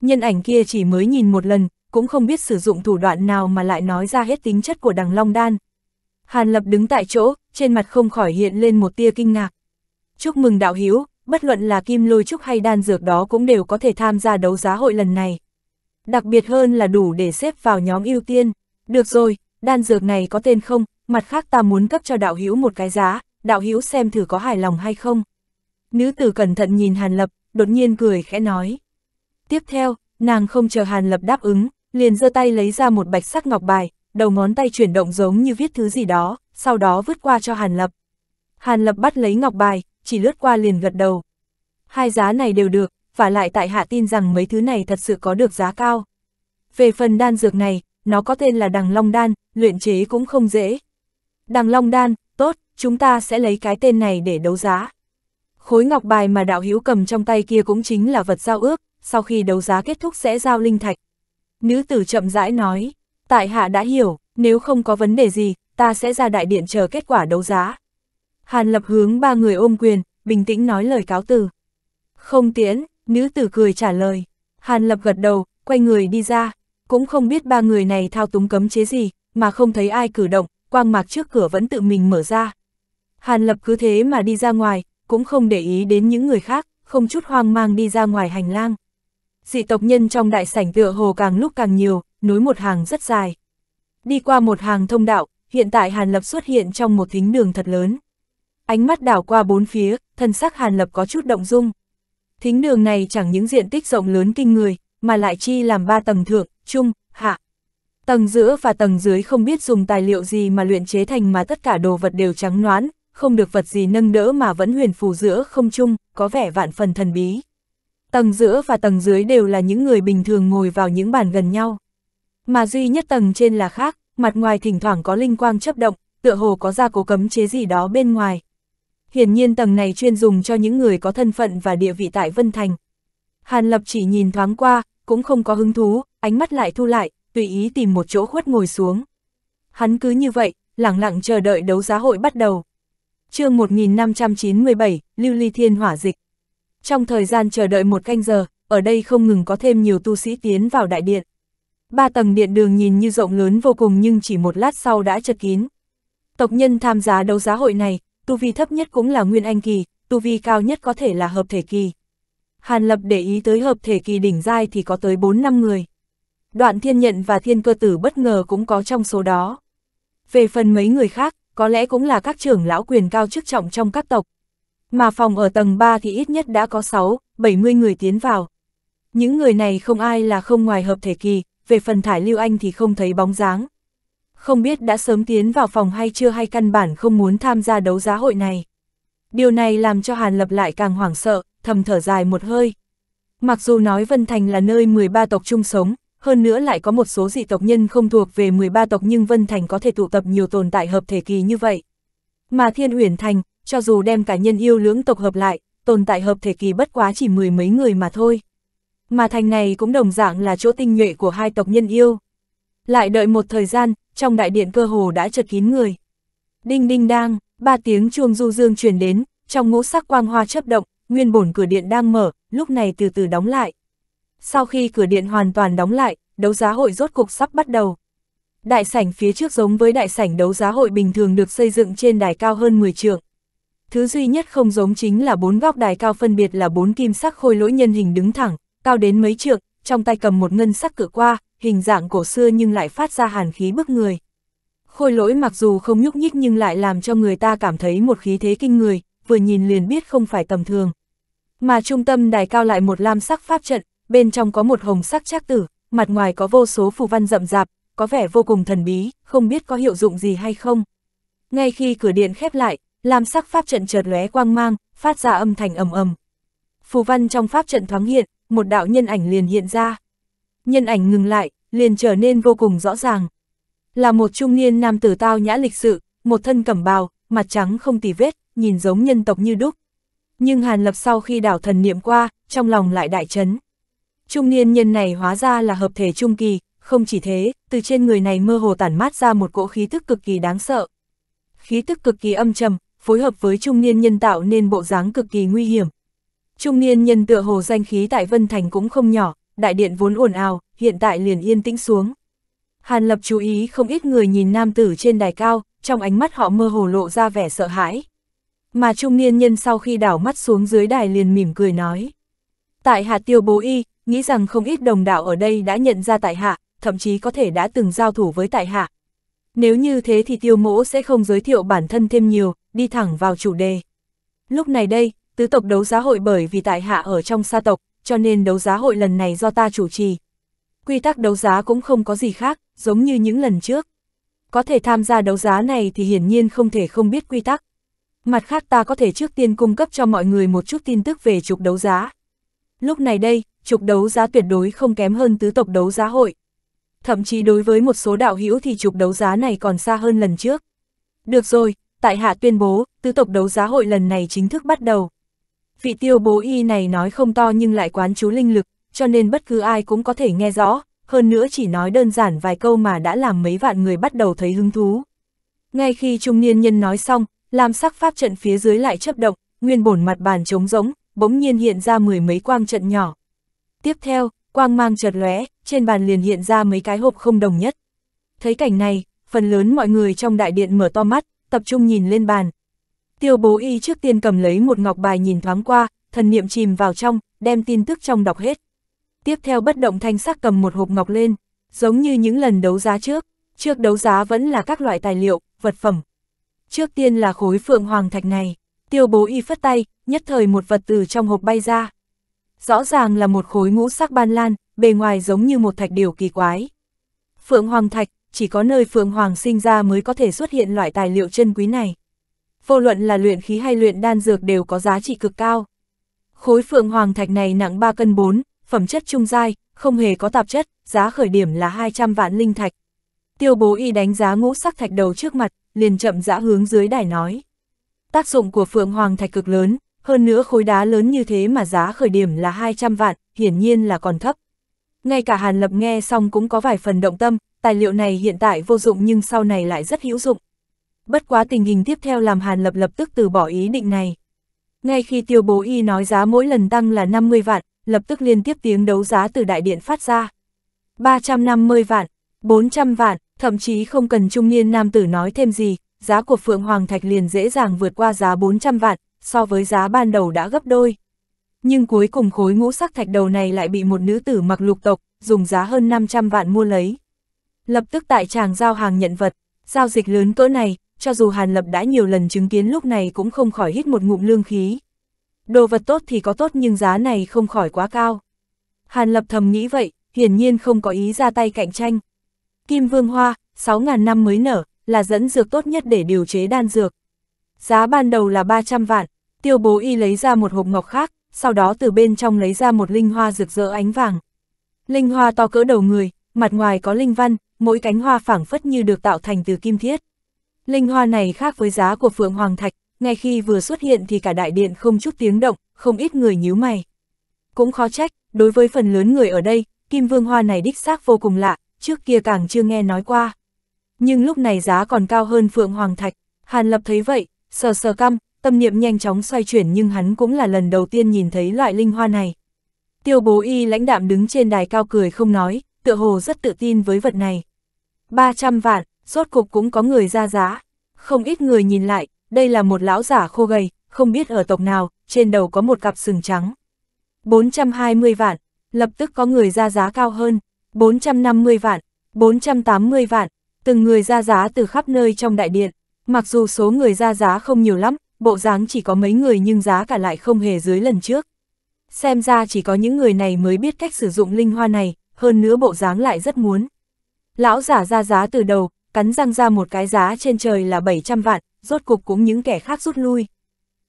Nhân ảnh kia chỉ mới nhìn một lần, cũng không biết sử dụng thủ đoạn nào mà lại nói ra hết tính chất của đằng long đan. Hàn Lập đứng tại chỗ, trên mặt không khỏi hiện lên một tia kinh ngạc. Chúc mừng đạo hiếu, bất luận là kim lôi trúc hay đan dược đó cũng đều có thể tham gia đấu giá hội lần này. Đặc biệt hơn là đủ để xếp vào nhóm ưu tiên. Được rồi, đan dược này có tên không, mặt khác ta muốn cấp cho đạo hữu một cái giá, đạo hữu xem thử có hài lòng hay không. Nữ tử cẩn thận nhìn Hàn Lập, đột nhiên cười khẽ nói. Tiếp theo, nàng không chờ Hàn Lập đáp ứng, liền giơ tay lấy ra một bạch sắc ngọc bài, đầu ngón tay chuyển động giống như viết thứ gì đó, sau đó vứt qua cho Hàn Lập. Hàn Lập bắt lấy ngọc bài, chỉ lướt qua liền gật đầu. Hai giá này đều được, và lại tại hạ tin rằng mấy thứ này thật sự có được giá cao. Về phần đan dược này, nó có tên là đằng long đan, luyện chế cũng không dễ. Đằng long đan, tốt, chúng ta sẽ lấy cái tên này để đấu giá. Khối ngọc bài mà đạo hữu cầm trong tay kia cũng chính là vật giao ước, sau khi đấu giá kết thúc sẽ giao linh thạch. Nữ tử chậm rãi nói, tại hạ đã hiểu, nếu không có vấn đề gì, ta sẽ ra đại điện chờ kết quả đấu giá. Hàn lập hướng ba người ôm quyền, bình tĩnh nói lời cáo từ. Không tiễn, nữ tử cười trả lời. Hàn lập gật đầu, quay người đi ra, cũng không biết ba người này thao túng cấm chế gì, mà không thấy ai cử động, quang mạc trước cửa vẫn tự mình mở ra. Hàn Lập cứ thế mà đi ra ngoài, cũng không để ý đến những người khác, không chút hoang mang đi ra ngoài hành lang. Dị tộc nhân trong đại sảnh tựa hồ càng lúc càng nhiều, nối một hàng rất dài. Đi qua một hàng thông đạo, hiện tại Hàn Lập xuất hiện trong một thính đường thật lớn. Ánh mắt đảo qua bốn phía, thân sắc Hàn Lập có chút động dung. Thính đường này chẳng những diện tích rộng lớn kinh người, mà lại chi làm ba tầng thượng, trung, hạ. Tầng giữa và tầng dưới không biết dùng tài liệu gì mà luyện chế thành mà tất cả đồ vật đều trắng noán, không được vật gì nâng đỡ mà vẫn huyền phù giữa không trung, có vẻ vạn phần thần bí. Tầng giữa và tầng dưới đều là những người bình thường ngồi vào những bàn gần nhau. Mà duy nhất tầng trên là khác, mặt ngoài thỉnh thoảng có linh quang chấp động, tựa hồ có ra cố cấm chế gì đó bên ngoài. Hiển nhiên tầng này chuyên dùng cho những người có thân phận và địa vị tại Vân Thành. Hàn Lập chỉ nhìn thoáng qua, cũng không có hứng thú, ánh mắt lại thu lại, tùy ý tìm một chỗ khuất ngồi xuống. Hắn cứ như vậy, lặng lặng chờ đợi đấu giá hội bắt đầu. chương 1597, Lưu Ly Thiên Hỏa Dịch. Trong thời gian chờ đợi một canh giờ, ở đây không ngừng có thêm nhiều tu sĩ tiến vào đại điện. Ba tầng điện đường nhìn như rộng lớn vô cùng nhưng chỉ một lát sau đã chật kín. Tộc nhân tham gia đấu giá hội này, tu vi thấp nhất cũng là nguyên anh kỳ, tu vi cao nhất có thể là hợp thể kỳ. Hàn Lập để ý tới hợp thể kỳ đỉnh giai thì có tới 4 năm người. Đoạn thiên nhận và thiên cơ tử bất ngờ cũng có trong số đó. Về phần mấy người khác, có lẽ cũng là các trưởng lão quyền cao chức trọng trong các tộc. Mà phòng ở tầng 3 thì ít nhất đã có 6, 70 người tiến vào. Những người này không ai là không ngoài hợp thể kỳ, về phần thải lưu anh thì không thấy bóng dáng. Không biết đã sớm tiến vào phòng hay chưa hay căn bản không muốn tham gia đấu giá hội này. Điều này làm cho Hàn Lập lại càng hoảng sợ, thầm thở dài một hơi. Mặc dù nói Vân Thành là nơi 13 tộc chung sống, hơn nữa lại có một số dị tộc nhân không thuộc về 13 tộc nhưng Vân Thành có thể tụ tập nhiều tồn tại hợp thể kỳ như vậy. Mà Thiên Uyển Thành, cho dù đem cả nhân yêu lưỡng tộc hợp lại, tồn tại hợp thể kỳ bất quá chỉ mười mấy người mà thôi. Mà thành này cũng đồng dạng là chỗ tinh nhuệ của hai tộc nhân yêu. Lại đợi một thời gian, trong đại điện cơ hồ đã chật kín người. Đinh đinh đang, ba tiếng chuông du dương truyền đến, trong ngũ sắc quang hoa chấp động, nguyên bổn cửa điện đang mở, lúc này từ từ đóng lại. Sau khi cửa điện hoàn toàn đóng lại, đấu giá hội rốt cục sắp bắt đầu. Đại sảnh phía trước giống với đại sảnh đấu giá hội bình thường được xây dựng trên đài cao hơn 10 trượng. Thứ duy nhất không giống chính là bốn góc đài cao phân biệt là bốn kim sắc khôi lỗi nhân hình đứng thẳng, cao đến mấy trượng, trong tay cầm một ngân sắc cửa qua, hình dạng cổ xưa nhưng lại phát ra hàn khí bức người. Khôi lỗi mặc dù không nhúc nhích nhưng lại làm cho người ta cảm thấy một khí thế kinh người, vừa nhìn liền biết không phải tầm thường. Mà trung tâm đài cao lại một lam sắc pháp trận, bên trong có một hồng sắc trác tử, mặt ngoài có vô số phù văn rậm rạp, có vẻ vô cùng thần bí, không biết có hiệu dụng gì hay không. Ngay khi cửa điện khép lại, lam sắc pháp trận chợt lóe quang mang, phát ra âm thanh ầm ầm. Phù văn trong pháp trận thoáng hiện, một đạo nhân ảnh liền hiện ra. Nhân ảnh ngừng lại, liền trở nên vô cùng rõ ràng. Là một trung niên nam tử tao nhã lịch sự, một thân cẩm bào, mặt trắng không tì vết, nhìn giống nhân tộc như đúc. Nhưng Hàn Lập sau khi đảo thần niệm qua, trong lòng lại đại chấn. Trung niên nhân này hóa ra là hợp thể trung kỳ, không chỉ thế, từ trên người này mơ hồ tản mát ra một cỗ khí tức cực kỳ đáng sợ. Khí tức cực kỳ âm trầm, phối hợp với trung niên nhân tạo nên bộ dáng cực kỳ nguy hiểm. Trung niên nhân tựa hồ danh khí tại Vân Thành cũng không nhỏ, đại điện vốn ồn ào, hiện tại liền yên tĩnh xuống. Hàn Lập chú ý không ít người nhìn nam tử trên đài cao, trong ánh mắt họ mơ hồ lộ ra vẻ sợ hãi mà trung niên nhân sau khi đảo mắt xuống dưới đài liền mỉm cười nói. Tại hạ tiêu bố y, nghĩ rằng không ít đồng đạo ở đây đã nhận ra tại hạ, thậm chí có thể đã từng giao thủ với tại hạ. Nếu như thế thì tiêu mỗ sẽ không giới thiệu bản thân thêm nhiều, đi thẳng vào chủ đề. Lúc này đây, tứ tộc đấu giá hội bởi vì tại hạ ở trong sa tộc, cho nên đấu giá hội lần này do ta chủ trì. Quy tắc đấu giá cũng không có gì khác, giống như những lần trước. Có thể tham gia đấu giá này thì hiển nhiên không thể không biết quy tắc. Mặt khác ta có thể trước tiên cung cấp cho mọi người một chút tin tức về trục đấu giá. Lúc này đây, trục đấu giá tuyệt đối không kém hơn tứ tộc đấu giá hội. Thậm chí đối với một số đạo hữu thì trục đấu giá này còn xa hơn lần trước. Được rồi, tại hạ tuyên bố, tứ tộc đấu giá hội lần này chính thức bắt đầu. Vị tiêu bố y này nói không to nhưng lại quán chú linh lực, cho nên bất cứ ai cũng có thể nghe rõ, hơn nữa chỉ nói đơn giản vài câu mà đã làm mấy vạn người bắt đầu thấy hứng thú. Ngay khi trung niên nhân nói xong, làm sắc pháp trận phía dưới lại chấp động, nguyên bổn mặt bàn trống rỗng, bỗng nhiên hiện ra mười mấy quang trận nhỏ. Tiếp theo, quang mang chợt lóe, trên bàn liền hiện ra mấy cái hộp không đồng nhất. Thấy cảnh này, phần lớn mọi người trong đại điện mở to mắt, tập trung nhìn lên bàn. Tiêu bố y trước tiên cầm lấy một ngọc bài nhìn thoáng qua, thần niệm chìm vào trong, đem tin tức trong đọc hết. Tiếp theo bất động thanh sắc cầm một hộp ngọc lên, giống như những lần đấu giá trước, trước đấu giá vẫn là các loại tài liệu, vật phẩm, Trước tiên là khối phượng hoàng thạch này, tiêu bố y phất tay, nhất thời một vật từ trong hộp bay ra. Rõ ràng là một khối ngũ sắc ban lan, bề ngoài giống như một thạch điều kỳ quái. Phượng hoàng thạch, chỉ có nơi phượng hoàng sinh ra mới có thể xuất hiện loại tài liệu chân quý này. Vô luận là luyện khí hay luyện đan dược đều có giá trị cực cao. Khối phượng hoàng thạch này nặng 3 cân 4, phẩm chất trung dai, không hề có tạp chất, giá khởi điểm là 200 vạn linh thạch. Tiêu bố y đánh giá ngũ sắc thạch đầu trước mặt, liền chậm rã hướng dưới đài nói. Tác dụng của Phượng Hoàng Thạch cực lớn, hơn nữa khối đá lớn như thế mà giá khởi điểm là 200 vạn, hiển nhiên là còn thấp. Ngay cả Hàn Lập nghe xong cũng có vài phần động tâm, tài liệu này hiện tại vô dụng nhưng sau này lại rất hữu dụng. Bất quá tình hình tiếp theo làm Hàn Lập lập tức từ bỏ ý định này. Ngay khi tiêu bố y nói giá mỗi lần tăng là 50 vạn, lập tức liên tiếp tiếng đấu giá từ đại điện phát ra. 350 vạn, 400 vạn, thậm chí không cần trung niên nam tử nói thêm gì, giá của Phượng Hoàng Thạch liền dễ dàng vượt qua giá 400 vạn, so với giá ban đầu đã gấp đôi. Nhưng cuối cùng khối ngũ sắc thạch đầu này lại bị một nữ tử mặc lục tộc, dùng giá hơn 500 vạn mua lấy. Lập tức tại tràng giao hàng nhận vật, giao dịch lớn cỡ này, cho dù Hàn Lập đã nhiều lần chứng kiến lúc này cũng không khỏi hít một ngụm lương khí. Đồ vật tốt thì có tốt nhưng giá này không khỏi quá cao. Hàn Lập thầm nghĩ vậy, hiển nhiên không có ý ra tay cạnh tranh. Kim Vương Hoa, 6.000 năm mới nở, là dẫn dược tốt nhất để điều chế đan dược. Giá ban đầu là 300 vạn, tiêu bố y lấy ra một hộp ngọc khác, sau đó từ bên trong lấy ra một linh hoa rực rỡ ánh vàng. Linh hoa to cỡ đầu người, mặt ngoài có linh văn, mỗi cánh hoa phảng phất như được tạo thành từ kim thiết. Linh hoa này khác với giá của Phượng Hoàng Thạch, ngay khi vừa xuất hiện thì cả đại điện không chút tiếng động, không ít người nhíu mày. Cũng khó trách, đối với phần lớn người ở đây, kim vương hoa này đích xác vô cùng lạ, trước kia càng chưa nghe nói qua. Nhưng lúc này giá còn cao hơn Phượng Hoàng Thạch, Hàn Lập thấy vậy, sờ sờ căm, tâm niệm nhanh chóng xoay chuyển nhưng hắn cũng là lần đầu tiên nhìn thấy loại linh hoa này. Tiêu bố y lãnh đạm đứng trên đài cao cười không nói, tựa hồ rất tự tin với vật này. 300 vạn, rốt cục cũng có người ra giá. Không ít người nhìn lại, đây là một lão giả khô gầy, không biết ở tộc nào, trên đầu có một cặp sừng trắng. 420 vạn, lập tức có người ra giá cao hơn, 450 vạn, 480 vạn, từng người ra giá từ khắp nơi trong đại điện. Mặc dù số người ra giá không nhiều lắm, bộ dáng chỉ có mấy người nhưng giá cả lại không hề dưới lần trước. Xem ra chỉ có những người này mới biết cách sử dụng linh hoa này, hơn nữa bộ dáng lại rất muốn. Lão giả ra giá từ đầu, cắn răng ra một cái giá trên trời là 700 vạn, rốt cục cũng những kẻ khác rút lui.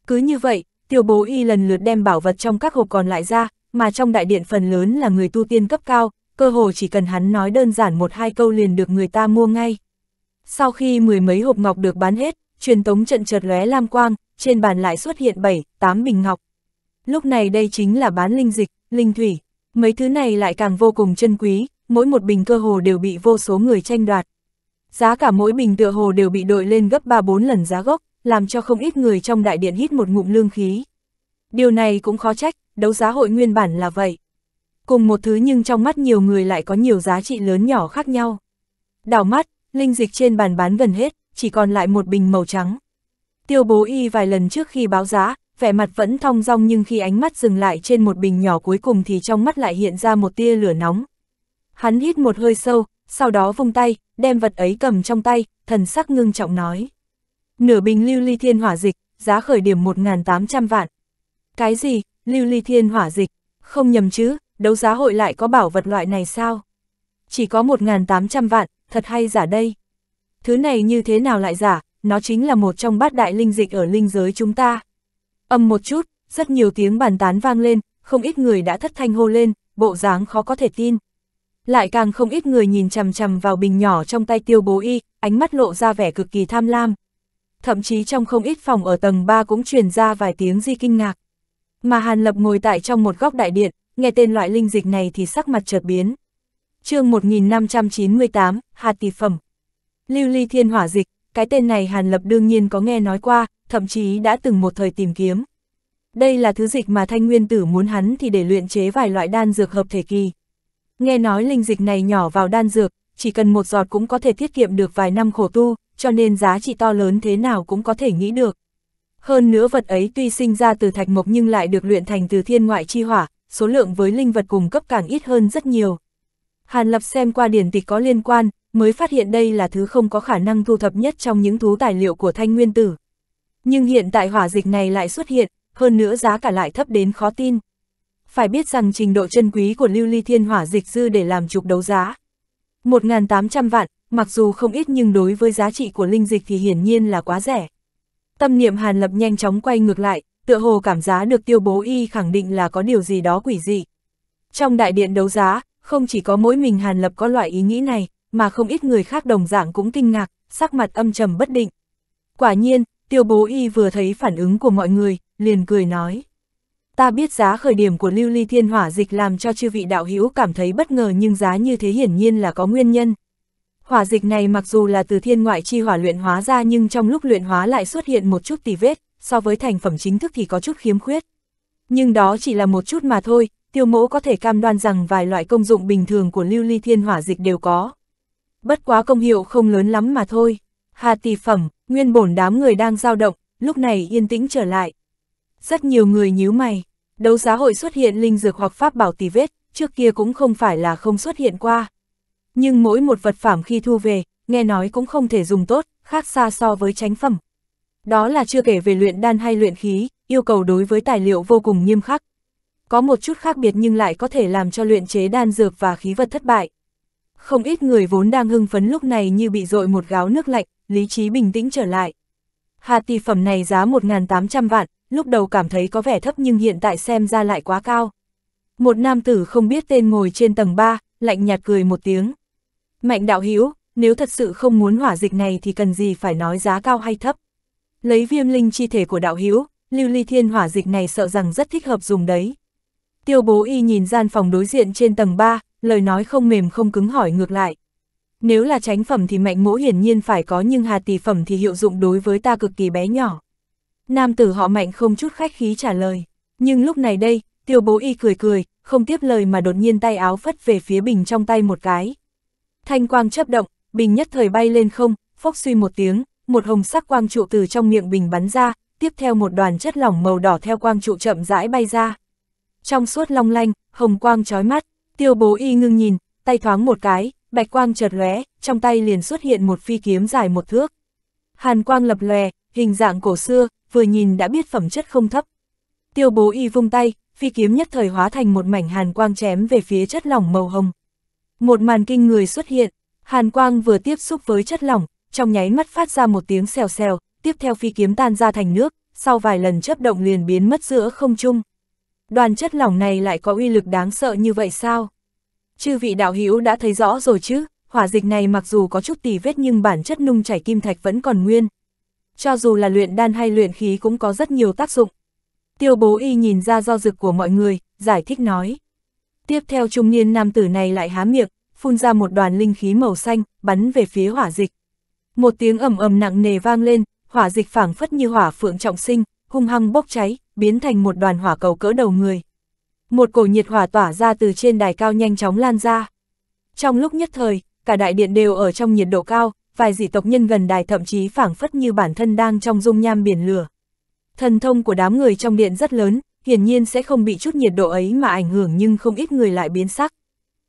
Cứ như vậy, tiểu bố y lần lượt đem bảo vật trong các hộp còn lại ra, mà trong đại điện phần lớn là người tu tiên cấp cao, cơ hồ chỉ cần hắn nói đơn giản một hai câu liền được người ta mua ngay. Sau khi mười mấy hộp ngọc được bán hết, truyền tống trận chợt lóe lam quang, trên bàn lại xuất hiện 7, 8 bình ngọc. Lúc này đây chính là bán linh dịch, linh thủy, mấy thứ này lại càng vô cùng chân quý, mỗi một bình cơ hồ đều bị vô số người tranh đoạt. Giá cả mỗi bình tựa hồ đều bị đội lên gấp 3-4 lần giá gốc, làm cho không ít người trong đại điện hít một ngụm lương khí. Điều này cũng khó trách, đấu giá hội nguyên bản là vậy cùng một thứ nhưng trong mắt nhiều người lại có nhiều giá trị lớn nhỏ khác nhau. Đảo mắt, linh dịch trên bàn bán gần hết, chỉ còn lại một bình màu trắng. Tiêu bố y vài lần trước khi báo giá, vẻ mặt vẫn thong dong nhưng khi ánh mắt dừng lại trên một bình nhỏ cuối cùng thì trong mắt lại hiện ra một tia lửa nóng. Hắn hít một hơi sâu, sau đó vung tay, đem vật ấy cầm trong tay, thần sắc ngưng trọng nói. Nửa bình lưu ly thiên hỏa dịch, giá khởi điểm 1.800 vạn. Cái gì, lưu ly thiên hỏa dịch, không nhầm chứ, đấu giá hội lại có bảo vật loại này sao? Chỉ có 1.800 vạn, thật hay giả đây? Thứ này như thế nào lại giả, nó chính là một trong bát đại linh dịch ở linh giới chúng ta. Âm một chút, rất nhiều tiếng bàn tán vang lên, không ít người đã thất thanh hô lên, bộ dáng khó có thể tin. Lại càng không ít người nhìn chằm chằm vào bình nhỏ trong tay tiêu bố y, ánh mắt lộ ra vẻ cực kỳ tham lam. Thậm chí trong không ít phòng ở tầng 3 cũng truyền ra vài tiếng di kinh ngạc. Mà Hàn Lập ngồi tại trong một góc đại điện, nghe tên loại linh dịch này thì sắc mặt chợt biến. chương 1598, hạt tỷ phẩm. Lưu ly thiên hỏa dịch, cái tên này Hàn Lập đương nhiên có nghe nói qua, thậm chí đã từng một thời tìm kiếm. Đây là thứ dịch mà thanh nguyên tử muốn hắn thì để luyện chế vài loại đan dược hợp thể kỳ. Nghe nói linh dịch này nhỏ vào đan dược, chỉ cần một giọt cũng có thể tiết kiệm được vài năm khổ tu, cho nên giá trị to lớn thế nào cũng có thể nghĩ được. Hơn nữa vật ấy tuy sinh ra từ thạch mộc nhưng lại được luyện thành từ thiên ngoại chi hỏa, số lượng với linh vật cùng cấp càng ít hơn rất nhiều. Hàn Lập xem qua điển tịch có liên quan, mới phát hiện đây là thứ không có khả năng thu thập nhất trong những thú tài liệu của thanh nguyên tử. Nhưng hiện tại hỏa dịch này lại xuất hiện, hơn nữa giá cả lại thấp đến khó tin. Phải biết rằng trình độ chân quý của lưu ly thiên hỏa dịch dư để làm trục đấu giá. 1.800 vạn, mặc dù không ít nhưng đối với giá trị của linh dịch thì hiển nhiên là quá rẻ. Tâm niệm Hàn Lập nhanh chóng quay ngược lại, tựa hồ cảm giá được tiêu bố y khẳng định là có điều gì đó quỷ dị. Trong đại điện đấu giá, không chỉ có mỗi mình Hàn Lập có loại ý nghĩ này, mà không ít người khác đồng dạng cũng kinh ngạc, sắc mặt âm trầm bất định. Quả nhiên, tiêu bố y vừa thấy phản ứng của mọi người, liền cười nói. Ta biết giá khởi điểm của lưu ly thiên hỏa dịch làm cho chư vị đạo hữu cảm thấy bất ngờ nhưng giá như thế hiển nhiên là có nguyên nhân. Hỏa dịch này mặc dù là từ thiên ngoại chi hỏa luyện hóa ra nhưng trong lúc luyện hóa lại xuất hiện một chút tì vết, so với thành phẩm chính thức thì có chút khiếm khuyết. Nhưng đó chỉ là một chút mà thôi, tiêu mỗ có thể cam đoan rằng vài loại công dụng bình thường của lưu ly thiên hỏa dịch đều có. Bất quá công hiệu không lớn lắm mà thôi. Hà tỷ phẩm, nguyên bổn đám người đang giao động, lúc này yên tĩnh trở lại. Rất nhiều người nhíu mày, đấu giá hội xuất hiện linh dược hoặc pháp bảo tỷ vết, trước kia cũng không phải là không xuất hiện qua. Nhưng mỗi một vật phẩm khi thu về, nghe nói cũng không thể dùng tốt, khác xa so với tránh phẩm, đó là chưa kể về luyện đan hay luyện khí, yêu cầu đối với tài liệu vô cùng nghiêm khắc. Có một chút khác biệt nhưng lại có thể làm cho luyện chế đan dược và khí vật thất bại. Không ít người vốn đang hưng phấn lúc này như bị dội một gáo nước lạnh, lý trí bình tĩnh trở lại. Hạt tỷ phẩm này giá 1.800 vạn, lúc đầu cảm thấy có vẻ thấp nhưng hiện tại xem ra lại quá cao. Một nam tử không biết tên ngồi trên tầng 3, lạnh nhạt cười một tiếng. Mạnh đạo hữu nếu thật sự không muốn hỏa dịch này thì cần gì phải nói giá cao hay thấp. Lấy viêm linh chi thể của đạo hữu lưu ly thiên hỏa dịch này sợ rằng rất thích hợp dùng đấy. Tiêu bố y nhìn gian phòng đối diện trên tầng 3, lời nói không mềm không cứng hỏi ngược lại. Nếu là tránh phẩm thì mạnh mỗ hiển nhiên phải có nhưng hà tỷ phẩm thì hiệu dụng đối với ta cực kỳ bé nhỏ. Nam tử họ mạnh không chút khách khí trả lời. Nhưng lúc này đây, tiêu bố y cười cười, không tiếp lời mà đột nhiên tay áo phất về phía bình trong tay một cái. Thanh quang chấp động, bình nhất thời bay lên không, phốc suy một tiếng, một hồng sắc quang trụ từ trong miệng bình bắn ra, tiếp theo một đoàn chất lỏng màu đỏ theo quang trụ chậm rãi bay ra. Trong suốt long lanh, hồng quang chói mắt, tiêu bố y ngưng nhìn, tay thoáng một cái, bạch quang chợt lóe, trong tay liền xuất hiện một phi kiếm dài một thước. Hàn quang lập lòe, hình dạng cổ xưa, vừa nhìn đã biết phẩm chất không thấp. Tiêu bố y vung tay, phi kiếm nhất thời hóa thành một mảnh hàn quang chém về phía chất lỏng màu hồng. Một màn kinh người xuất hiện, hàn quang vừa tiếp xúc với chất lỏng, trong nháy mắt phát ra một tiếng xèo xèo, tiếp theo phi kiếm tan ra thành nước, sau vài lần chấp động liền biến mất giữa không trung. Đoàn chất lỏng này lại có uy lực đáng sợ như vậy sao? Chư vị đạo hữu đã thấy rõ rồi chứ, hỏa dịch này mặc dù có chút tì vết nhưng bản chất nung chảy kim thạch vẫn còn nguyên. Cho dù là luyện đan hay luyện khí cũng có rất nhiều tác dụng. Tiêu bố y nhìn ra do dực của mọi người, giải thích nói. Tiếp theo trung niên nam tử này lại há miệng, phun ra một đoàn linh khí màu xanh, bắn về phía hỏa dịch. Một tiếng ầm ầm nặng nề vang lên, hỏa dịch phảng phất như hỏa phượng trọng sinh, hung hăng bốc cháy, biến thành một đoàn hỏa cầu cỡ đầu người. Một cổ nhiệt hỏa tỏa ra từ trên đài cao nhanh chóng lan ra. Trong lúc nhất thời, cả đại điện đều ở trong nhiệt độ cao, vài dị tộc nhân gần đài thậm chí phảng phất như bản thân đang trong dung nham biển lửa. Thần thông của đám người trong điện rất lớn, hiển nhiên sẽ không bị chút nhiệt độ ấy mà ảnh hưởng nhưng không ít người lại biến sắc.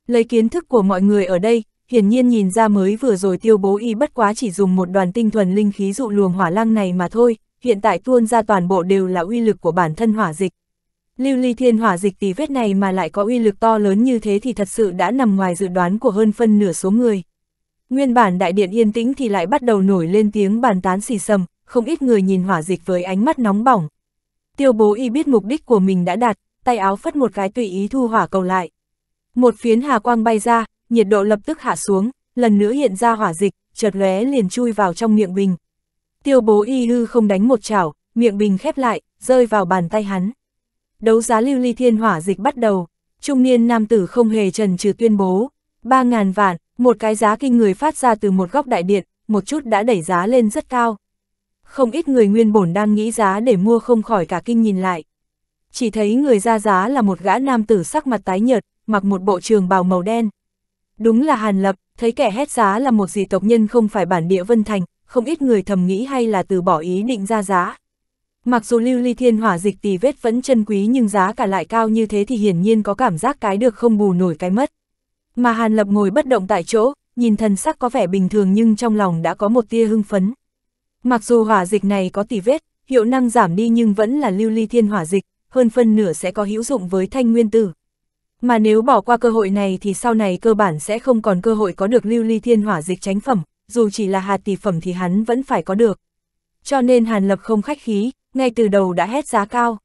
Lấy kiến thức của mọi người ở đây, hiển nhiên nhìn ra mới vừa rồi tiêu bố y bất quá chỉ dùng một đoàn tinh thuần linh khí dụ luồng hỏa lăng này mà thôi, hiện tại tuôn ra toàn bộ đều là uy lực của bản thân hỏa dịch. Lưu ly thiên hỏa dịch tí vết này mà lại có uy lực to lớn như thế thì thật sự đã nằm ngoài dự đoán của hơn phân nửa số người. Nguyên bản đại điện yên tĩnh thì lại bắt đầu nổi lên tiếng bàn tán xì sầm, không ít người nhìn hỏa dịch với ánh mắt nóng bỏng. Tiêu bố y biết mục đích của mình đã đạt, tay áo phất một cái tùy ý thu hỏa cầu lại. Một phiến hà quang bay ra, nhiệt độ lập tức hạ xuống, lần nữa hiện ra hỏa dịch, chợt lóe liền chui vào trong miệng bình. Tiêu bố y hư không đánh một chảo, miệng bình khép lại, rơi vào bàn tay hắn. Đấu giá lưu ly thiên hỏa dịch bắt đầu, trung niên nam tử không hề trần trừ tuyên bố, 3.000 vạn, một cái giá kinh người phát ra từ một góc đại điện, một chút đã đẩy giá lên rất cao. Không ít người nguyên bổn đang nghĩ giá để mua không khỏi cả kinh nhìn lại. Chỉ thấy người ra giá là một gã nam tử sắc mặt tái nhợt, mặc một bộ trường bào màu đen, Đúng là Hàn Lập, thấy kẻ hét giá là một dị tộc nhân không phải bản địa Vân Thành, không ít người thầm nghĩ hay là từ bỏ ý định ra giá. Mặc dù lưu ly thiên hỏa dịch tì vết vẫn chân quý nhưng giá cả lại cao như thế thì hiển nhiên có cảm giác cái được không bù nổi cái mất. Mà Hàn Lập ngồi bất động tại chỗ, nhìn thần sắc có vẻ bình thường nhưng trong lòng đã có một tia hưng phấn. Mặc dù hỏa dịch này có tì vết, hiệu năng giảm đi nhưng vẫn là lưu ly thiên hỏa dịch, hơn phân nửa sẽ có hữu dụng với thanh nguyên tử, mà nếu bỏ qua cơ hội này thì sau này cơ bản sẽ không còn cơ hội có được lưu ly thiên hỏa dịch tránh phẩm, dù chỉ là hạt tỷ phẩm thì hắn vẫn phải có được. Cho nên Hàn Lập không khách khí, ngay từ đầu đã hét giá cao.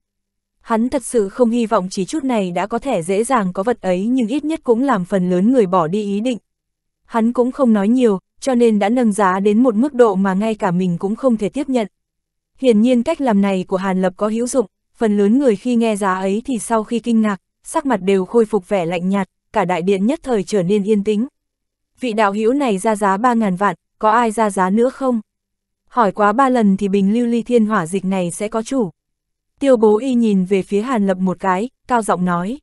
Hắn thật sự không hy vọng chỉ chút này đã có thể dễ dàng có vật ấy nhưng ít nhất cũng làm phần lớn người bỏ đi ý định. Hắn cũng không nói nhiều, cho nên đã nâng giá đến một mức độ mà ngay cả mình cũng không thể tiếp nhận. Hiển nhiên cách làm này của Hàn Lập có hữu dụng, phần lớn người khi nghe giá ấy thì sau khi kinh ngạc, sắc mặt đều khôi phục vẻ lạnh nhạt, cả đại điện nhất thời trở nên yên tĩnh. Vị đạo hữu này ra giá 3.000 vạn, có ai ra giá nữa không? Hỏi quá ba lần thì bình lưu ly thiên hỏa dịch này sẽ có chủ. Tiêu bố y nhìn về phía Hàn Lập một cái, cao giọng nói.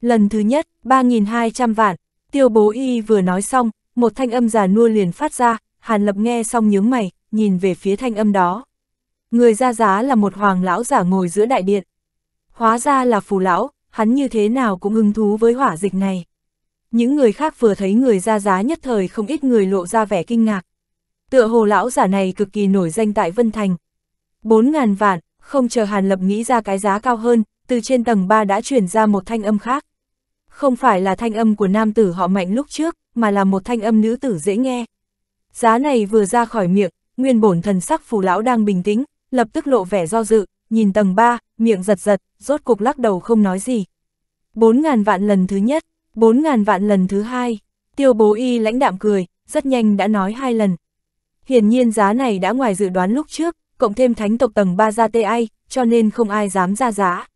Lần thứ nhất, 3.200 vạn, tiêu bố y vừa nói xong, một thanh âm già nua liền phát ra, Hàn Lập nghe xong nhướng mày, nhìn về phía thanh âm đó. Người ra giá là một hoàng lão giả ngồi giữa đại điện. Hóa ra là phù lão, hắn như thế nào cũng hứng thú với hỏa dịch này. Những người khác vừa thấy người ra giá nhất thời không ít người lộ ra vẻ kinh ngạc. Tựa hồ lão giả này cực kỳ nổi danh tại Vân Thành. Bốn ngàn vạn, không chờ Hàn Lập nghĩ ra cái giá cao hơn, từ trên tầng ba đã chuyển ra một thanh âm khác. Không phải là thanh âm của nam tử họ mạnh lúc trước, mà là một thanh âm nữ tử dễ nghe. Giá này vừa ra khỏi miệng, nguyên bổn thần sắc phù lão đang bình tĩnh, lập tức lộ vẻ do dự, nhìn tầng 3, miệng giật giật, rốt cục lắc đầu không nói gì. 4.000 vạn lần thứ nhất, 4.000 vạn lần thứ hai, tiêu bố y lãnh đạm cười, rất nhanh đã nói hai lần. Hiển nhiên giá này đã ngoài dự đoán lúc trước, cộng thêm thánh tộc tầng 3 ra tê ai, cho nên không ai dám ra giá.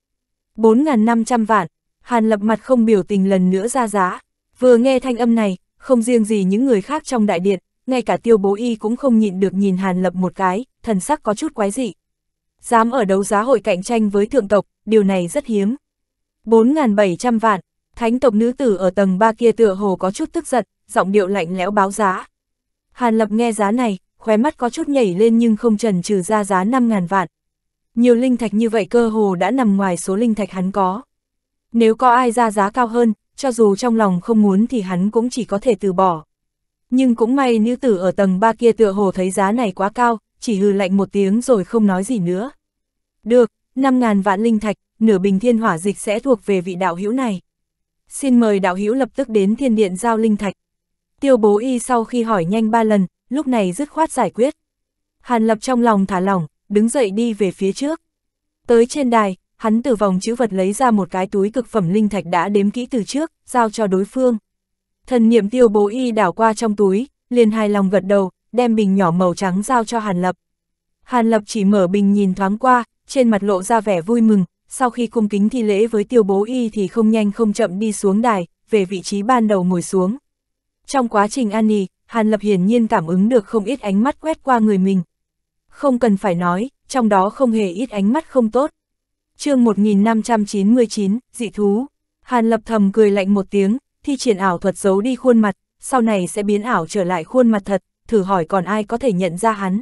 4.500 vạn, Hàn lập mặt không biểu tình lần nữa ra giá. Vừa nghe thanh âm này, không riêng gì những người khác trong đại điện, ngay cả tiêu bố y cũng không nhịn được nhìn Hàn lập một cái, thần sắc có chút quái dị dám ở đấu giá hội cạnh tranh với thượng tộc, điều này rất hiếm. 4.700 vạn, thánh tộc nữ tử ở tầng 3 kia tựa hồ có chút tức giận, giọng điệu lạnh lẽo báo giá. Hàn Lập nghe giá này, khóe mắt có chút nhảy lên nhưng không trần trừ ra giá 5.000 vạn. Nhiều linh thạch như vậy cơ hồ đã nằm ngoài số linh thạch hắn có. Nếu có ai ra giá cao hơn, cho dù trong lòng không muốn thì hắn cũng chỉ có thể từ bỏ. Nhưng cũng may nữ tử ở tầng 3 kia tựa hồ thấy giá này quá cao, chỉ hừ lạnh một tiếng rồi không nói gì nữa. Được, 5.000 vạn linh thạch, nửa bình thiên hỏa dịch sẽ thuộc về vị đạo hữu này. Xin mời đạo hữu lập tức đến thiên điện giao linh thạch. Tiêu bố y sau khi hỏi nhanh ba lần, lúc này dứt khoát giải quyết. Hàn lập trong lòng thả lỏng, đứng dậy đi về phía trước. Tới trên đài, hắn từ vòng chữ vật lấy ra một cái túi cực phẩm linh thạch đã đếm kỹ từ trước, giao cho đối phương. Thần niệm tiêu bố y đảo qua trong túi, liền hài lòng gật đầu, đem bình nhỏ màu trắng giao cho Hàn Lập. Hàn Lập chỉ mở bình nhìn thoáng qua, trên mặt lộ ra vẻ vui mừng, sau khi cung kính thi lễ với tiêu bố y thì không nhanh không chậm đi xuống đài, về vị trí ban đầu ngồi xuống. Trong quá trình an nì, Hàn Lập hiển nhiên cảm ứng được không ít ánh mắt quét qua người mình. Không cần phải nói, trong đó không hề ít ánh mắt không tốt. chương 1599, dị thú. Hàn Lập thầm cười lạnh một tiếng, thi triển ảo thuật giấu đi khuôn mặt, sau này sẽ biến ảo trở lại khuôn mặt thật, thử hỏi còn ai có thể nhận ra hắn.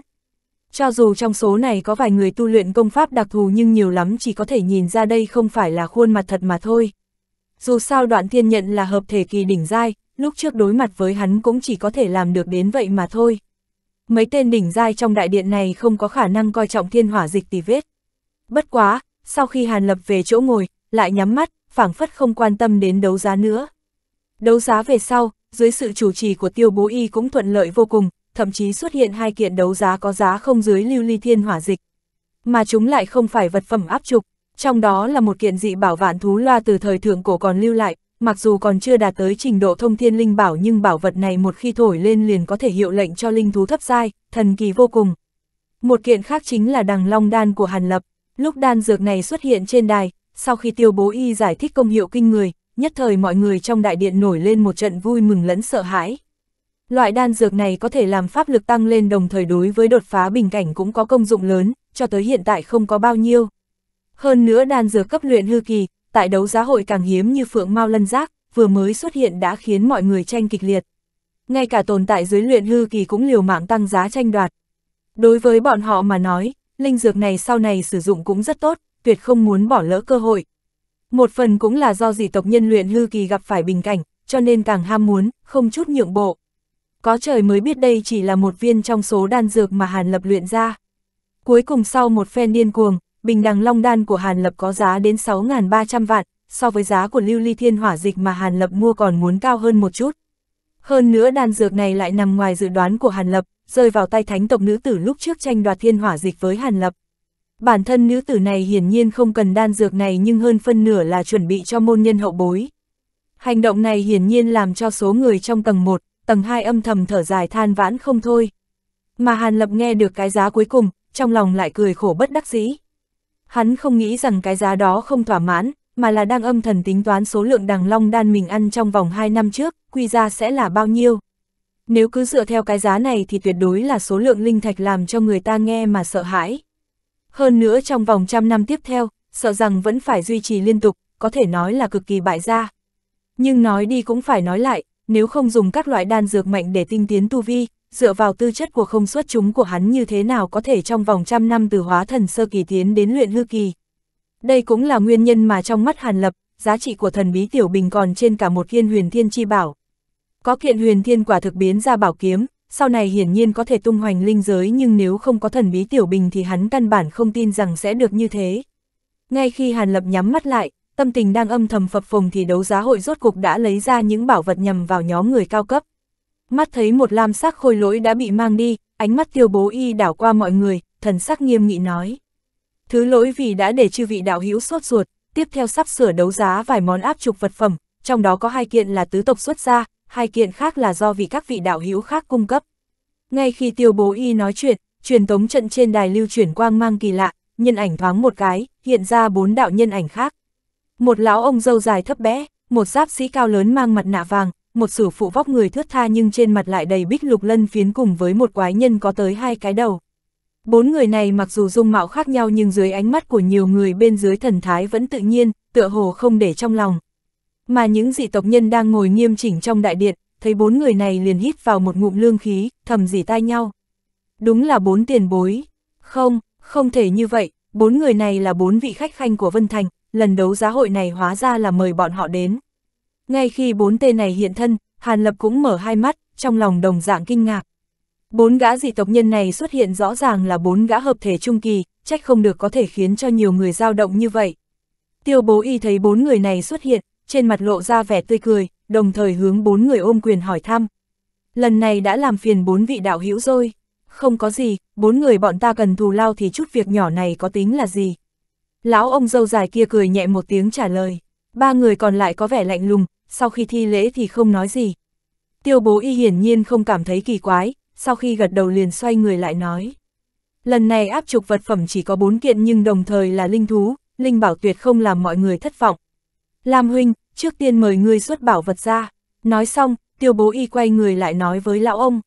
Cho dù trong số này có vài người tu luyện công pháp đặc thù nhưng nhiều lắm chỉ có thể nhìn ra đây không phải là khuôn mặt thật mà thôi. Dù sao đoạn thiên nhận là hợp thể kỳ đỉnh giai, lúc trước đối mặt với hắn cũng chỉ có thể làm được đến vậy mà thôi. Mấy tên đỉnh giai trong đại điện này không có khả năng coi trọng thiên hỏa dịch tì vết. Bất quá, sau khi Hàn Lập về chỗ ngồi, lại nhắm mắt, phảng phất không quan tâm đến đấu giá nữa. Đấu giá về sau, dưới sự chủ trì của tiêu bố y cũng thuận lợi vô cùng, thậm chí xuất hiện hai kiện đấu giá có giá không dưới lưu ly thiên hỏa dịch. Mà chúng lại không phải vật phẩm áp trục, trong đó là một kiện dị bảo vạn thú loa từ thời thượng cổ còn lưu lại, mặc dù còn chưa đạt tới trình độ thông thiên linh bảo nhưng bảo vật này một khi thổi lên liền có thể hiệu lệnh cho linh thú thấp dai, thần kỳ vô cùng. Một kiện khác chính là đằng long đan của Hàn Lập, lúc đan dược này xuất hiện trên đài, sau khi tiêu bố y giải thích công hiệu kinh người, nhất thời mọi người trong đại điện nổi lên một trận vui mừng lẫn sợ hãi. Loại đan dược này có thể làm pháp lực tăng lên đồng thời đối với đột phá bình cảnh cũng có công dụng lớn, cho tới hiện tại không có bao nhiêu. Hơn nữa đan dược cấp luyện hư kỳ, tại đấu giá hội càng hiếm như phượng mau lân giác, vừa mới xuất hiện đã khiến mọi người tranh kịch liệt. Ngay cả tồn tại dưới luyện hư kỳ cũng liều mạng tăng giá tranh đoạt. Đối với bọn họ mà nói, linh dược này sau này sử dụng cũng rất tốt, tuyệt không muốn bỏ lỡ cơ hội. Một phần cũng là do dị tộc nhân luyện hư kỳ gặp phải bình cảnh, cho nên càng ham muốn, không chút nhượng bộ có trời mới biết đây chỉ là một viên trong số đan dược mà Hàn Lập luyện ra. Cuối cùng sau một phen điên cuồng, bình đằng long đan của Hàn Lập có giá đến 6.300 vạn, so với giá của lưu ly thiên hỏa dịch mà Hàn Lập mua còn muốn cao hơn một chút. Hơn nữa đan dược này lại nằm ngoài dự đoán của Hàn Lập, rơi vào tay thánh tộc nữ tử lúc trước tranh đoạt thiên hỏa dịch với Hàn Lập. Bản thân nữ tử này hiển nhiên không cần đan dược này nhưng hơn phân nửa là chuẩn bị cho môn nhân hậu bối. Hành động này hiển nhiên làm cho số người trong tầng 1, tầng 2 âm thầm thở dài than vãn không thôi. Mà Hàn Lập nghe được cái giá cuối cùng, trong lòng lại cười khổ bất đắc dĩ. Hắn không nghĩ rằng cái giá đó không thỏa mãn, mà là đang âm thần tính toán số lượng đằng long đan mình ăn trong vòng 2 năm trước, quy ra sẽ là bao nhiêu. Nếu cứ dựa theo cái giá này thì tuyệt đối là số lượng linh thạch làm cho người ta nghe mà sợ hãi. Hơn nữa trong vòng trăm năm tiếp theo, sợ rằng vẫn phải duy trì liên tục, có thể nói là cực kỳ bại gia. Nhưng nói đi cũng phải nói lại, nếu không dùng các loại đan dược mạnh để tinh tiến tu vi, dựa vào tư chất của không xuất chúng của hắn như thế nào có thể trong vòng trăm năm từ hóa thần sơ kỳ tiến đến luyện hư kỳ. Đây cũng là nguyên nhân mà trong mắt Hàn Lập, giá trị của thần bí tiểu bình còn trên cả một kiên huyền thiên chi bảo. Có kiện huyền thiên quả thực biến ra bảo kiếm, sau này hiển nhiên có thể tung hoành linh giới nhưng nếu không có thần bí tiểu bình thì hắn căn bản không tin rằng sẽ được như thế. Ngay khi Hàn Lập nhắm mắt lại, tâm tình đang âm thầm phập phồng thì đấu giá hội rốt cục đã lấy ra những bảo vật nhằm vào nhóm người cao cấp. Mắt thấy một lam sắc khôi lỗi đã bị mang đi, ánh mắt tiêu bố y đảo qua mọi người, thần sắc nghiêm nghị nói. Thứ lỗi vì đã để chư vị đạo hữu sốt ruột, tiếp theo sắp sửa đấu giá vài món áp trục vật phẩm, trong đó có hai kiện là tứ tộc xuất ra, hai kiện khác là do vì các vị đạo hữu khác cung cấp. Ngay khi tiêu bố y nói chuyện, truyền tống trận trên đài lưu chuyển quang mang kỳ lạ, nhân ảnh thoáng một cái, hiện ra bốn đạo nhân ảnh khác. Một lão ông dâu dài thấp bé, một giáp sĩ cao lớn mang mặt nạ vàng, một sử phụ vóc người thướt tha nhưng trên mặt lại đầy bích lục lân phiến cùng với một quái nhân có tới hai cái đầu. Bốn người này mặc dù dung mạo khác nhau nhưng dưới ánh mắt của nhiều người bên dưới thần thái vẫn tự nhiên, tựa hồ không để trong lòng. Mà những dị tộc nhân đang ngồi nghiêm chỉnh trong đại điện, thấy bốn người này liền hít vào một ngụm lương khí, thầm dì tai nhau. Đúng là bốn tiền bối. Không, không thể như vậy, bốn người này là bốn vị khách khanh của Vân Thành, lần đấu giá hội này hóa ra là mời bọn họ đến. Ngay khi bốn tên này hiện thân, Hàn Lập cũng mở hai mắt, trong lòng đồng dạng kinh ngạc. Bốn gã dị tộc nhân này xuất hiện rõ ràng là bốn gã hợp thể trung kỳ, trách không được có thể khiến cho nhiều người dao động như vậy. Tiêu bố y thấy bốn người này xuất hiện, trên mặt lộ ra vẻ tươi cười, đồng thời hướng bốn người ôm quyền hỏi thăm. Lần này đã làm phiền bốn vị đạo hữu rồi. Không có gì, bốn người bọn ta cần thù lao thì chút việc nhỏ này có tính là gì. Lão ông dâu dài kia cười nhẹ một tiếng trả lời. Ba người còn lại có vẻ lạnh lùng, sau khi thi lễ thì không nói gì. Tiêu bố y hiển nhiên không cảm thấy kỳ quái, sau khi gật đầu liền xoay người lại nói. Lần này áp trục vật phẩm chỉ có bốn kiện nhưng đồng thời là linh thú, linh bảo tuyệt không làm mọi người thất vọng. Lam huynh, trước tiên mời ngươi xuất bảo vật ra. Nói xong, tiêu bố y quay người lại nói với lão ông.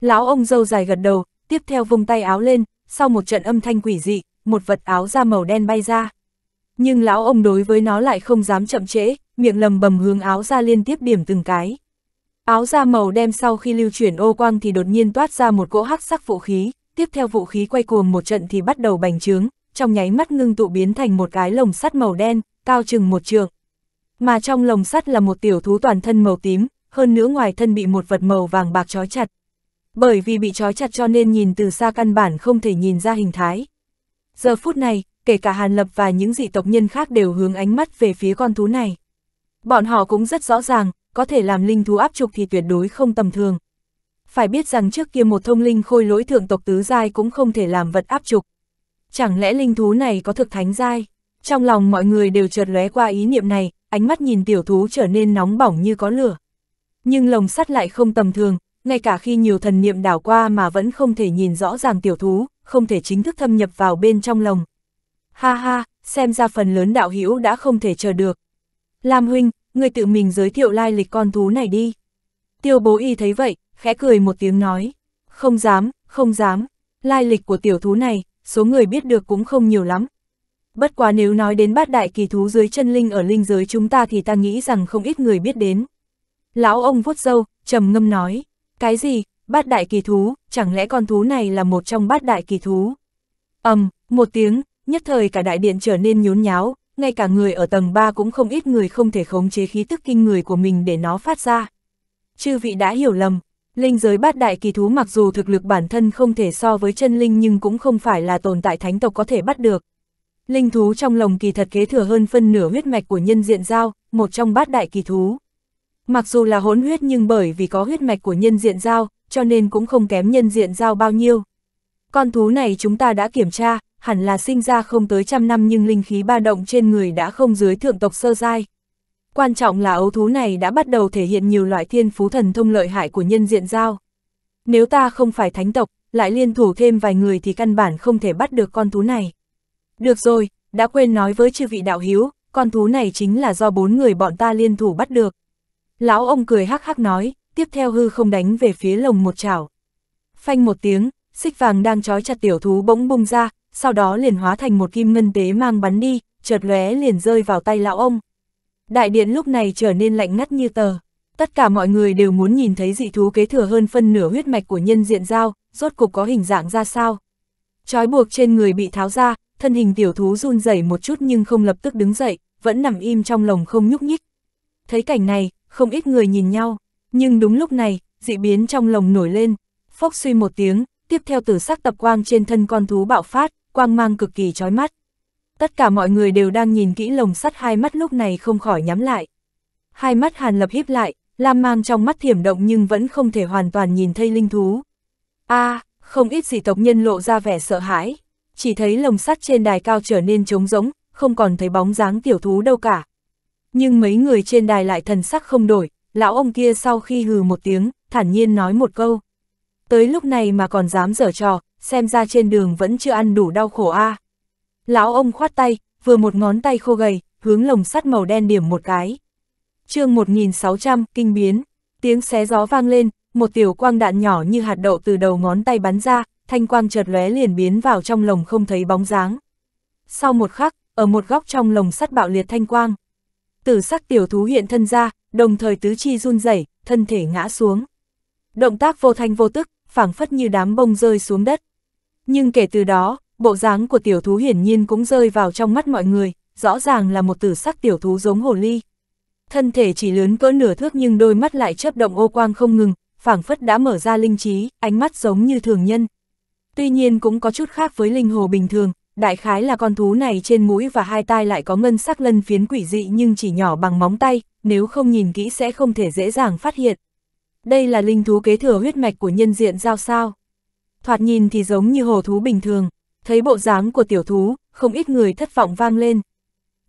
Lão ông dâu dài gật đầu, tiếp theo vung tay áo lên, sau một trận âm thanh quỷ dị, một vật áo da màu đen bay ra. Nhưng lão ông đối với nó lại không dám chậm trễ, miệng lầm bầm hướng áo da liên tiếp điểm từng cái. Áo da màu đen sau khi lưu chuyển ô quang thì đột nhiên toát ra một cỗ hắc sắc vũ khí, tiếp theo vũ khí quay cuồng một trận thì bắt đầu bành trướng, trong nháy mắt ngưng tụ biến thành một cái lồng sắt màu đen, cao chừng một trường, Mà trong lồng sắt là một tiểu thú toàn thân màu tím, hơn nữa ngoài thân bị một vật màu vàng bạc trói chặt. Bởi vì bị trói chặt cho nên nhìn từ xa căn bản không thể nhìn ra hình thái. Giờ phút này, kể cả Hàn Lập và những dị tộc nhân khác đều hướng ánh mắt về phía con thú này. Bọn họ cũng rất rõ ràng, có thể làm linh thú áp trục thì tuyệt đối không tầm thường. Phải biết rằng trước kia một thông linh khôi lỗi thượng tộc tứ giai cũng không thể làm vật áp trục. Chẳng lẽ linh thú này có thực thánh giai? Trong lòng mọi người đều chợt lóe qua ý niệm này, ánh mắt nhìn tiểu thú trở nên nóng bỏng như có lửa. Nhưng lồng sắt lại không tầm thường, ngay cả khi nhiều thần niệm đảo qua mà vẫn không thể nhìn rõ ràng tiểu thú, không thể chính thức thâm nhập vào bên trong lồng. Ha ha, xem ra phần lớn đạo hữu đã không thể chờ được. Lam huynh, người tự mình giới thiệu lai lịch con thú này đi. Tiêu bố y thấy vậy, khẽ cười một tiếng nói. Không dám, không dám, lai lịch của tiểu thú này, số người biết được cũng không nhiều lắm. Bất quá nếu nói đến bát đại kỳ thú dưới chân linh ở linh giới chúng ta thì ta nghĩ rằng không ít người biết đến. Lão ông vuốt râu, trầm ngâm nói. Cái gì, bát đại kỳ thú, chẳng lẽ con thú này là một trong bát đại kỳ thú? ầm, um, một tiếng, nhất thời cả đại điện trở nên nhốn nháo, ngay cả người ở tầng 3 cũng không ít người không thể khống chế khí tức kinh người của mình để nó phát ra. Chư vị đã hiểu lầm, linh giới bát đại kỳ thú mặc dù thực lực bản thân không thể so với chân linh nhưng cũng không phải là tồn tại thánh tộc có thể bắt được. Linh thú trong lồng kỳ thật kế thừa hơn phân nửa huyết mạch của nhân diện giao, một trong bát đại kỳ thú. Mặc dù là hỗn huyết nhưng bởi vì có huyết mạch của nhân diện giao, cho nên cũng không kém nhân diện giao bao nhiêu. Con thú này chúng ta đã kiểm tra, hẳn là sinh ra không tới trăm năm nhưng linh khí ba động trên người đã không dưới thượng tộc sơ giai. Quan trọng là ấu thú này đã bắt đầu thể hiện nhiều loại thiên phú thần thông lợi hại của nhân diện giao. Nếu ta không phải thánh tộc, lại liên thủ thêm vài người thì căn bản không thể bắt được con thú này. Được rồi, đã quên nói với chư vị đạo hiếu, con thú này chính là do bốn người bọn ta liên thủ bắt được. Lão ông cười hắc hắc nói, tiếp theo hư không đánh về phía lồng một chảo. Phanh một tiếng, xích vàng đang trói chặt tiểu thú bỗng bung ra, sau đó liền hóa thành một kim ngân tế mang bắn đi, chợt lóe liền rơi vào tay lão ông. Đại điện lúc này trở nên lạnh ngắt như tờ. Tất cả mọi người đều muốn nhìn thấy dị thú kế thừa hơn phân nửa huyết mạch của nhân diện giao rốt cục có hình dạng ra sao. Trói buộc trên người bị tháo ra, thân hình tiểu thú run rẩy một chút nhưng không lập tức đứng dậy, vẫn nằm im trong lồng không nhúc nhích. Thấy cảnh này, không ít người nhìn nhau. Nhưng đúng lúc này, dị biến trong lồng nổi lên, phốc suy một tiếng, tiếp theo từ sắc tập quang trên thân con thú bạo phát, quang mang cực kỳ chói mắt. Tất cả mọi người đều đang nhìn kỹ lồng sắt hai mắt lúc này không khỏi nhắm lại. Hai mắt Hàn Lập híp lại, lam mang trong mắt thiểm động nhưng vẫn không thể hoàn toàn nhìn thấy linh thú. A, à, không ít dị tộc nhân lộ ra vẻ sợ hãi, chỉ thấy lồng sắt trên đài cao trở nên trống rỗng, không còn thấy bóng dáng tiểu thú đâu cả. Nhưng mấy người trên đài lại thần sắc không đổi, Lão ông kia sau khi hừ một tiếng, thản nhiên nói một câu. Tới lúc này mà còn dám dở trò, xem ra trên đường vẫn chưa ăn đủ đau khổ a. À. Lão ông khoát tay, vừa một ngón tay khô gầy, hướng lồng sắt màu đen điểm một cái. chương 1600, kinh biến, tiếng xé gió vang lên, một tiểu quang đạn nhỏ như hạt đậu từ đầu ngón tay bắn ra, thanh quang chợt lóe liền biến vào trong lồng không thấy bóng dáng. Sau một khắc, ở một góc trong lồng sắt bạo liệt thanh quang, tử sắc tiểu thú hiện thân ra, đồng thời tứ chi run rẩy, thân thể ngã xuống. Động tác vô thanh vô tức, phảng phất như đám bông rơi xuống đất. Nhưng kể từ đó, bộ dáng của tiểu thú hiển nhiên cũng rơi vào trong mắt mọi người, rõ ràng là một tử sắc tiểu thú giống hồ ly. Thân thể chỉ lớn cỡ nửa thước nhưng đôi mắt lại chớp động ô quang không ngừng, phảng phất đã mở ra linh trí, ánh mắt giống như thường nhân. Tuy nhiên cũng có chút khác với linh hồ bình thường, đại khái là con thú này trên mũi và hai tai lại có ngân sắc lân phiến quỷ dị nhưng chỉ nhỏ bằng móng tay, nếu không nhìn kỹ sẽ không thể dễ dàng phát hiện. Đây là linh thú kế thừa huyết mạch của nhân diện giao sao. Thoạt nhìn thì giống như hồ thú bình thường, thấy bộ dáng của tiểu thú, không ít người thất vọng vang lên.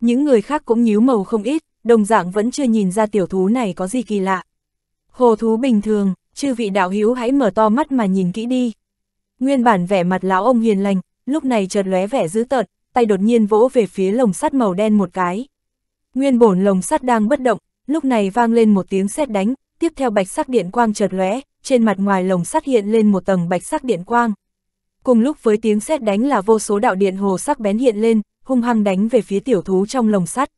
Những người khác cũng nhíu màu không ít, đồng dạng vẫn chưa nhìn ra tiểu thú này có gì kỳ lạ. Hồ thú bình thường, chư vị đạo hữu hãy mở to mắt mà nhìn kỹ đi. Nguyên bản vẻ mặt lão ông hiền lành, lúc này chợt lóe vẻ dữ tợn, tay đột nhiên vỗ về phía lồng sắt màu đen một cái. Nguyên bổn lồng sắt đang bất động, lúc này vang lên một tiếng sét đánh, tiếp theo bạch sắc điện quang chợt lóe, trên mặt ngoài lồng sắt hiện lên một tầng bạch sắc điện quang. Cùng lúc với tiếng sét đánh là vô số đạo điện hồ sắc bén hiện lên, hung hăng đánh về phía tiểu thú trong lồng sắt.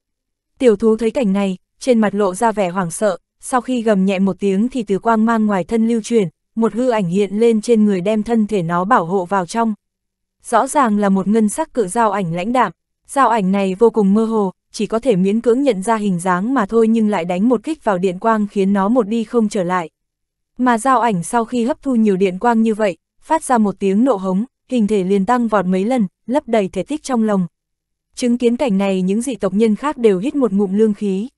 Tiểu thú thấy cảnh này, trên mặt lộ ra vẻ hoảng sợ, sau khi gầm nhẹ một tiếng thì từ quang mang ngoài thân lưu truyền, một hư ảnh hiện lên trên người đem thân thể nó bảo hộ vào trong rõ ràng là một ngân sắc cự dao ảnh lãnh đạm, Giao ảnh này vô cùng mơ hồ, chỉ có thể miễn cưỡng nhận ra hình dáng mà thôi nhưng lại đánh một kích vào điện quang khiến nó một đi không trở lại. Mà giao ảnh sau khi hấp thu nhiều điện quang như vậy, phát ra một tiếng nộ hống, hình thể liền tăng vọt mấy lần, lấp đầy thể tích trong lồng. Chứng kiến cảnh này những dị tộc nhân khác đều hít một ngụm lương khí.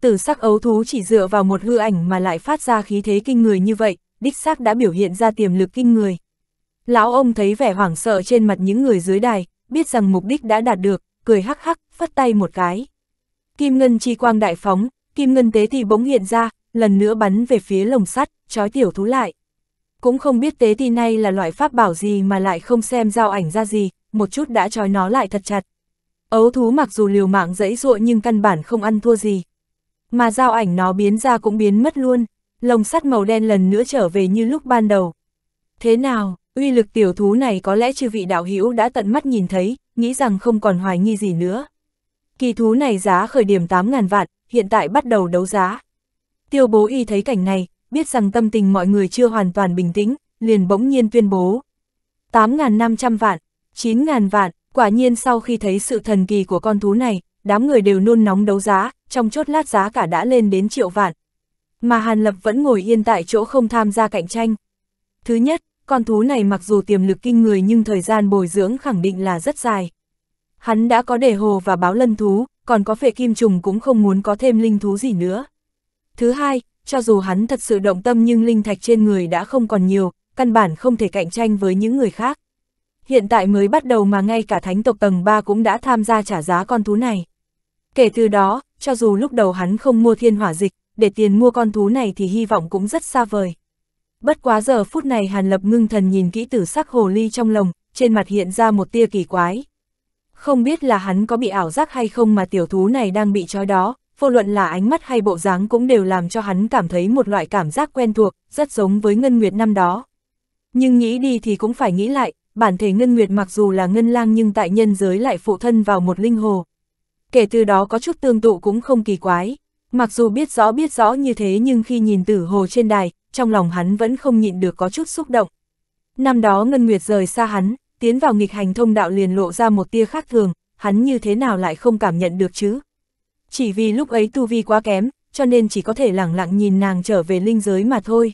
Tử sắc ấu thú chỉ dựa vào một hư ảnh mà lại phát ra khí thế kinh người như vậy, đích xác đã biểu hiện ra tiềm lực kinh người. Lão ông thấy vẻ hoảng sợ trên mặt những người dưới đài, biết rằng mục đích đã đạt được, cười hắc hắc, phất tay một cái. Kim ngân chi quang đại phóng, kim ngân tế thì bỗng hiện ra, lần nữa bắn về phía lồng sắt, trói tiểu thú lại. Cũng không biết tế thi này là loại pháp bảo gì mà lại không xem giao ảnh ra gì, một chút đã trói nó lại thật chặt. Ấu thú mặc dù liều mạng dẫy dụa nhưng căn bản không ăn thua gì. Mà giao ảnh nó biến ra cũng biến mất luôn, lồng sắt màu đen lần nữa trở về như lúc ban đầu. Thế nào, Uy lực tiểu thú này có lẽ chư vị đạo hữu đã tận mắt nhìn thấy, nghĩ rằng không còn hoài nghi gì nữa. Kỳ thú này giá khởi điểm 8.000 vạn, hiện tại bắt đầu đấu giá. Tiêu bố y thấy cảnh này, biết rằng tâm tình mọi người chưa hoàn toàn bình tĩnh, liền bỗng nhiên tuyên bố. 8.500 vạn, 9.000 vạn, quả nhiên sau khi thấy sự thần kỳ của con thú này, đám người đều nôn nóng đấu giá, trong chốt lát giá cả đã lên đến triệu vạn. Mà Hàn Lập vẫn ngồi yên tại chỗ không tham gia cạnh tranh. Thứ nhất, con thú này mặc dù tiềm lực kinh người nhưng thời gian bồi dưỡng khẳng định là rất dài. Hắn đã có đề hồ và báo lân thú, còn có phệ kim trùng cũng không muốn có thêm linh thú gì nữa. Thứ hai, cho dù hắn thật sự động tâm nhưng linh thạch trên người đã không còn nhiều, căn bản không thể cạnh tranh với những người khác. Hiện tại mới bắt đầu mà ngay cả thánh tộc tầng 3 cũng đã tham gia trả giá con thú này. Kể từ đó, cho dù lúc đầu hắn không mua thiên hỏa dịch, để tiền mua con thú này thì hy vọng cũng rất xa vời. Bất quá giờ phút này Hàn Lập ngưng thần nhìn kỹ tử sắc hồ ly trong lồng, trên mặt hiện ra một tia kỳ quái. Không biết là hắn có bị ảo giác hay không mà tiểu thú này đang bị trói đó, vô luận là ánh mắt hay bộ dáng cũng đều làm cho hắn cảm thấy một loại cảm giác quen thuộc, rất giống với Ngân Nguyệt năm đó. Nhưng nghĩ đi thì cũng phải nghĩ lại, bản thể Ngân Nguyệt mặc dù là Ngân Lang nhưng tại nhân giới lại phụ thân vào một linh hồ. Kể từ đó có chút tương tự cũng không kỳ quái. Mặc dù biết rõ biết rõ như thế nhưng khi nhìn tử hồ trên đài, trong lòng hắn vẫn không nhịn được có chút xúc động. Năm đó Ngân Nguyệt rời xa hắn, tiến vào nghịch hành thông đạo liền lộ ra một tia khác thường, hắn như thế nào lại không cảm nhận được chứ? Chỉ vì lúc ấy tu vi quá kém, cho nên chỉ có thể lẳng lặng nhìn nàng trở về linh giới mà thôi.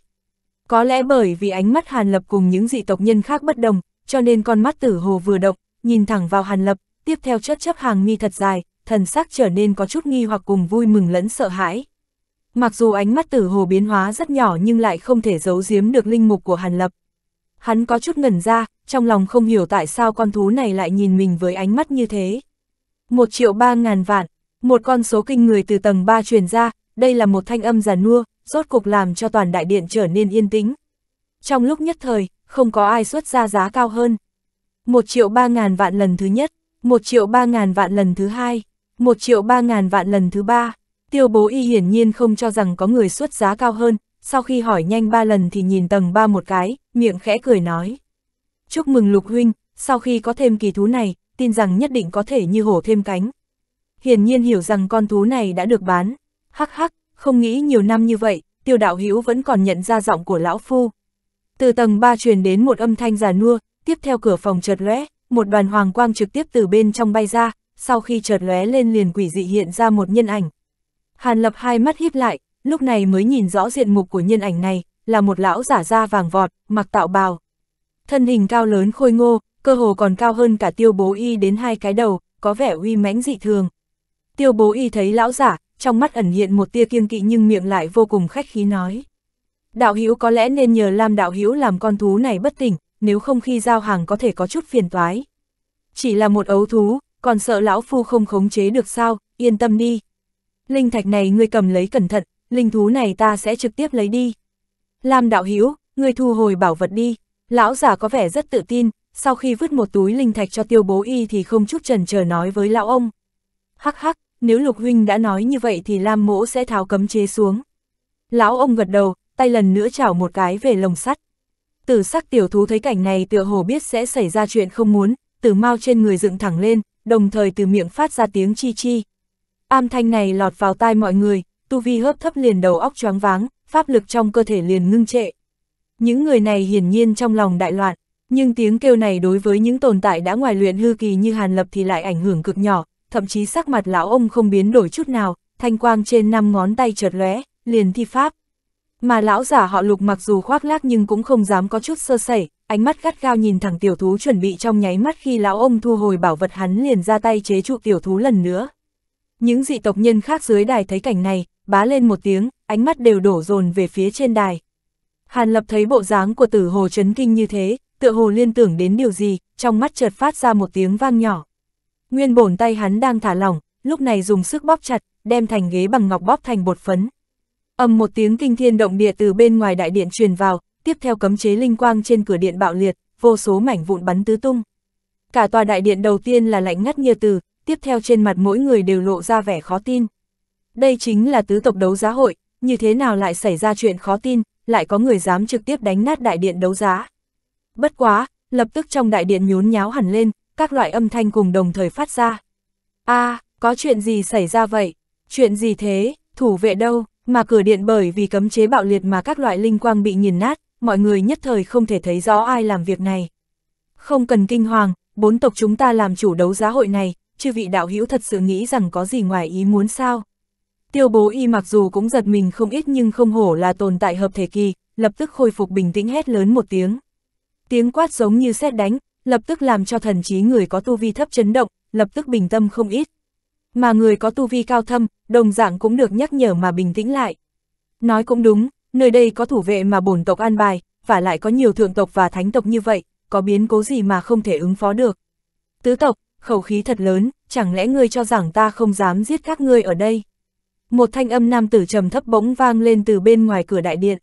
Có lẽ bởi vì ánh mắt Hàn Lập cùng những dị tộc nhân khác bất đồng, cho nên con mắt tử hồ vừa động, nhìn thẳng vào Hàn Lập, tiếp theo chất chấp hàng mi thật dài, thần sắc trở nên có chút nghi hoặc cùng vui mừng lẫn sợ hãi. Mặc dù ánh mắt tử hồ biến hóa rất nhỏ nhưng lại không thể giấu giếm được linh mục của Hàn Lập. Hắn có chút ngẩn ra, trong lòng không hiểu tại sao con thú này lại nhìn mình với ánh mắt như thế. Một triệu ba ngàn vạn, một con số kinh người từ tầng ba truyền ra, đây là một thanh âm già nua, rốt cục làm cho toàn đại điện trở nên yên tĩnh. Trong lúc nhất thời, không có ai xuất ra giá cao hơn. Một triệu ba ngàn vạn lần thứ nhất, một triệu ba ngàn vạn lần thứ hai một triệu ba ngàn vạn lần thứ ba tiêu bố y hiển nhiên không cho rằng có người xuất giá cao hơn, sau khi hỏi nhanh ba lần thì nhìn tầng ba một cái, miệng khẽ cười nói. Chúc mừng lục huynh, sau khi có thêm kỳ thú này, tin rằng nhất định có thể như hổ thêm cánh. Hiển nhiên hiểu rằng con thú này đã được bán, hắc hắc, không nghĩ nhiều năm như vậy, tiêu đạo hữu vẫn còn nhận ra giọng của lão phu. Từ tầng ba truyền đến một âm thanh già nua, tiếp theo cửa phòng chợt lóe, một đoàn hoàng quang trực tiếp từ bên trong bay ra, sau khi chợt lóe lên liền quỷ dị hiện ra một nhân ảnh. Hàn Lập hai mắt híp lại, lúc này mới nhìn rõ diện mục của nhân ảnh này, là một lão giả da vàng vọt, mặc tạo bào. Thân hình cao lớn khôi ngô, cơ hồ còn cao hơn cả tiêu bố y đến hai cái đầu, có vẻ uy mãnh dị thường. Tiêu bố y thấy lão giả, trong mắt ẩn hiện một tia kiên kỵ nhưng miệng lại vô cùng khách khí nói. Đạo hữu có lẽ nên nhờ Lam đạo hữu làm con thú này bất tỉnh, nếu không khi giao hàng có thể có chút phiền toái. Chỉ là một ấu thú, còn sợ lão phu không khống chế được sao, yên tâm đi. Linh thạch này ngươi cầm lấy cẩn thận, linh thú này ta sẽ trực tiếp lấy đi. Lam đạo Hiếu, ngươi thu hồi bảo vật đi. Lão già có vẻ rất tự tin, sau khi vứt một túi linh thạch cho tiêu bố y thì không chút trần chờ nói với lão ông. Hắc hắc, nếu lục huynh đã nói như vậy thì Lam mỗ sẽ tháo cấm chế xuống. Lão ông gật đầu, tay lần nữa chảo một cái về lồng sắt. Tử sắc tiểu thú thấy cảnh này tựa hồ biết sẽ xảy ra chuyện không muốn, tử mau trên người dựng thẳng lên, đồng thời từ miệng phát ra tiếng chi chi. Am thanh này lọt vào tai mọi người, tu vi hớp thấp liền đầu óc choáng váng, pháp lực trong cơ thể liền ngưng trệ. Những người này hiển nhiên trong lòng đại loạn, nhưng tiếng kêu này đối với những tồn tại đã ngoài luyện hư kỳ như Hàn Lập thì lại ảnh hưởng cực nhỏ, thậm chí sắc mặt lão ông không biến đổi chút nào, thanh quang trên năm ngón tay chợt lóe, liền thi pháp. Mà lão giả họ lục mặc dù khoác lác nhưng cũng không dám có chút sơ sẩy, ánh mắt gắt gao nhìn thẳng tiểu thú chuẩn bị trong nháy mắt khi lão ông thu hồi bảo vật hắn liền ra tay chế trụ tiểu thú lần nữa. Những dị tộc nhân khác dưới đài thấy cảnh này, bá lên một tiếng, ánh mắt đều đổ dồn về phía trên đài. Hàn lập thấy bộ dáng của tử hồ chấn kinh như thế, tựa hồ liên tưởng đến điều gì, trong mắt chợt phát ra một tiếng vang nhỏ. Nguyên bổn tay hắn đang thả lỏng, lúc này dùng sức bóp chặt, đem thành ghế bằng ngọc bóp thành bột phấn. Âm một tiếng kinh thiên động địa từ bên ngoài đại điện truyền vào, tiếp theo cấm chế linh quang trên cửa điện bạo liệt, vô số mảnh vụn bắn tứ tung. Cả tòa đại điện đầu tiên là lạnh ngắt như từ, tiếp theo trên mặt mỗi người đều lộ ra vẻ khó tin. Đây chính là tứ tộc đấu giá hội, như thế nào lại xảy ra chuyện khó tin, lại có người dám trực tiếp đánh nát đại điện đấu giá. Bất quá, lập tức trong đại điện nhốn nháo hẳn lên, các loại âm thanh cùng đồng thời phát ra. a à, có chuyện gì xảy ra vậy? Chuyện gì thế? Thủ vệ đâu? Mà cửa điện bởi vì cấm chế bạo liệt mà các loại linh quang bị nghiền nát, mọi người nhất thời không thể thấy rõ ai làm việc này. Không cần kinh hoàng, bốn tộc chúng ta làm chủ đấu giá hội này, chư vị đạo hữu thật sự nghĩ rằng có gì ngoài ý muốn sao. Tiêu bố y mặc dù cũng giật mình không ít nhưng không hổ là tồn tại hợp thể kỳ, lập tức khôi phục bình tĩnh hét lớn một tiếng. Tiếng quát giống như xét đánh, lập tức làm cho thần trí người có tu vi thấp chấn động, lập tức bình tâm không ít. Mà người có tu vi cao thâm, đồng dạng cũng được nhắc nhở mà bình tĩnh lại. Nói cũng đúng, nơi đây có thủ vệ mà bổn tộc an bài, và lại có nhiều thượng tộc và thánh tộc như vậy, có biến cố gì mà không thể ứng phó được. Tứ tộc, khẩu khí thật lớn, chẳng lẽ ngươi cho rằng ta không dám giết các ngươi ở đây? Một thanh âm nam tử trầm thấp bỗng vang lên từ bên ngoài cửa đại điện.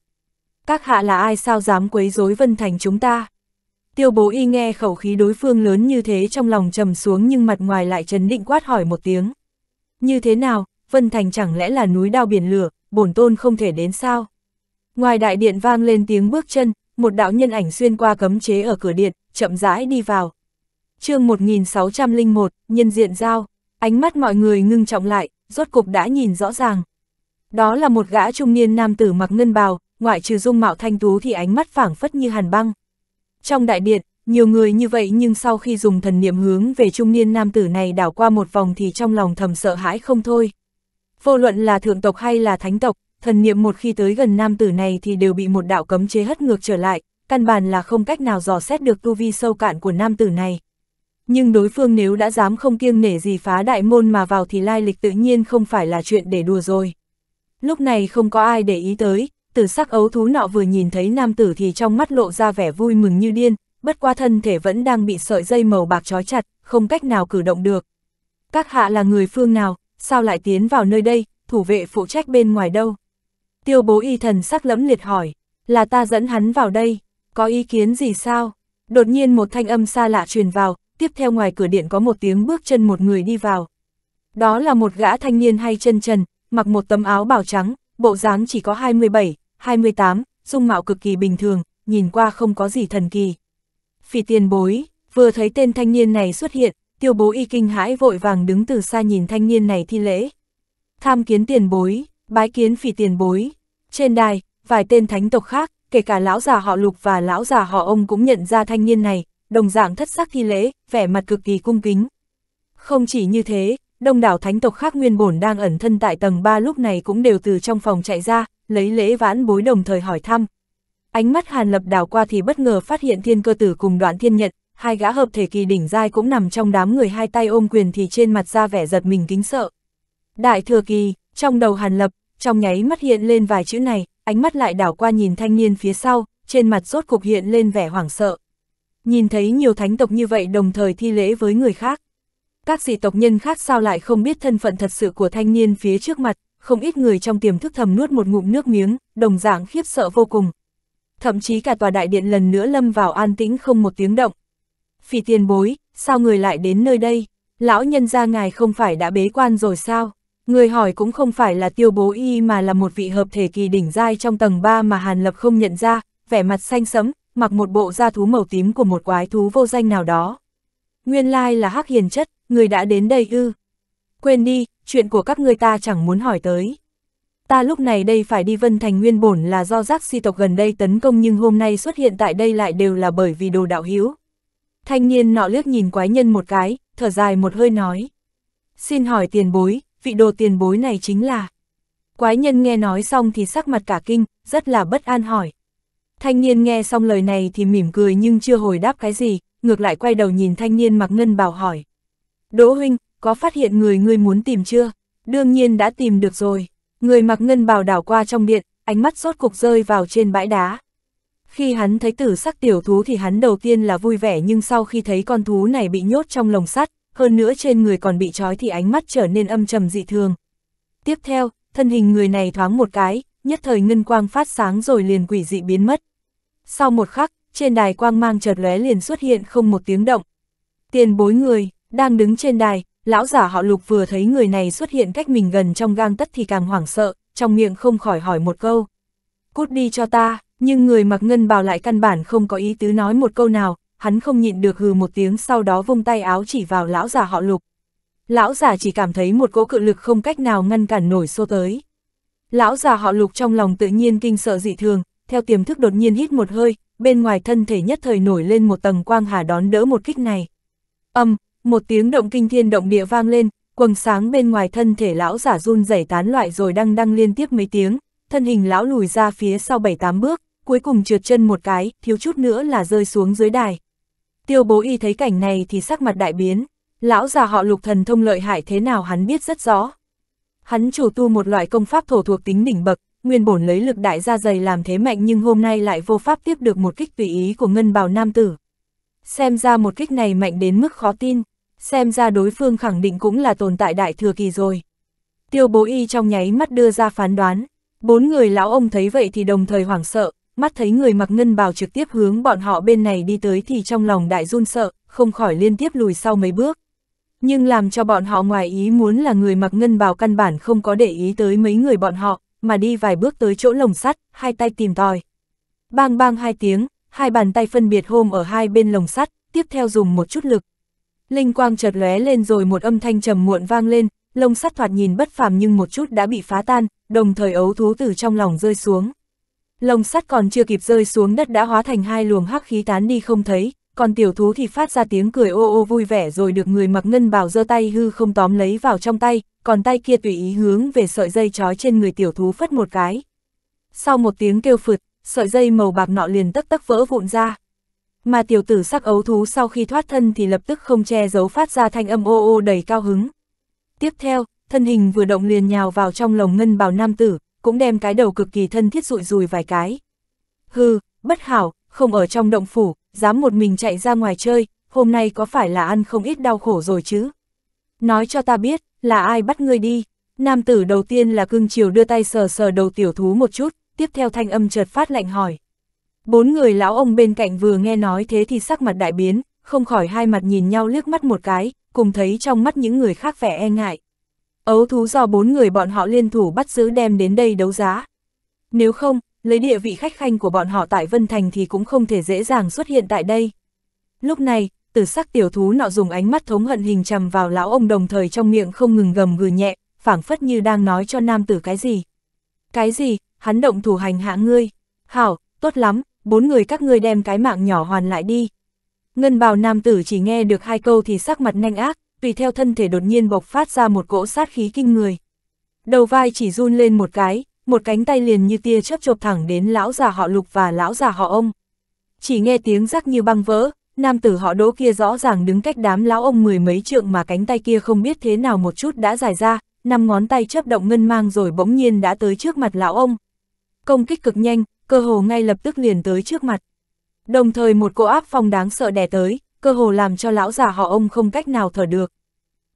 Các hạ là ai sao dám quấy rối vân thành chúng ta? Tiêu bố y nghe khẩu khí đối phương lớn như thế trong lòng trầm xuống nhưng mặt ngoài lại trấn định quát hỏi một tiếng. Như thế nào, Vân Thành chẳng lẽ là núi đao biển lửa, bổn tôn không thể đến sao? Ngoài đại điện vang lên tiếng bước chân, một đạo nhân ảnh xuyên qua cấm chế ở cửa điện, chậm rãi đi vào. chương 1601, nhân diện giao, ánh mắt mọi người ngưng trọng lại, rốt cục đã nhìn rõ ràng. Đó là một gã trung niên nam tử mặc ngân bào, ngoại trừ dung mạo thanh tú thì ánh mắt phảng phất như hàn băng. Trong đại điện, nhiều người như vậy nhưng sau khi dùng thần niệm hướng về trung niên nam tử này đảo qua một vòng thì trong lòng thầm sợ hãi không thôi. Vô luận là thượng tộc hay là thánh tộc, thần niệm một khi tới gần nam tử này thì đều bị một đạo cấm chế hất ngược trở lại, căn bản là không cách nào dò xét được tu vi sâu cạn của nam tử này. Nhưng đối phương nếu đã dám không kiêng nể gì phá đại môn mà vào thì lai lịch tự nhiên không phải là chuyện để đùa rồi. Lúc này không có ai để ý tới, tử sắc ấu thú nọ vừa nhìn thấy nam tử thì trong mắt lộ ra vẻ vui mừng như điên, bất qua thân thể vẫn đang bị sợi dây màu bạc trói chặt, không cách nào cử động được. Các hạ là người phương nào, sao lại tiến vào nơi đây, thủ vệ phụ trách bên ngoài đâu? Tiêu bố y thần sắc lẫm liệt hỏi, là ta dẫn hắn vào đây, có ý kiến gì sao? Đột nhiên một thanh âm xa lạ truyền vào, tiếp theo ngoài cửa điện có một tiếng bước chân một người đi vào. Đó là một gã thanh niên hay chân trần, mặc một tấm áo bảo trắng, bộ dáng chỉ có 27, 28, dung mạo cực kỳ bình thường, nhìn qua không có gì thần kỳ. Phỉ tiền bối, vừa thấy tên thanh niên này xuất hiện, tiêu bố y kinh hãi vội vàng đứng từ xa nhìn thanh niên này thi lễ. Tham kiến tiền bối, Bái kiến phỉ tiền bối. Trên đài, vài tên thánh tộc khác, kể cả lão già họ lục và lão già họ ông cũng nhận ra thanh niên này, đồng dạng thất sắc thi lễ, vẻ mặt cực kỳ cung kính. Không chỉ như thế, đông đảo thánh tộc khác nguyên bổn đang ẩn thân tại tầng 3 lúc này cũng đều từ trong phòng chạy ra, lấy lễ vãn bối đồng thời hỏi thăm. Ánh mắt Hàn Lập đảo qua thì bất ngờ phát hiện thiên cơ tử cùng đoạn thiên nhận, hai gã hợp thể kỳ đỉnh giai cũng nằm trong đám người hai tay ôm quyền thì trên mặt ra vẻ giật mình kính sợ. Đại thừa kỳ, trong đầu Hàn Lập, trong nháy mắt hiện lên vài chữ này, ánh mắt lại đảo qua nhìn thanh niên phía sau, trên mặt rốt cục hiện lên vẻ hoảng sợ. Nhìn thấy nhiều thánh tộc như vậy đồng thời thi lễ với người khác. Các dị tộc nhân khác sao lại không biết thân phận thật sự của thanh niên phía trước mặt, không ít người trong tiềm thức thầm nuốt một ngụm nước miếng, đồng dạng khiếp sợ vô cùng. Thậm chí cả tòa đại điện lần nữa lâm vào an tĩnh không một tiếng động. Phỉ tiền bối, sao người lại đến nơi đây? Lão nhân gia ngài không phải đã bế quan rồi sao? Người hỏi cũng không phải là tiêu bố y mà là một vị hợp thể kỳ đỉnh dai trong tầng 3 mà Hàn Lập không nhận ra, vẻ mặt xanh sẫm, mặc một bộ da thú màu tím của một quái thú vô danh nào đó. Nguyên lai là hắc hiền chất, người đã đến đây ư. Quên đi, chuyện của các người ta chẳng muốn hỏi tới. Ta lúc này đây phải đi Vân Thành Nguyên Bổn là do giác si tộc gần đây tấn công nhưng hôm nay xuất hiện tại đây lại đều là bởi vì đồ đạo hiếu. Thanh niên nọ liếc nhìn quái nhân một cái, thở dài một hơi nói. Xin hỏi tiền bối, vị đồ tiền bối này chính là. Quái nhân nghe nói xong thì sắc mặt cả kinh, rất là bất an hỏi. Thanh niên nghe xong lời này thì mỉm cười nhưng chưa hồi đáp cái gì, ngược lại quay đầu nhìn thanh niên mặc ngân bảo hỏi. Đỗ huynh, có phát hiện người ngươi muốn tìm chưa? Đương nhiên đã tìm được rồi. Người mặc ngân bào đảo qua trong điện, ánh mắt sốt cục rơi vào trên bãi đá. Khi hắn thấy tử sắc tiểu thú thì hắn đầu tiên là vui vẻ nhưng sau khi thấy con thú này bị nhốt trong lồng sắt, hơn nữa trên người còn bị trói thì ánh mắt trở nên âm trầm dị thường. Tiếp theo, thân hình người này thoáng một cái, nhất thời ngân quang phát sáng rồi liền quỷ dị biến mất. Sau một khắc, trên đài quang mang chợt lóe liền xuất hiện không một tiếng động. Tiền bối người, đang đứng trên đài, lão giả họ lục vừa thấy người này xuất hiện cách mình gần trong gang tất thì càng hoảng sợ, trong miệng không khỏi hỏi một câu. Cút đi cho ta, nhưng người mặc ngân bào lại căn bản không có ý tứ nói một câu nào, hắn không nhịn được hừ một tiếng sau đó vung tay áo chỉ vào lão già họ lục. Lão già chỉ cảm thấy một cỗ cự lực không cách nào ngăn cản nổi xô tới. Lão già họ lục trong lòng tự nhiên kinh sợ dị thường, theo tiềm thức đột nhiên hít một hơi, bên ngoài thân thể nhất thời nổi lên một tầng quang hà đón đỡ một kích này. Âm, một tiếng động kinh thiên động địa vang lên, quầng sáng bên ngoài thân thể lão già run rẩy tán loại rồi đăng đăng liên tiếp mấy tiếng, thân hình lão lùi ra phía sau 7-8 bước, cuối cùng trượt chân một cái, thiếu chút nữa là rơi xuống dưới đài. Tiêu bố y thấy cảnh này thì sắc mặt đại biến, lão già họ lục thần thông lợi hại thế nào hắn biết rất rõ. Hắn chủ tu một loại công pháp thổ thuộc tính đỉnh bậc, nguyên bổn lấy lực đại gia dày làm thế mạnh nhưng hôm nay lại vô pháp tiếp được một kích tùy ý của ngân bào nam tử. Xem ra một kích này mạnh đến mức khó tin, xem ra đối phương khẳng định cũng là tồn tại đại thừa kỳ rồi. Tiêu bố y trong nháy mắt đưa ra phán đoán, bốn người lão ông thấy vậy thì đồng thời hoảng sợ, mắt thấy người mặc ngân bào trực tiếp hướng bọn họ bên này đi tới thì trong lòng đại run sợ, không khỏi liên tiếp lùi sau mấy bước. Nhưng làm cho bọn họ ngoài ý muốn là người mặc ngân bào căn bản không có để ý tới mấy người bọn họ, mà đi vài bước tới chỗ lồng sắt, hai tay tìm tòi. Bang bang hai tiếng, hai bàn tay phân biệt hôm ở hai bên lồng sắt, tiếp theo dùng một chút lực. Linh quang chợt lóe lên rồi một âm thanh trầm muộn vang lên, lồng sắt thoạt nhìn bất phàm nhưng một chút đã bị phá tan, đồng thời ấu thú từ trong lòng rơi xuống lồng sắt còn chưa kịp rơi xuống đất đã hóa thành hai luồng hắc khí tán đi không thấy, còn tiểu thú thì phát ra tiếng cười ô ô vui vẻ rồi được người mặc ngân bảo giơ tay hư không tóm lấy vào trong tay, còn tay kia tùy ý hướng về sợi dây trói trên người tiểu thú phất một cái. Sau một tiếng kêu phượt, sợi dây màu bạc nọ liền tấc tấc vỡ vụn ra. Mà tiểu tử sắc ấu thú sau khi thoát thân thì lập tức không che giấu phát ra thanh âm ô ô đầy cao hứng. Tiếp theo, thân hình vừa động liền nhào vào trong lồng ngân bào nam tử, cũng đem cái đầu cực kỳ thân thiết rụi rùi vài cái. Hừ, bất hảo, không ở trong động phủ, dám một mình chạy ra ngoài chơi, hôm nay có phải là ăn không ít đau khổ rồi chứ? Nói cho ta biết, là ai bắt ngươi đi? Nam tử đầu tiên là cưng chiều đưa tay sờ sờ đầu tiểu thú một chút, tiếp theo thanh âm chợt phát lạnh hỏi. Bốn người lão ông bên cạnh vừa nghe nói thế thì sắc mặt đại biến, không khỏi hai mặt nhìn nhau liếc mắt một cái, cùng thấy trong mắt những người khác vẻ e ngại. Ấu thú do bốn người bọn họ liên thủ bắt giữ đem đến đây đấu giá. Nếu không, lấy địa vị khách khanh của bọn họ tại Vân Thành thì cũng không thể dễ dàng xuất hiện tại đây. Lúc này, tử sắc tiểu thú nọ dùng ánh mắt thống hận hình trầm vào lão ông đồng thời trong miệng không ngừng gầm gừ nhẹ, phảng phất như đang nói cho nam tử cái gì. Cái gì, hắn động thủ hành hạ ngươi. Hảo, tốt lắm, bốn người các ngươi đem cái mạng nhỏ hoàn lại đi. Ngân bào nam tử chỉ nghe được hai câu thì sắc mặt nhanh ác, tùy theo thân thể đột nhiên bộc phát ra một cỗ sát khí kinh người. Đầu vai chỉ run lên một cái, một cánh tay liền như tia chớp chộp thẳng đến lão già họ lục và lão già họ ông. Chỉ nghe tiếng rắc như băng vỡ, nam tử họ đỗ kia rõ ràng đứng cách đám lão ông mười mấy trượng mà cánh tay kia không biết thế nào một chút đã dài ra, năm ngón tay chấp động ngân mang rồi bỗng nhiên đã tới trước mặt lão ông. Công kích cực nhanh, cơ hồ ngay lập tức liền tới trước mặt. Đồng thời một cỗ áp phong đáng sợ đè tới, cơ hồ làm cho lão già họ ông không cách nào thở được.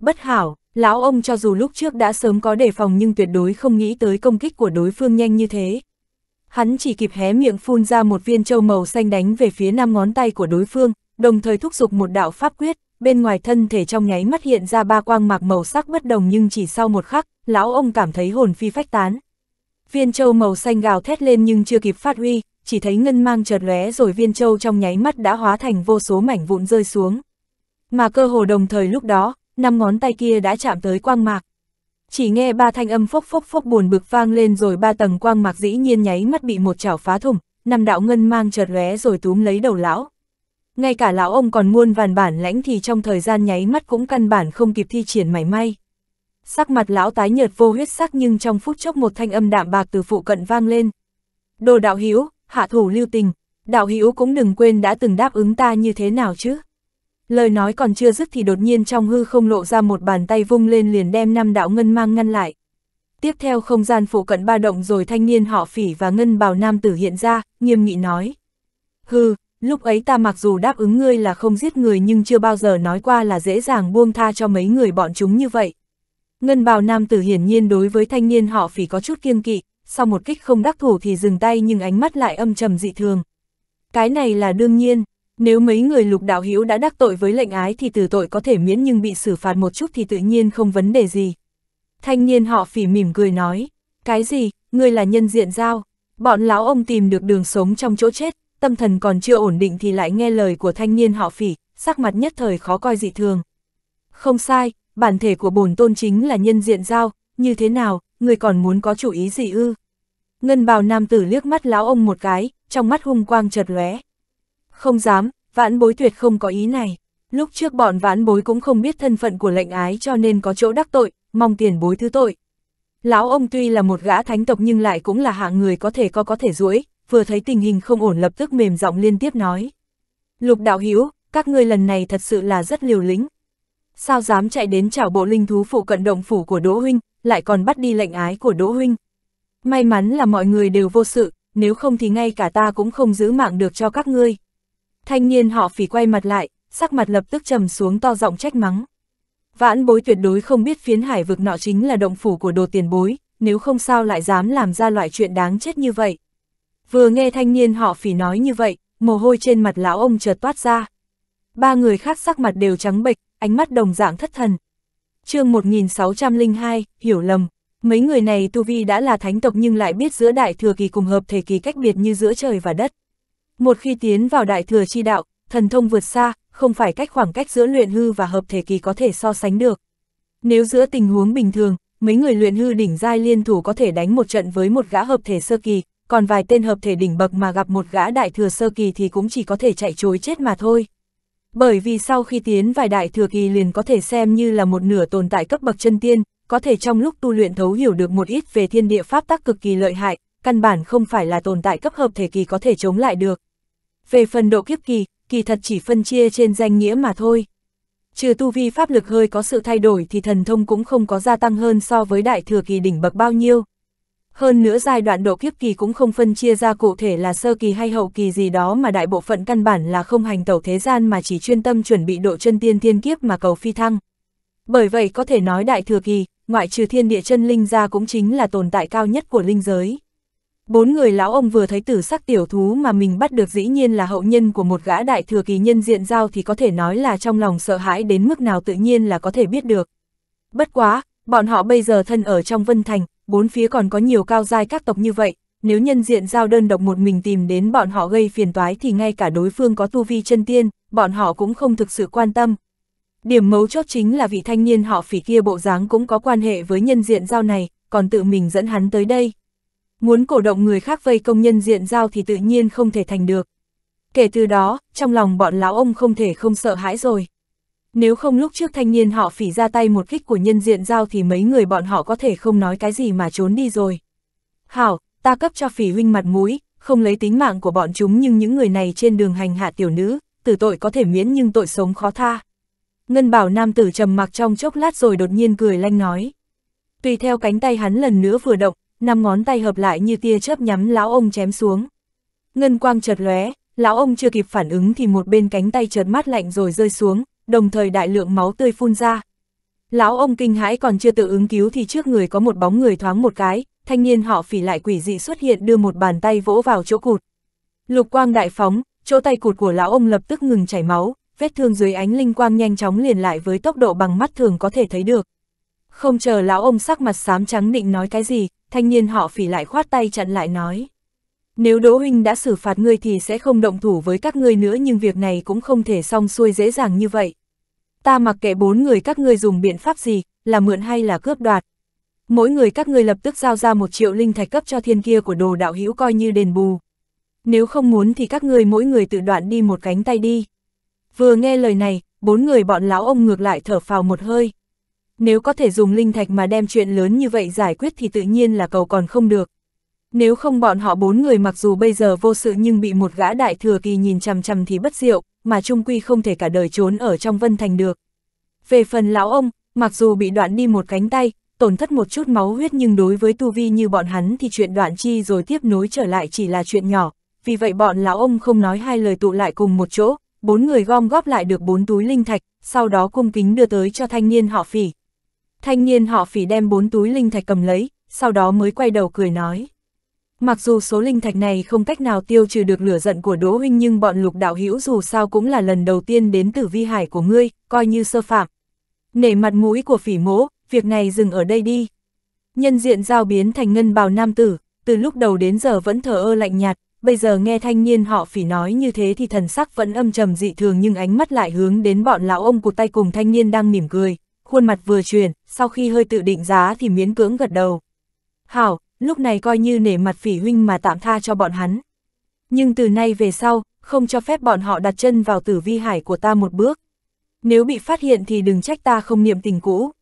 Bất hảo, lão ông cho dù lúc trước đã sớm có đề phòng nhưng tuyệt đối không nghĩ tới công kích của đối phương nhanh như thế. Hắn chỉ kịp hé miệng phun ra một viên châu màu xanh đánh về phía năm ngón tay của đối phương, đồng thời thúc giục một đạo pháp quyết, bên ngoài thân thể trong nháy mắt hiện ra ba quang mạc màu sắc bất đồng nhưng chỉ sau một khắc, lão ông cảm thấy hồn phi phách tán. Viên châu màu xanh gào thét lên nhưng chưa kịp phát huy, chỉ thấy ngân mang chợt lóe rồi viên châu trong nháy mắt đã hóa thành vô số mảnh vụn rơi xuống. Mà cơ hồ đồng thời lúc đó, năm ngón tay kia đã chạm tới quang mạc. Chỉ nghe ba thanh âm phốc phốc phốc buồn bực vang lên rồi ba tầng quang mạc dĩ nhiên nháy mắt bị một chảo phá thủng, năm đạo ngân mang chợt lóe rồi túm lấy đầu lão. Ngay cả lão ông còn muôn vàn bản lãnh thì trong thời gian nháy mắt cũng căn bản không kịp thi triển mảy may. Sắc mặt lão tái nhợt vô huyết sắc nhưng trong phút chốc một thanh âm đạm bạc từ phụ cận vang lên. Đồ đạo hiếu, hạ thủ lưu tình, đạo hiếu cũng đừng quên đã từng đáp ứng ta như thế nào chứ. Lời nói còn chưa dứt thì đột nhiên trong hư không lộ ra một bàn tay vung lên liền đem năm đạo ngân mang ngăn lại. Tiếp theo không gian phụ cận ba động rồi thanh niên họ phỉ và ngân bào nam tử hiện ra, nghiêm nghị nói. hư lúc ấy ta mặc dù đáp ứng ngươi là không giết người nhưng chưa bao giờ nói qua là dễ dàng buông tha cho mấy người bọn chúng như vậy. Ngân bào nam tử hiển nhiên đối với thanh niên họ phỉ có chút kiêng kỵ, sau một kích không đắc thủ thì dừng tay nhưng ánh mắt lại âm trầm dị thường. Cái này là đương nhiên, nếu mấy người lục đạo hữu đã đắc tội với lệnh ái thì tử tội có thể miễn nhưng bị xử phạt một chút thì tự nhiên không vấn đề gì. Thanh niên họ phỉ mỉm cười nói, cái gì, ngươi là nhân diện giao, bọn lão ông tìm được đường sống trong chỗ chết, tâm thần còn chưa ổn định thì lại nghe lời của thanh niên họ phỉ, sắc mặt nhất thời khó coi dị thường. Không sai, bản thể của bổn tôn chính là nhân diện giao, như thế nào, người còn muốn có chủ ý gì ư? Ngân bào nam tử liếc mắt lão ông một cái, trong mắt hung quang chợt lóe. Không dám, vãn bối tuyệt không có ý này. Lúc trước bọn vãn bối cũng không biết thân phận của lệnh ái cho nên có chỗ đắc tội, mong tiền bối thứ tội. Lão ông tuy là một gã thánh tộc nhưng lại cũng là hạng người có thể co có thể duỗi vừa thấy tình hình không ổn lập tức mềm giọng liên tiếp nói. Lục đạo hữu các ngươi lần này thật sự là rất liều lĩnh. Sao dám chạy đến chảo bộ linh thú phụ cận động phủ của Đỗ Huynh, lại còn bắt đi lệnh ái của Đỗ Huynh. May mắn là mọi người đều vô sự, nếu không thì ngay cả ta cũng không giữ mạng được cho các ngươi. Thanh niên họ phỉ quay mặt lại, sắc mặt lập tức trầm xuống to giọng trách mắng. Vãn bối tuyệt đối không biết phiến hải vực nọ chính là động phủ của đồ tiền bối, nếu không sao lại dám làm ra loại chuyện đáng chết như vậy. Vừa nghe thanh niên họ phỉ nói như vậy, mồ hôi trên mặt lão ông chợt toát ra. Ba người khác sắc mặt đều trắng bệch, ánh mắt đồng dạng thất thần. chương 1602, hiểu lầm, mấy người này tu vi đã là thánh tộc nhưng lại biết giữa đại thừa kỳ cùng hợp thể kỳ cách biệt như giữa trời và đất. Một khi tiến vào đại thừa chi đạo, thần thông vượt xa, không phải cách khoảng cách giữa luyện hư và hợp thể kỳ có thể so sánh được. Nếu giữa tình huống bình thường, mấy người luyện hư đỉnh giai liên thủ có thể đánh một trận với một gã hợp thể sơ kỳ, còn vài tên hợp thể đỉnh bậc mà gặp một gã đại thừa sơ kỳ thì cũng chỉ có thể chạy chối chết mà thôi. Bởi vì sau khi tiến vài đại thừa kỳ liền có thể xem như là một nửa tồn tại cấp bậc chân tiên, có thể trong lúc tu luyện thấu hiểu được một ít về thiên địa pháp tắc cực kỳ lợi hại, căn bản không phải là tồn tại cấp hợp thể kỳ có thể chống lại được. Về phần độ kiếp kỳ, kỳ thật chỉ phân chia trên danh nghĩa mà thôi. Trừ tu vi pháp lực hơi có sự thay đổi thì thần thông cũng không có gia tăng hơn so với đại thừa kỳ đỉnh bậc bao nhiêu. Hơn nữa giai đoạn độ kiếp kỳ cũng không phân chia ra cụ thể là sơ kỳ hay hậu kỳ gì đó mà đại bộ phận căn bản là không hành tẩu thế gian mà chỉ chuyên tâm chuẩn bị độ chân tiên thiên kiếp mà cầu phi thăng. Bởi vậy có thể nói đại thừa kỳ, ngoại trừ thiên địa chân linh ra cũng chính là tồn tại cao nhất của linh giới. Bốn người lão ông vừa thấy tử sắc tiểu thú mà mình bắt được dĩ nhiên là hậu nhân của một gã đại thừa kỳ nhân diện giao thì có thể nói là trong lòng sợ hãi đến mức nào tự nhiên là có thể biết được. Bất quá, bọn họ bây giờ thân ở trong Vân Thành, bốn phía còn có nhiều cao giai các tộc như vậy, nếu nhân diện giao đơn độc một mình tìm đến bọn họ gây phiền toái thì ngay cả đối phương có tu vi chân tiên, bọn họ cũng không thực sự quan tâm. Điểm mấu chốt chính là vị thanh niên họ phỉ kia bộ dáng cũng có quan hệ với nhân diện giao này, còn tự mình dẫn hắn tới đây muốn cổ động người khác vây công nhân diện giao thì tự nhiên không thể thành được. Kể từ đó, trong lòng bọn lão ông không thể không sợ hãi rồi. Nếu không lúc trước thanh niên họ phỉ ra tay một kích của nhân diện giao thì mấy người bọn họ có thể không nói cái gì mà trốn đi rồi. Hảo, ta cấp cho phỉ huynh mặt mũi, không lấy tính mạng của bọn chúng nhưng những người này trên đường hành hạ tiểu nữ, tử tội có thể miễn nhưng tội sống khó tha. Ngân bảo nam tử trầm mặc trong chốc lát rồi đột nhiên cười lanh nói. Tùy theo cánh tay hắn lần nữa vừa động, năm ngón tay hợp lại như tia chớp nhắm lão ông chém xuống. Ngân quang chợt lóe, lão ông chưa kịp phản ứng thì một bên cánh tay chợt mát lạnh rồi rơi xuống, đồng thời đại lượng máu tươi phun ra. Lão ông kinh hãi còn chưa tự ứng cứu thì trước người có một bóng người thoáng một cái, thanh niên họ phỉ lại quỷ dị xuất hiện đưa một bàn tay vỗ vào chỗ cụt. Lục quang đại phóng, chỗ tay cụt của lão ông lập tức ngừng chảy máu, vết thương dưới ánh linh quang nhanh chóng liền lại với tốc độ bằng mắt thường có thể thấy được. Không chờ lão ông sắc mặt xám trắng định nói cái gì, thanh niên họ phỉ lại khoát tay chặn lại nói. Nếu Đỗ Huynh đã xử phạt ngươi thì sẽ không động thủ với các ngươi nữa nhưng việc này cũng không thể xong xuôi dễ dàng như vậy. Ta mặc kệ bốn người các ngươi dùng biện pháp gì, là mượn hay là cướp đoạt. Mỗi người các ngươi lập tức giao ra một triệu linh thạch cấp cho thiên kia của đồ đạo hữu coi như đền bù. Nếu không muốn thì các ngươi mỗi người tự đoạn đi một cánh tay đi. Vừa nghe lời này, bốn người bọn lão ông ngược lại thở phào một hơi nếu có thể dùng linh thạch mà đem chuyện lớn như vậy giải quyết thì tự nhiên là cầu còn không được. Nếu không bọn họ bốn người mặc dù bây giờ vô sự nhưng bị một gã đại thừa kỳ nhìn chằm chằm thì bất diệu, mà trung quy không thể cả đời trốn ở trong Vân Thành được. Về phần lão ông, mặc dù bị đoạn đi một cánh tay, tổn thất một chút máu huyết nhưng đối với tu vi như bọn hắn thì chuyện đoạn chi rồi tiếp nối trở lại chỉ là chuyện nhỏ, vì vậy bọn lão ông không nói hai lời tụ lại cùng một chỗ, bốn người gom góp lại được bốn túi linh thạch, sau đó cung kính đưa tới cho thanh niên họ phỉ. Thanh niên họ phỉ đem bốn túi linh thạch cầm lấy, sau đó mới quay đầu cười nói. Mặc dù số linh thạch này không cách nào tiêu trừ được lửa giận của Đỗ Huynh nhưng bọn lục đạo hữu dù sao cũng là lần đầu tiên đến tử vi hải của ngươi, coi như sơ phạm. Nể mặt mũi của phỉ mỗ, việc này dừng ở đây đi. Nhân diện giao biến thành ngân bào nam tử, từ lúc đầu đến giờ vẫn thờ ơ lạnh nhạt, bây giờ nghe thanh niên họ phỉ nói như thế thì thần sắc vẫn âm trầm dị thường nhưng ánh mắt lại hướng đến bọn lão ông cụt tay cùng thanh niên đang mỉm cười, khuôn mặt vừa chuyển, sau khi hơi tự định giá thì miễn cưỡng gật đầu. Hảo, lúc này coi như nể mặt phỉ huynh mà tạm tha cho bọn hắn. Nhưng từ nay về sau, không cho phép bọn họ đặt chân vào tử vi hải của ta một bước. Nếu bị phát hiện thì đừng trách ta không niệm tình cũ.